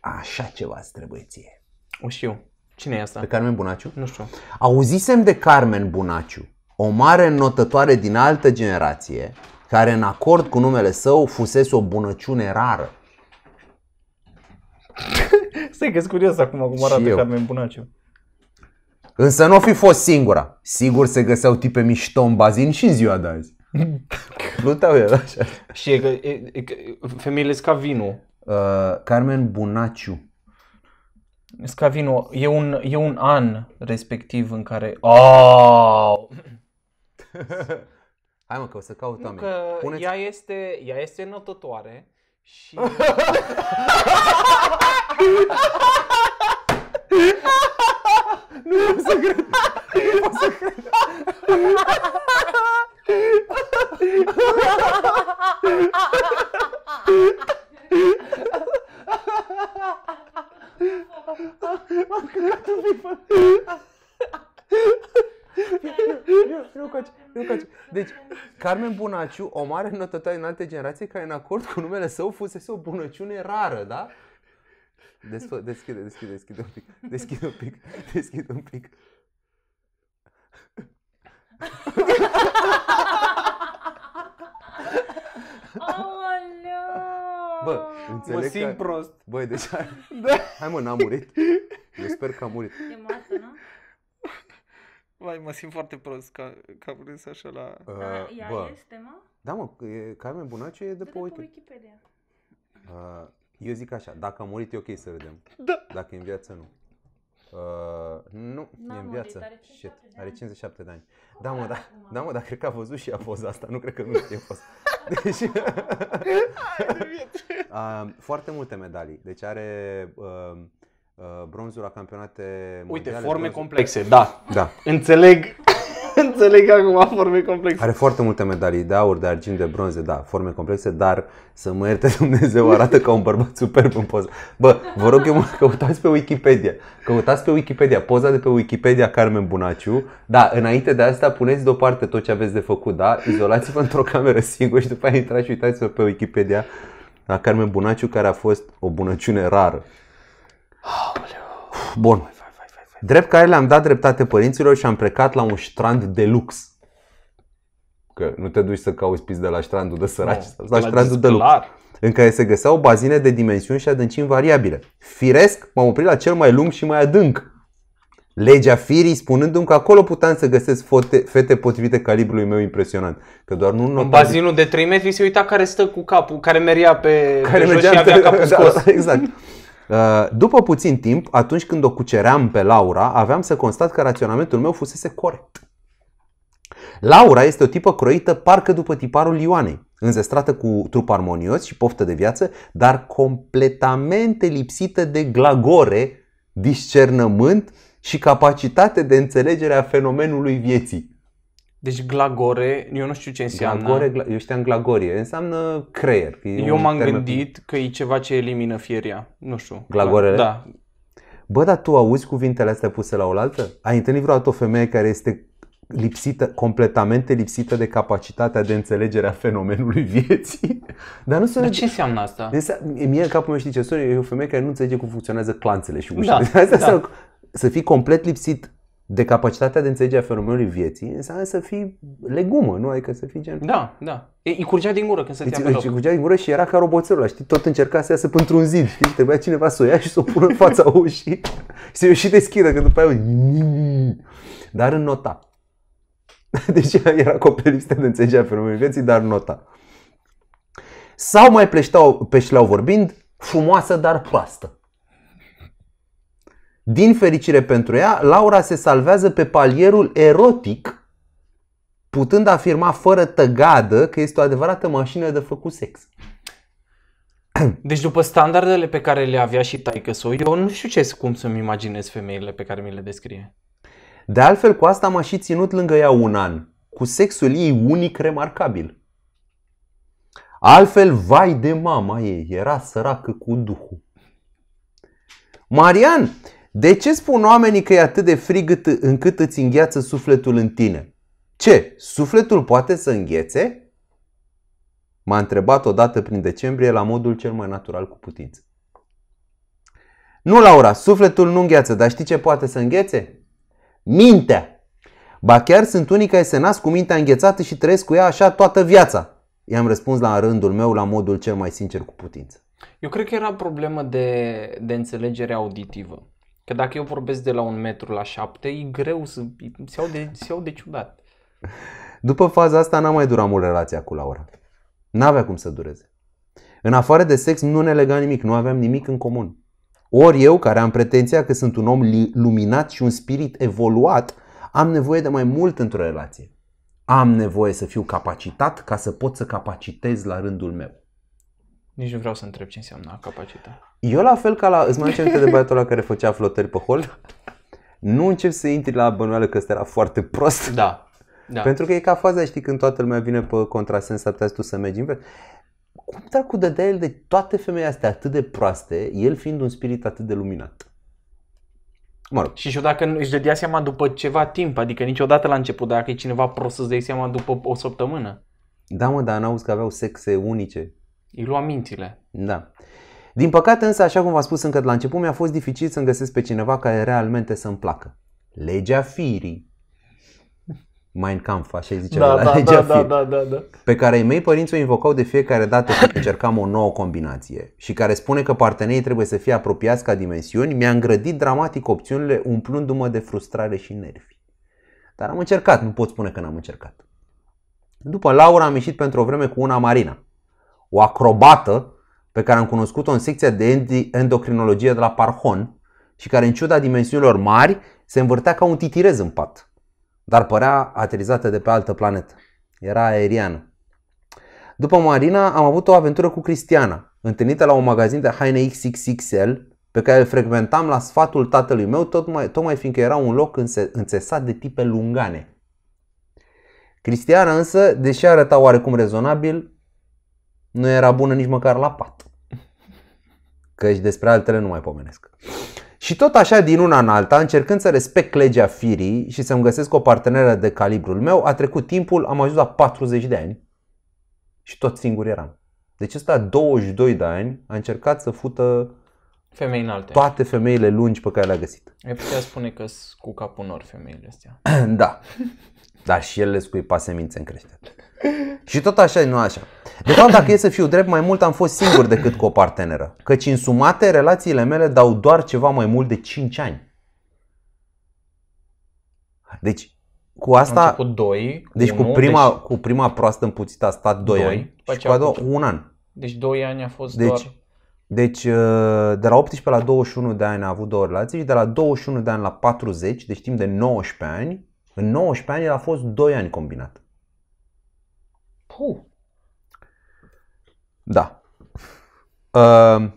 Așa ceva îți trebuie ție. O știu. Cine e asta? Pe Carmen Bunaciu? Nu știu. Auzisem de Carmen Bunaciu o mare notătoare din altă generație, care în acord cu numele său fusese o bunăciune rară. (laughs) Stai că curios acum cum arată Carmen Bunaciu. Însă nu o fi fost singura. Sigur se găseau tipe mișto în bazin și în ziua de azi. (laughs) Pluteau el așa. Și e că, e, e, că femeile ca vinul. Uh, Carmen Bunaciu. Scavino, e un, e un an respectiv în care... Oh! (laughs) Hai mă că o să caut oameni. Că Puneți... ea, este, ea este notătoare și... (laughs) nu pot să cred. Nu pot să cred. (laughs) Am căcat un pic nu, nu coace, nu coace. Deci, Carmen Bunaciu, o mare notătoare în alte generații, care în acord cu numele său fusese o bunăciune rară, da? Desf- deschide, deschide, deschide un pic. Deschide un pic. Deschide un pic. Bă, înțeleg mă simt că... prost. Băi, deci... Da. Hai mă, n-am murit. Eu sper că am murit. E moartă, nu? Vai, mă simt foarte prost că, că am râs așa la... Uh, ea bă. este, mă? Da, mă, e, Carmen Bunace e de, de pe, Wikipedia. Wikipedia. Uh, eu zic așa, dacă a murit e ok să râdem. Da. Dacă e în viață, nu. Uh, nu, N-a e în viață. Murit, are 57 Shit, de are 57 de ani. O, da, mă, da, ah, acum. da, mă, dar cred că a văzut și a fost asta. Nu cred că nu știe fost. (laughs) Deci, uh, (laughs) foarte multe medalii. Deci are uh, Uh, bronzul la campionate mondiale. Uite, forme bronzul... complexe, da. Da. Înțeleg (laughs) Înțeleg acum forme complexe. Are foarte multe medalii de aur, de argint, de bronz, da, forme complexe, dar să mă ierte (laughs) Dumnezeu, arată ca un bărbat superb în poză. Bă, vă rog eu, (laughs) căutați pe Wikipedia. Căutați pe Wikipedia, poza de pe Wikipedia Carmen Bunaciu. Da, înainte de asta puneți deoparte tot ce aveți de făcut, da? Izolați-vă într-o cameră singură și după aia intrați și uitați-vă pe Wikipedia la Carmen Bunaciu, care a fost o bunăciune rară. Bun. Drept care le-am dat dreptate părinților și am plecat la un strand de lux. Că nu te duci să cauți pis de la strandul de săraci, no, la, strandul de lux. În care se găseau bazine de dimensiuni și adâncimi variabile. Firesc, m-am oprit la cel mai lung și mai adânc. Legea firii spunându-mi că acolo puteam să găsesc fote, fete potrivite calibrului meu impresionant. Că doar nu În bazinul de 3 metri se uita care stă cu capul, care meria pe care jos și avea capul (laughs) da, scos. Da, exact. Uh, după puțin timp, atunci când o cuceream pe Laura, aveam să constat că raționamentul meu fusese corect. Laura este o tipă croită parcă după tiparul Ioanei, înzestrată cu trup armonios și poftă de viață, dar completamente lipsită de glagore, discernământ și capacitate de înțelegere a fenomenului vieții. Deci glagore, eu nu știu ce înseamnă. Glagore, gla- eu știam glagorie, înseamnă creier. E eu m-am gândit pe... că e ceva ce elimină fieria, nu știu. Glagorele? Da. Bă, dar tu auzi cuvintele astea puse la oaltă? Ai întâlnit vreodată o femeie care este lipsită, completamente lipsită de capacitatea de înțelegere a fenomenului (laughs) vieții. Dar nu se... Dar ce înseamnă asta? Înseamnă, mie în capul meu știi ce E o femeie care nu înțelege cum funcționează clanțele și da, ușile. (laughs) Da, da. Să fii complet lipsit de capacitatea de înțelege a fenomenului vieții înseamnă să fii legumă, nu? Adică să fii gen... Da, da. E, îi curgea din gură când se ia pe Îi curgea din gură și era ca roboțelul ăla, știi? Tot încerca să iasă pentru un zid, știi? Trebuia cineva să o ia și să o pună în fața (laughs) ușii și să și deschidă, că după aia (laughs) Dar în nota. (laughs) Deci era copilistă de a fenomenului vieții, dar în nota. Sau mai pleșteau, peșleau vorbind, frumoasă, dar proastă. Din fericire pentru ea, Laura se salvează pe palierul erotic, putând afirma fără tăgadă că este o adevărată mașină de făcut sex. (clears throat) Deci după standardele pe care le avea și taică eu nu știu ce cum să-mi imaginez femeile pe care mi le descrie. De altfel, cu asta m-a și ținut lângă ea un an, cu sexul ei unic remarcabil. Altfel, vai de mama ei, era săracă cu duhul. Marian, de ce spun oamenii că e atât de frig încât îți îngheață sufletul în tine? Ce? Sufletul poate să înghețe? M-a întrebat odată prin decembrie la modul cel mai natural cu putință. Nu, Laura, sufletul nu îngheață, dar știi ce poate să înghețe? Mintea! Ba chiar sunt unii care se nasc cu mintea înghețată și trăiesc cu ea așa toată viața. I-am răspuns la rândul meu la modul cel mai sincer cu putință. Eu cred că era problemă de, de înțelegere auditivă. Că dacă eu vorbesc de la un metru la șapte, e greu să se iau de, se iau de ciudat. După faza asta n-a mai durat mult relația cu Laura. N-avea cum să dureze. În afară de sex nu ne lega nimic, nu aveam nimic în comun. Ori eu, care am pretenția că sunt un om luminat și un spirit evoluat, am nevoie de mai mult într-o relație. Am nevoie să fiu capacitat ca să pot să capacitez la rândul meu. Nici nu vreau să întreb ce înseamnă capacitate. Eu la fel ca la, îți mai aminte de băiatul ăla care făcea flotări pe hol? Nu încep să intri la bănuială că ăsta era foarte prost. Da. da. Pentru că e ca faza, știi, când toată lumea vine pe contrasens, ar putea tu să mergi invers. Cum cu de el de toate femeile astea atât de proaste, el fiind un spirit atât de luminat? Mă rog. Și și dacă își dădea seama după ceva timp, adică niciodată la început, dacă e cineva prost să-ți dai seama după o săptămână. Da, mă, dar n-auzi că aveau sexe unice. Îi lua mințile. Da. Din păcate însă, așa cum v-am spus încă de la început, mi-a fost dificil să-mi găsesc pe cineva care realmente să-mi placă. Legea firii. Mein Kampf, așa îi zicea da, la da, legea da, da firii, da, da, da, da. Pe care ei mei părinți o invocau de fiecare dată când încercam o nouă combinație și care spune că partenerii trebuie să fie apropiați ca dimensiuni, mi-a îngrădit dramatic opțiunile umplându-mă de frustrare și nervi. Dar am încercat, nu pot spune că n-am încercat. După Laura am ieșit pentru o vreme cu una Marina, o acrobată pe care am cunoscut-o în secția de endocrinologie de la Parhon și care, în ciuda dimensiunilor mari, se învârtea ca un titirez în pat, dar părea aterizată de pe altă planetă. Era aeriană. După Marina, am avut o aventură cu Cristiana, întâlnită la un magazin de haine XXXL pe care îl frecventam la sfatul tatălui meu, tocmai, tocmai fiindcă era un loc înțesat de tipe lungane. Cristiana însă, deși arăta oarecum rezonabil, nu era bună nici măcar la pat căci despre altele nu mai pomenesc. Și tot așa din una în alta, încercând să respect legea firii și să-mi găsesc o parteneră de calibrul meu, a trecut timpul, am ajuns la 40 de ani și tot singur eram. Deci ăsta 22 de ani a încercat să fută femei înalte. toate femeile lungi pe care le-a găsit. Ai putea spune că cu capul nor femeile astea. (clears throat) da. Dar și el le scuipa semințe în creștere. (laughs) Și tot așa, nu așa. De fapt, dacă e să fiu drept, mai mult am fost singur decât cu o parteneră. Căci în sumate, relațiile mele dau doar ceva mai mult de 5 ani. Deci, cu asta... Deci cu 2, Deci unu, cu prima, deci... cu prima proastă împuțită a stat 2 ani și cu a doua un an. Deci 2 ani a fost deci, doar... Deci uh, de la 18 la 21 de ani a avut două relații și de la 21 de ani la 40, deci timp de 19 ani, în 19 ani el a fost 2 ani combinat. Puh. Da. Uh,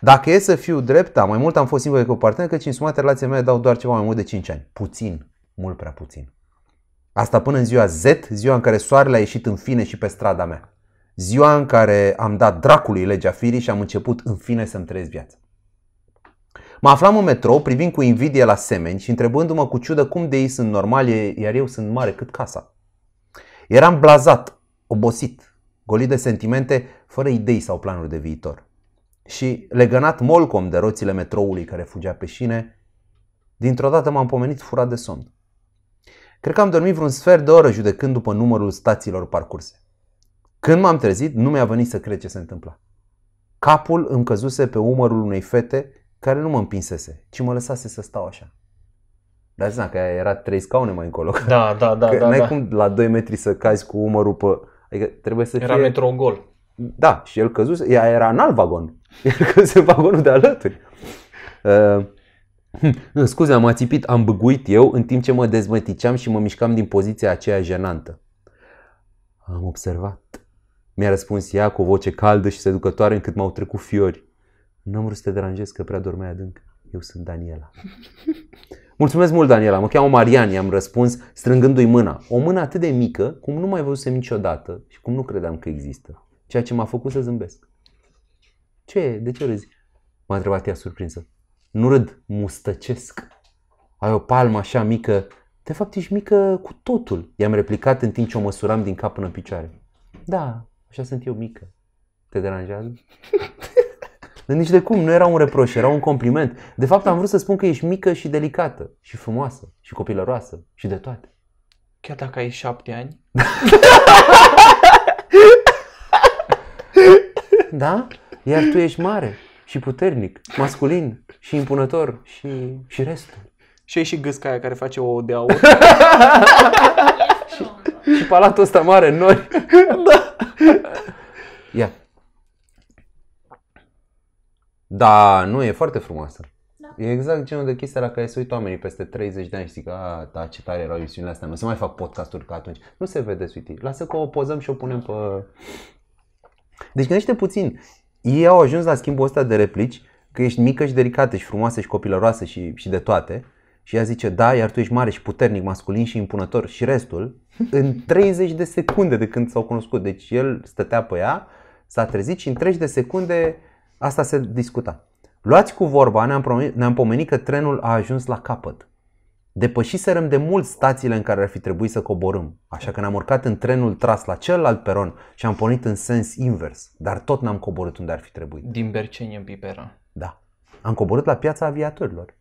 dacă e să fiu drept, da, mai mult am fost singur cu partener, căci sumate relația mea dau doar ceva mai mult de 5 ani. Puțin, mult prea puțin. Asta până în ziua Z, ziua în care soarele a ieșit în fine și pe strada mea. Ziua în care am dat dracului legea firii și am început în fine să-mi trăiesc viața. Mă aflam în metrou privind cu invidie la semeni și întrebându-mă cu ciudă cum de ei sunt normali, iar eu sunt mare cât casa. Eram blazat, obosit, golit de sentimente, fără idei sau planuri de viitor. Și legănat molcom de roțile metroului care fugea pe șine, dintr-o dată m-am pomenit furat de somn. Cred că am dormit vreun sfert de oră judecând după numărul stațiilor parcurse. Când m-am trezit, nu mi-a venit să cred ce se întâmpla. Capul îmi căzuse pe umărul unei fete care nu mă împinsese, ci mă lăsase să stau așa. Dar zic că era trei scaune mai încolo. Da, da, (laughs) da. Că da n-ai da. cum la 2 metri să cazi cu umărul pe... Adică trebuie să era fie... metro gol. Da, și el căzuse, ea era în alt vagon. (laughs) El căzuse în vagonul de alături. Uh, (laughs) scuze, am ațipit, am băguit eu în timp ce mă dezmăticeam și mă mișcam din poziția aceea jenantă. Am observat. Mi-a răspuns ea cu o voce caldă și seducătoare încât m-au trecut fiori nu am vrut să te deranjez că prea dormeai adânc. Eu sunt Daniela. (laughs) Mulțumesc mult, Daniela. Mă cheamă Marian, i-am răspuns strângându-i mâna. O mână atât de mică, cum nu mai văzusem niciodată și cum nu credeam că există. Ceea ce m-a făcut să zâmbesc. Ce e? De ce râzi? M-a întrebat ea surprinsă. Nu râd, mustăcesc. Ai o palmă așa mică. De fapt, ești mică cu totul, i-am replicat în timp ce o măsuram din cap până în picioare. Da, așa sunt eu mică. Te deranjează? (laughs) De nici de cum, nu era un reproș, era un compliment. De fapt, am vrut să spun că ești mică și delicată, și frumoasă, și copilăroasă, și de toate. Chiar dacă ai șapte ani? (laughs) da? Iar tu ești mare și puternic, masculin și impunător și, și restul. Și ai și gâsca aia care face o de aur. (laughs) și, și palatul ăsta mare, noi. da. Ia, da, nu, e foarte frumoasă. Da. E exact genul de chestie la care se uită oamenii peste 30 de ani și zic, a, da, ce tare erau emisiunile astea, nu se mai fac podcasturi ca atunci. Nu se vede, uite, lasă că o pozăm și o punem pe... Deci gândește puțin, ei au ajuns la schimbul ăsta de replici, că ești mică și delicată și frumoasă și copilăroasă și, și de toate, și ea zice, da, iar tu ești mare și puternic, masculin și impunător și restul, (laughs) în 30 de secunde de când s-au cunoscut. Deci el stătea pe ea, s-a trezit și în 30 de secunde Asta se discuta. Luați cu vorba, ne-am, promen- ne pomenit că trenul a ajuns la capăt. Depășiserăm de mult stațiile în care ar fi trebuit să coborâm, așa că ne-am urcat în trenul tras la celălalt peron și am pornit în sens invers, dar tot n-am coborât unde ar fi trebuit. Din Berceni în Pipera. Da. Am coborât la piața aviatorilor.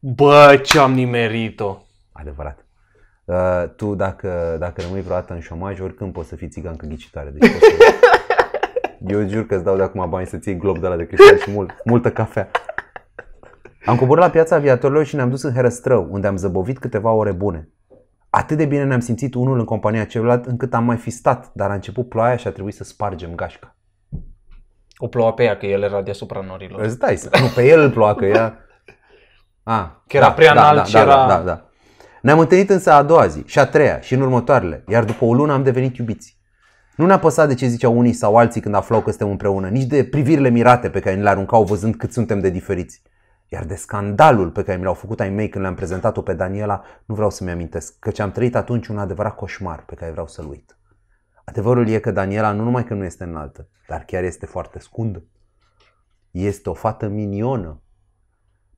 Bă, ce am nimerit-o! Adevărat. Uh, tu, dacă, dacă rămâi vreodată în șomaj, oricând poți să fii țigancă ghicitare. Deci poți să... (laughs) Eu jur că îți dau de acum bani să-ți iei glob de la de cristal și mult, multă cafea. Am coborât la piața aviatorilor și ne-am dus în Herăstrău, unde am zăbovit câteva ore bune. Atât de bine ne-am simțit unul în compania celuilalt încât am mai fi stat, dar a început ploaia și a trebuit să spargem gașca. O ploua pe ea, că el era deasupra norilor. Îți dai să... Nu, pe el îl ploua, că ea... A, că era da, prea înalt da, da, da era... Da, da, da, da. Ne-am întâlnit însă a doua zi și a treia și în următoarele, iar după o lună am devenit iubiți. Nu ne-a păsat de ce ziceau unii sau alții când aflau că suntem împreună, nici de privirile mirate pe care ni le aruncau văzând cât suntem de diferiți. Iar de scandalul pe care mi l-au făcut ai mei când le-am prezentat-o pe Daniela, nu vreau să-mi amintesc, căci am trăit atunci un adevărat coșmar pe care vreau să-l uit. Adevărul e că Daniela nu numai că nu este înaltă, dar chiar este foarte scundă. Este o fată minionă.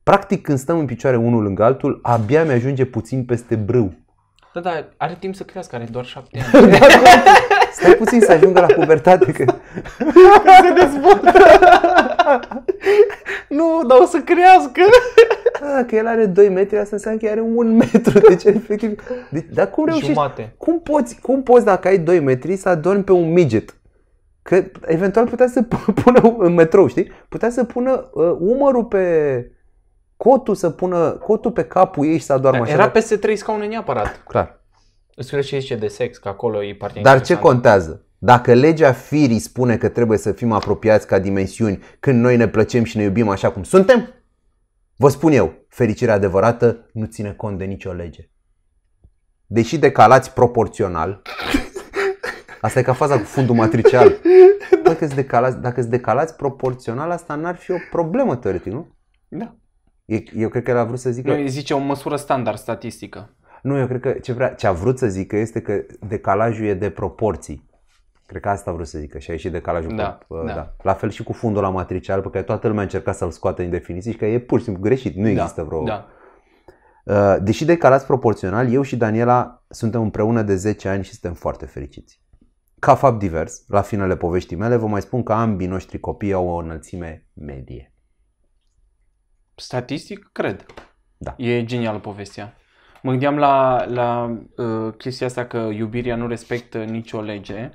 Practic când stăm în picioare unul lângă altul, abia mi ajunge puțin peste brâu. Da, da, are timp să crească, are doar șapte ani. (laughs) Da, da, da. Stai puțin să ajungă la pubertate că... Se dezvoltă. (laughs) nu, dar o să crească. Da, că el are 2 metri, asta înseamnă că are un metru. Deci, efectiv, deci, dar cum reușești? Jumate. Cum poți, cum poți, dacă ai 2 metri, să adormi pe un midget? Că eventual putea să pună în metrou, știi? Putea să pună uh, umărul pe cotul să pună, cotul pe capul ei și să adoarmă așa. Era peste trei scaune neapărat. Clar. Îți ce de sex, că acolo e partea Dar ce contează? Dacă legea firii spune că trebuie să fim apropiați ca dimensiuni când noi ne plăcem și ne iubim așa cum suntem, vă spun eu, fericirea adevărată nu ține cont de nicio lege. Deși decalați proporțional, asta e ca faza cu fundul matricial. Dacă îți decalați, dacă îți decalați proporțional, asta n-ar fi o problemă teoretic, nu? Da. Eu cred că el a vrut să zică... Nu, zice o măsură standard statistică. Nu, eu cred că ce, vrea, ce a vrut să zică este că decalajul e de proporții. Cred că asta a vrut să zică și a ieșit decalajul. Da, cu, ă, da. da. La fel și cu fundul la matricial, pe care toată lumea a încercat să-l scoată în definiții și că e pur și simplu greșit. Nu da, există vreo... Da. Ă, deși decalați proporțional, eu și Daniela suntem împreună de 10 ani și suntem foarte fericiți. Ca fapt divers, la finele poveștii mele, vă mai spun că ambii noștri copii au o înălțime medie. Statistic, cred. Da. E genial povestea. Mă gândeam la, la uh, chestia asta că iubirea nu respectă nicio lege.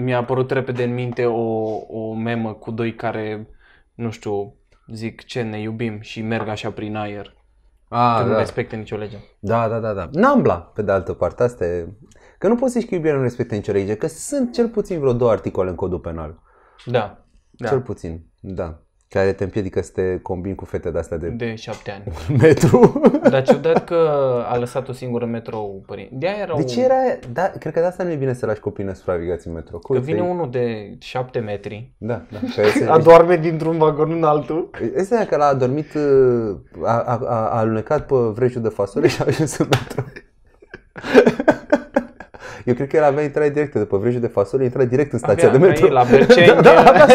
Mi-a apărut repede în minte o, o memă cu doi care, nu știu, zic ce ne iubim și merg așa prin aer. A, ah, că da. nu respectă nicio lege. Da, da, da, da. Nambla, pe de altă parte, asta e... Că nu poți să zici că iubirea nu respectă nicio lege, că sunt cel puțin vreo două articole în codul penal. Da. da. Cel puțin, da care te împiedică să te combini cu fete de astea de, de șapte ani. (laughs) metru. Dar ciudat că a lăsat-o singură metro părinte. De era De deci ce era, da, cred că de asta nu e bine să lași copii nesupravigați în metro. Că vine ei... unul de șapte metri. Da, da. Că (laughs) Adorme dintr-un vagon în altul. Este că l-a adormit, uh, a, a, a, alunecat pe vreșul de fasole și a ajuns în metro. Eu cred că el avea intrare directă de pe vreșul de fasole, intra direct în stația avea, de metro. la Berceni. (laughs) da, da, da,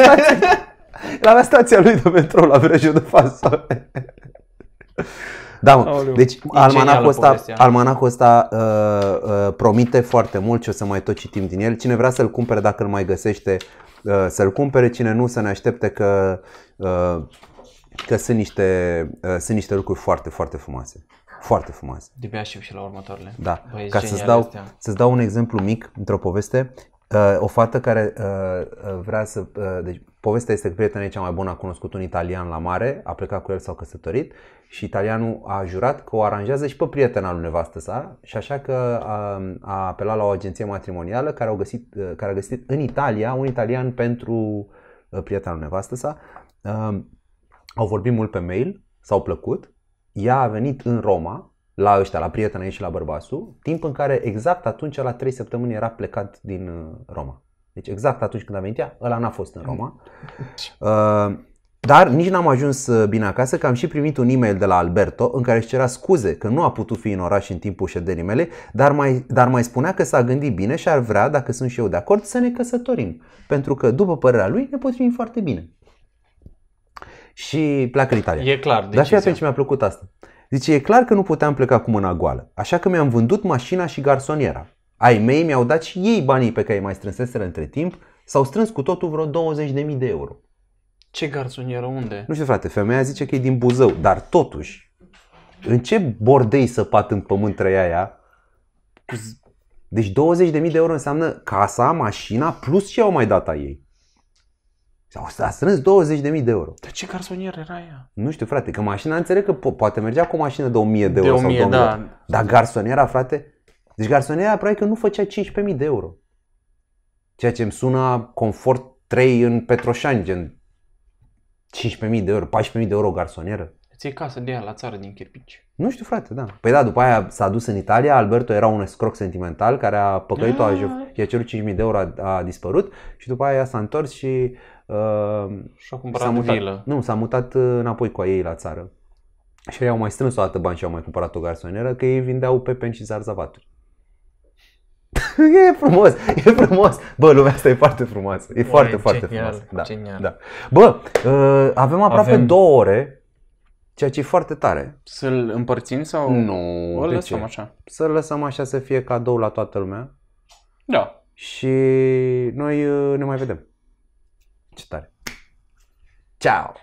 el avea stația lui de metro la Brejul de față. Da, mă. Deci almanacul ăsta, almanacul ăsta uh, uh, promite foarte mult și o să mai tot citim din el. Cine vrea să-l cumpere, dacă îl mai găsește, uh, să-l cumpere. Cine nu, să ne aștepte că, uh, că sunt, niște, uh, sunt niște lucruri foarte, foarte frumoase. Foarte frumoase. De pe și la următoarele. Da. Ca să-ți dau, să-ți dau un exemplu mic într-o poveste. Uh, o fată care uh, uh, vrea să... Uh, deci, povestea este că prietena cea mai bună a cunoscut un italian la mare, a plecat cu el, s-au căsătorit și italianul a jurat că o aranjează și pe prietena lui nevastă sa și așa că a, um, a apelat la o agenție matrimonială care, au găsit, uh, care a găsit în Italia un italian pentru uh, prietena lui nevastă sa. Uh, au vorbit mult pe mail, s-au plăcut, ea a venit în Roma la ăștia, la prietena ei și la bărbasul, timp în care exact atunci, la 3 săptămâni, era plecat din uh, Roma. Deci exact atunci când a venit ea, ăla n-a fost în Roma. (laughs) Uh, dar nici n-am ajuns uh, bine acasă, că am și primit un e-mail de la Alberto în care își cerea scuze că nu a putut fi în oraș în timpul șederii mele, dar mai, dar mai spunea că s-a gândit bine și ar vrea, dacă sunt și eu de acord, să ne căsătorim. Pentru că, după părerea lui, ne potrivim foarte bine. Și pleacă în Italia. E clar. Decizia. Dar și atunci mi-a plăcut asta. Zice, e clar că nu puteam pleca cu mâna goală, așa că mi-am vândut mașina și garsoniera. Ai mei mi-au dat și ei banii pe care îi mai strânseseră între timp, s-au strâns cu totul vreo 20.000 de euro. Ce garsonieră? Unde? Nu știu frate, femeia zice că e din Buzău, dar totuși, în ce bordei pat în pământ trăia ea? Deci 20.000 de euro înseamnă casa, mașina, plus ce au mai dat a ei. S-a strâns 20.000 de euro. Dar ce garsonier era ea? Nu știu, frate, că mașina înțeleg că po- poate mergea cu o mașină de 1000 de euro de 1000, sau 2000 da. Dar garsoniera, frate, deci garsoniera probabil că nu făcea 15.000 de euro. Ceea ce îmi sună confort 3 în Petroșani, gen 15.000 de euro, 14.000 de euro garsonieră. Ți-e casă de ea la țară din chirpici. Nu știu, frate, da. Păi da, după aia s-a dus în Italia, Alberto era un escroc sentimental care a păcălit-o, a, ah. i-a cerut 5.000 de euro, a, a dispărut și după aia s-a întors și Uh, ehm, și-a cumpărat s-a mutat, vilă. Nu, s-a mutat uh, înapoi cu a ei la țară. Și ei au mai strâns o dată bani și au mai cumpărat o garsonieră, că ei vindeau pepen și zarzavaturi. (laughs) e frumos, e frumos. Bă, lumea asta e foarte frumoasă. E Bă, foarte, foarte genial, frumoasă. Da, genial. Da. Bă, uh, avem aproape avem... două ore, ceea ce e foarte tare. Să-l împărțim sau nu, o lăsăm ce? așa? Să-l lăsăm așa să fie cadou la toată lumea. Da. Și noi uh, ne mai vedem. Tchau!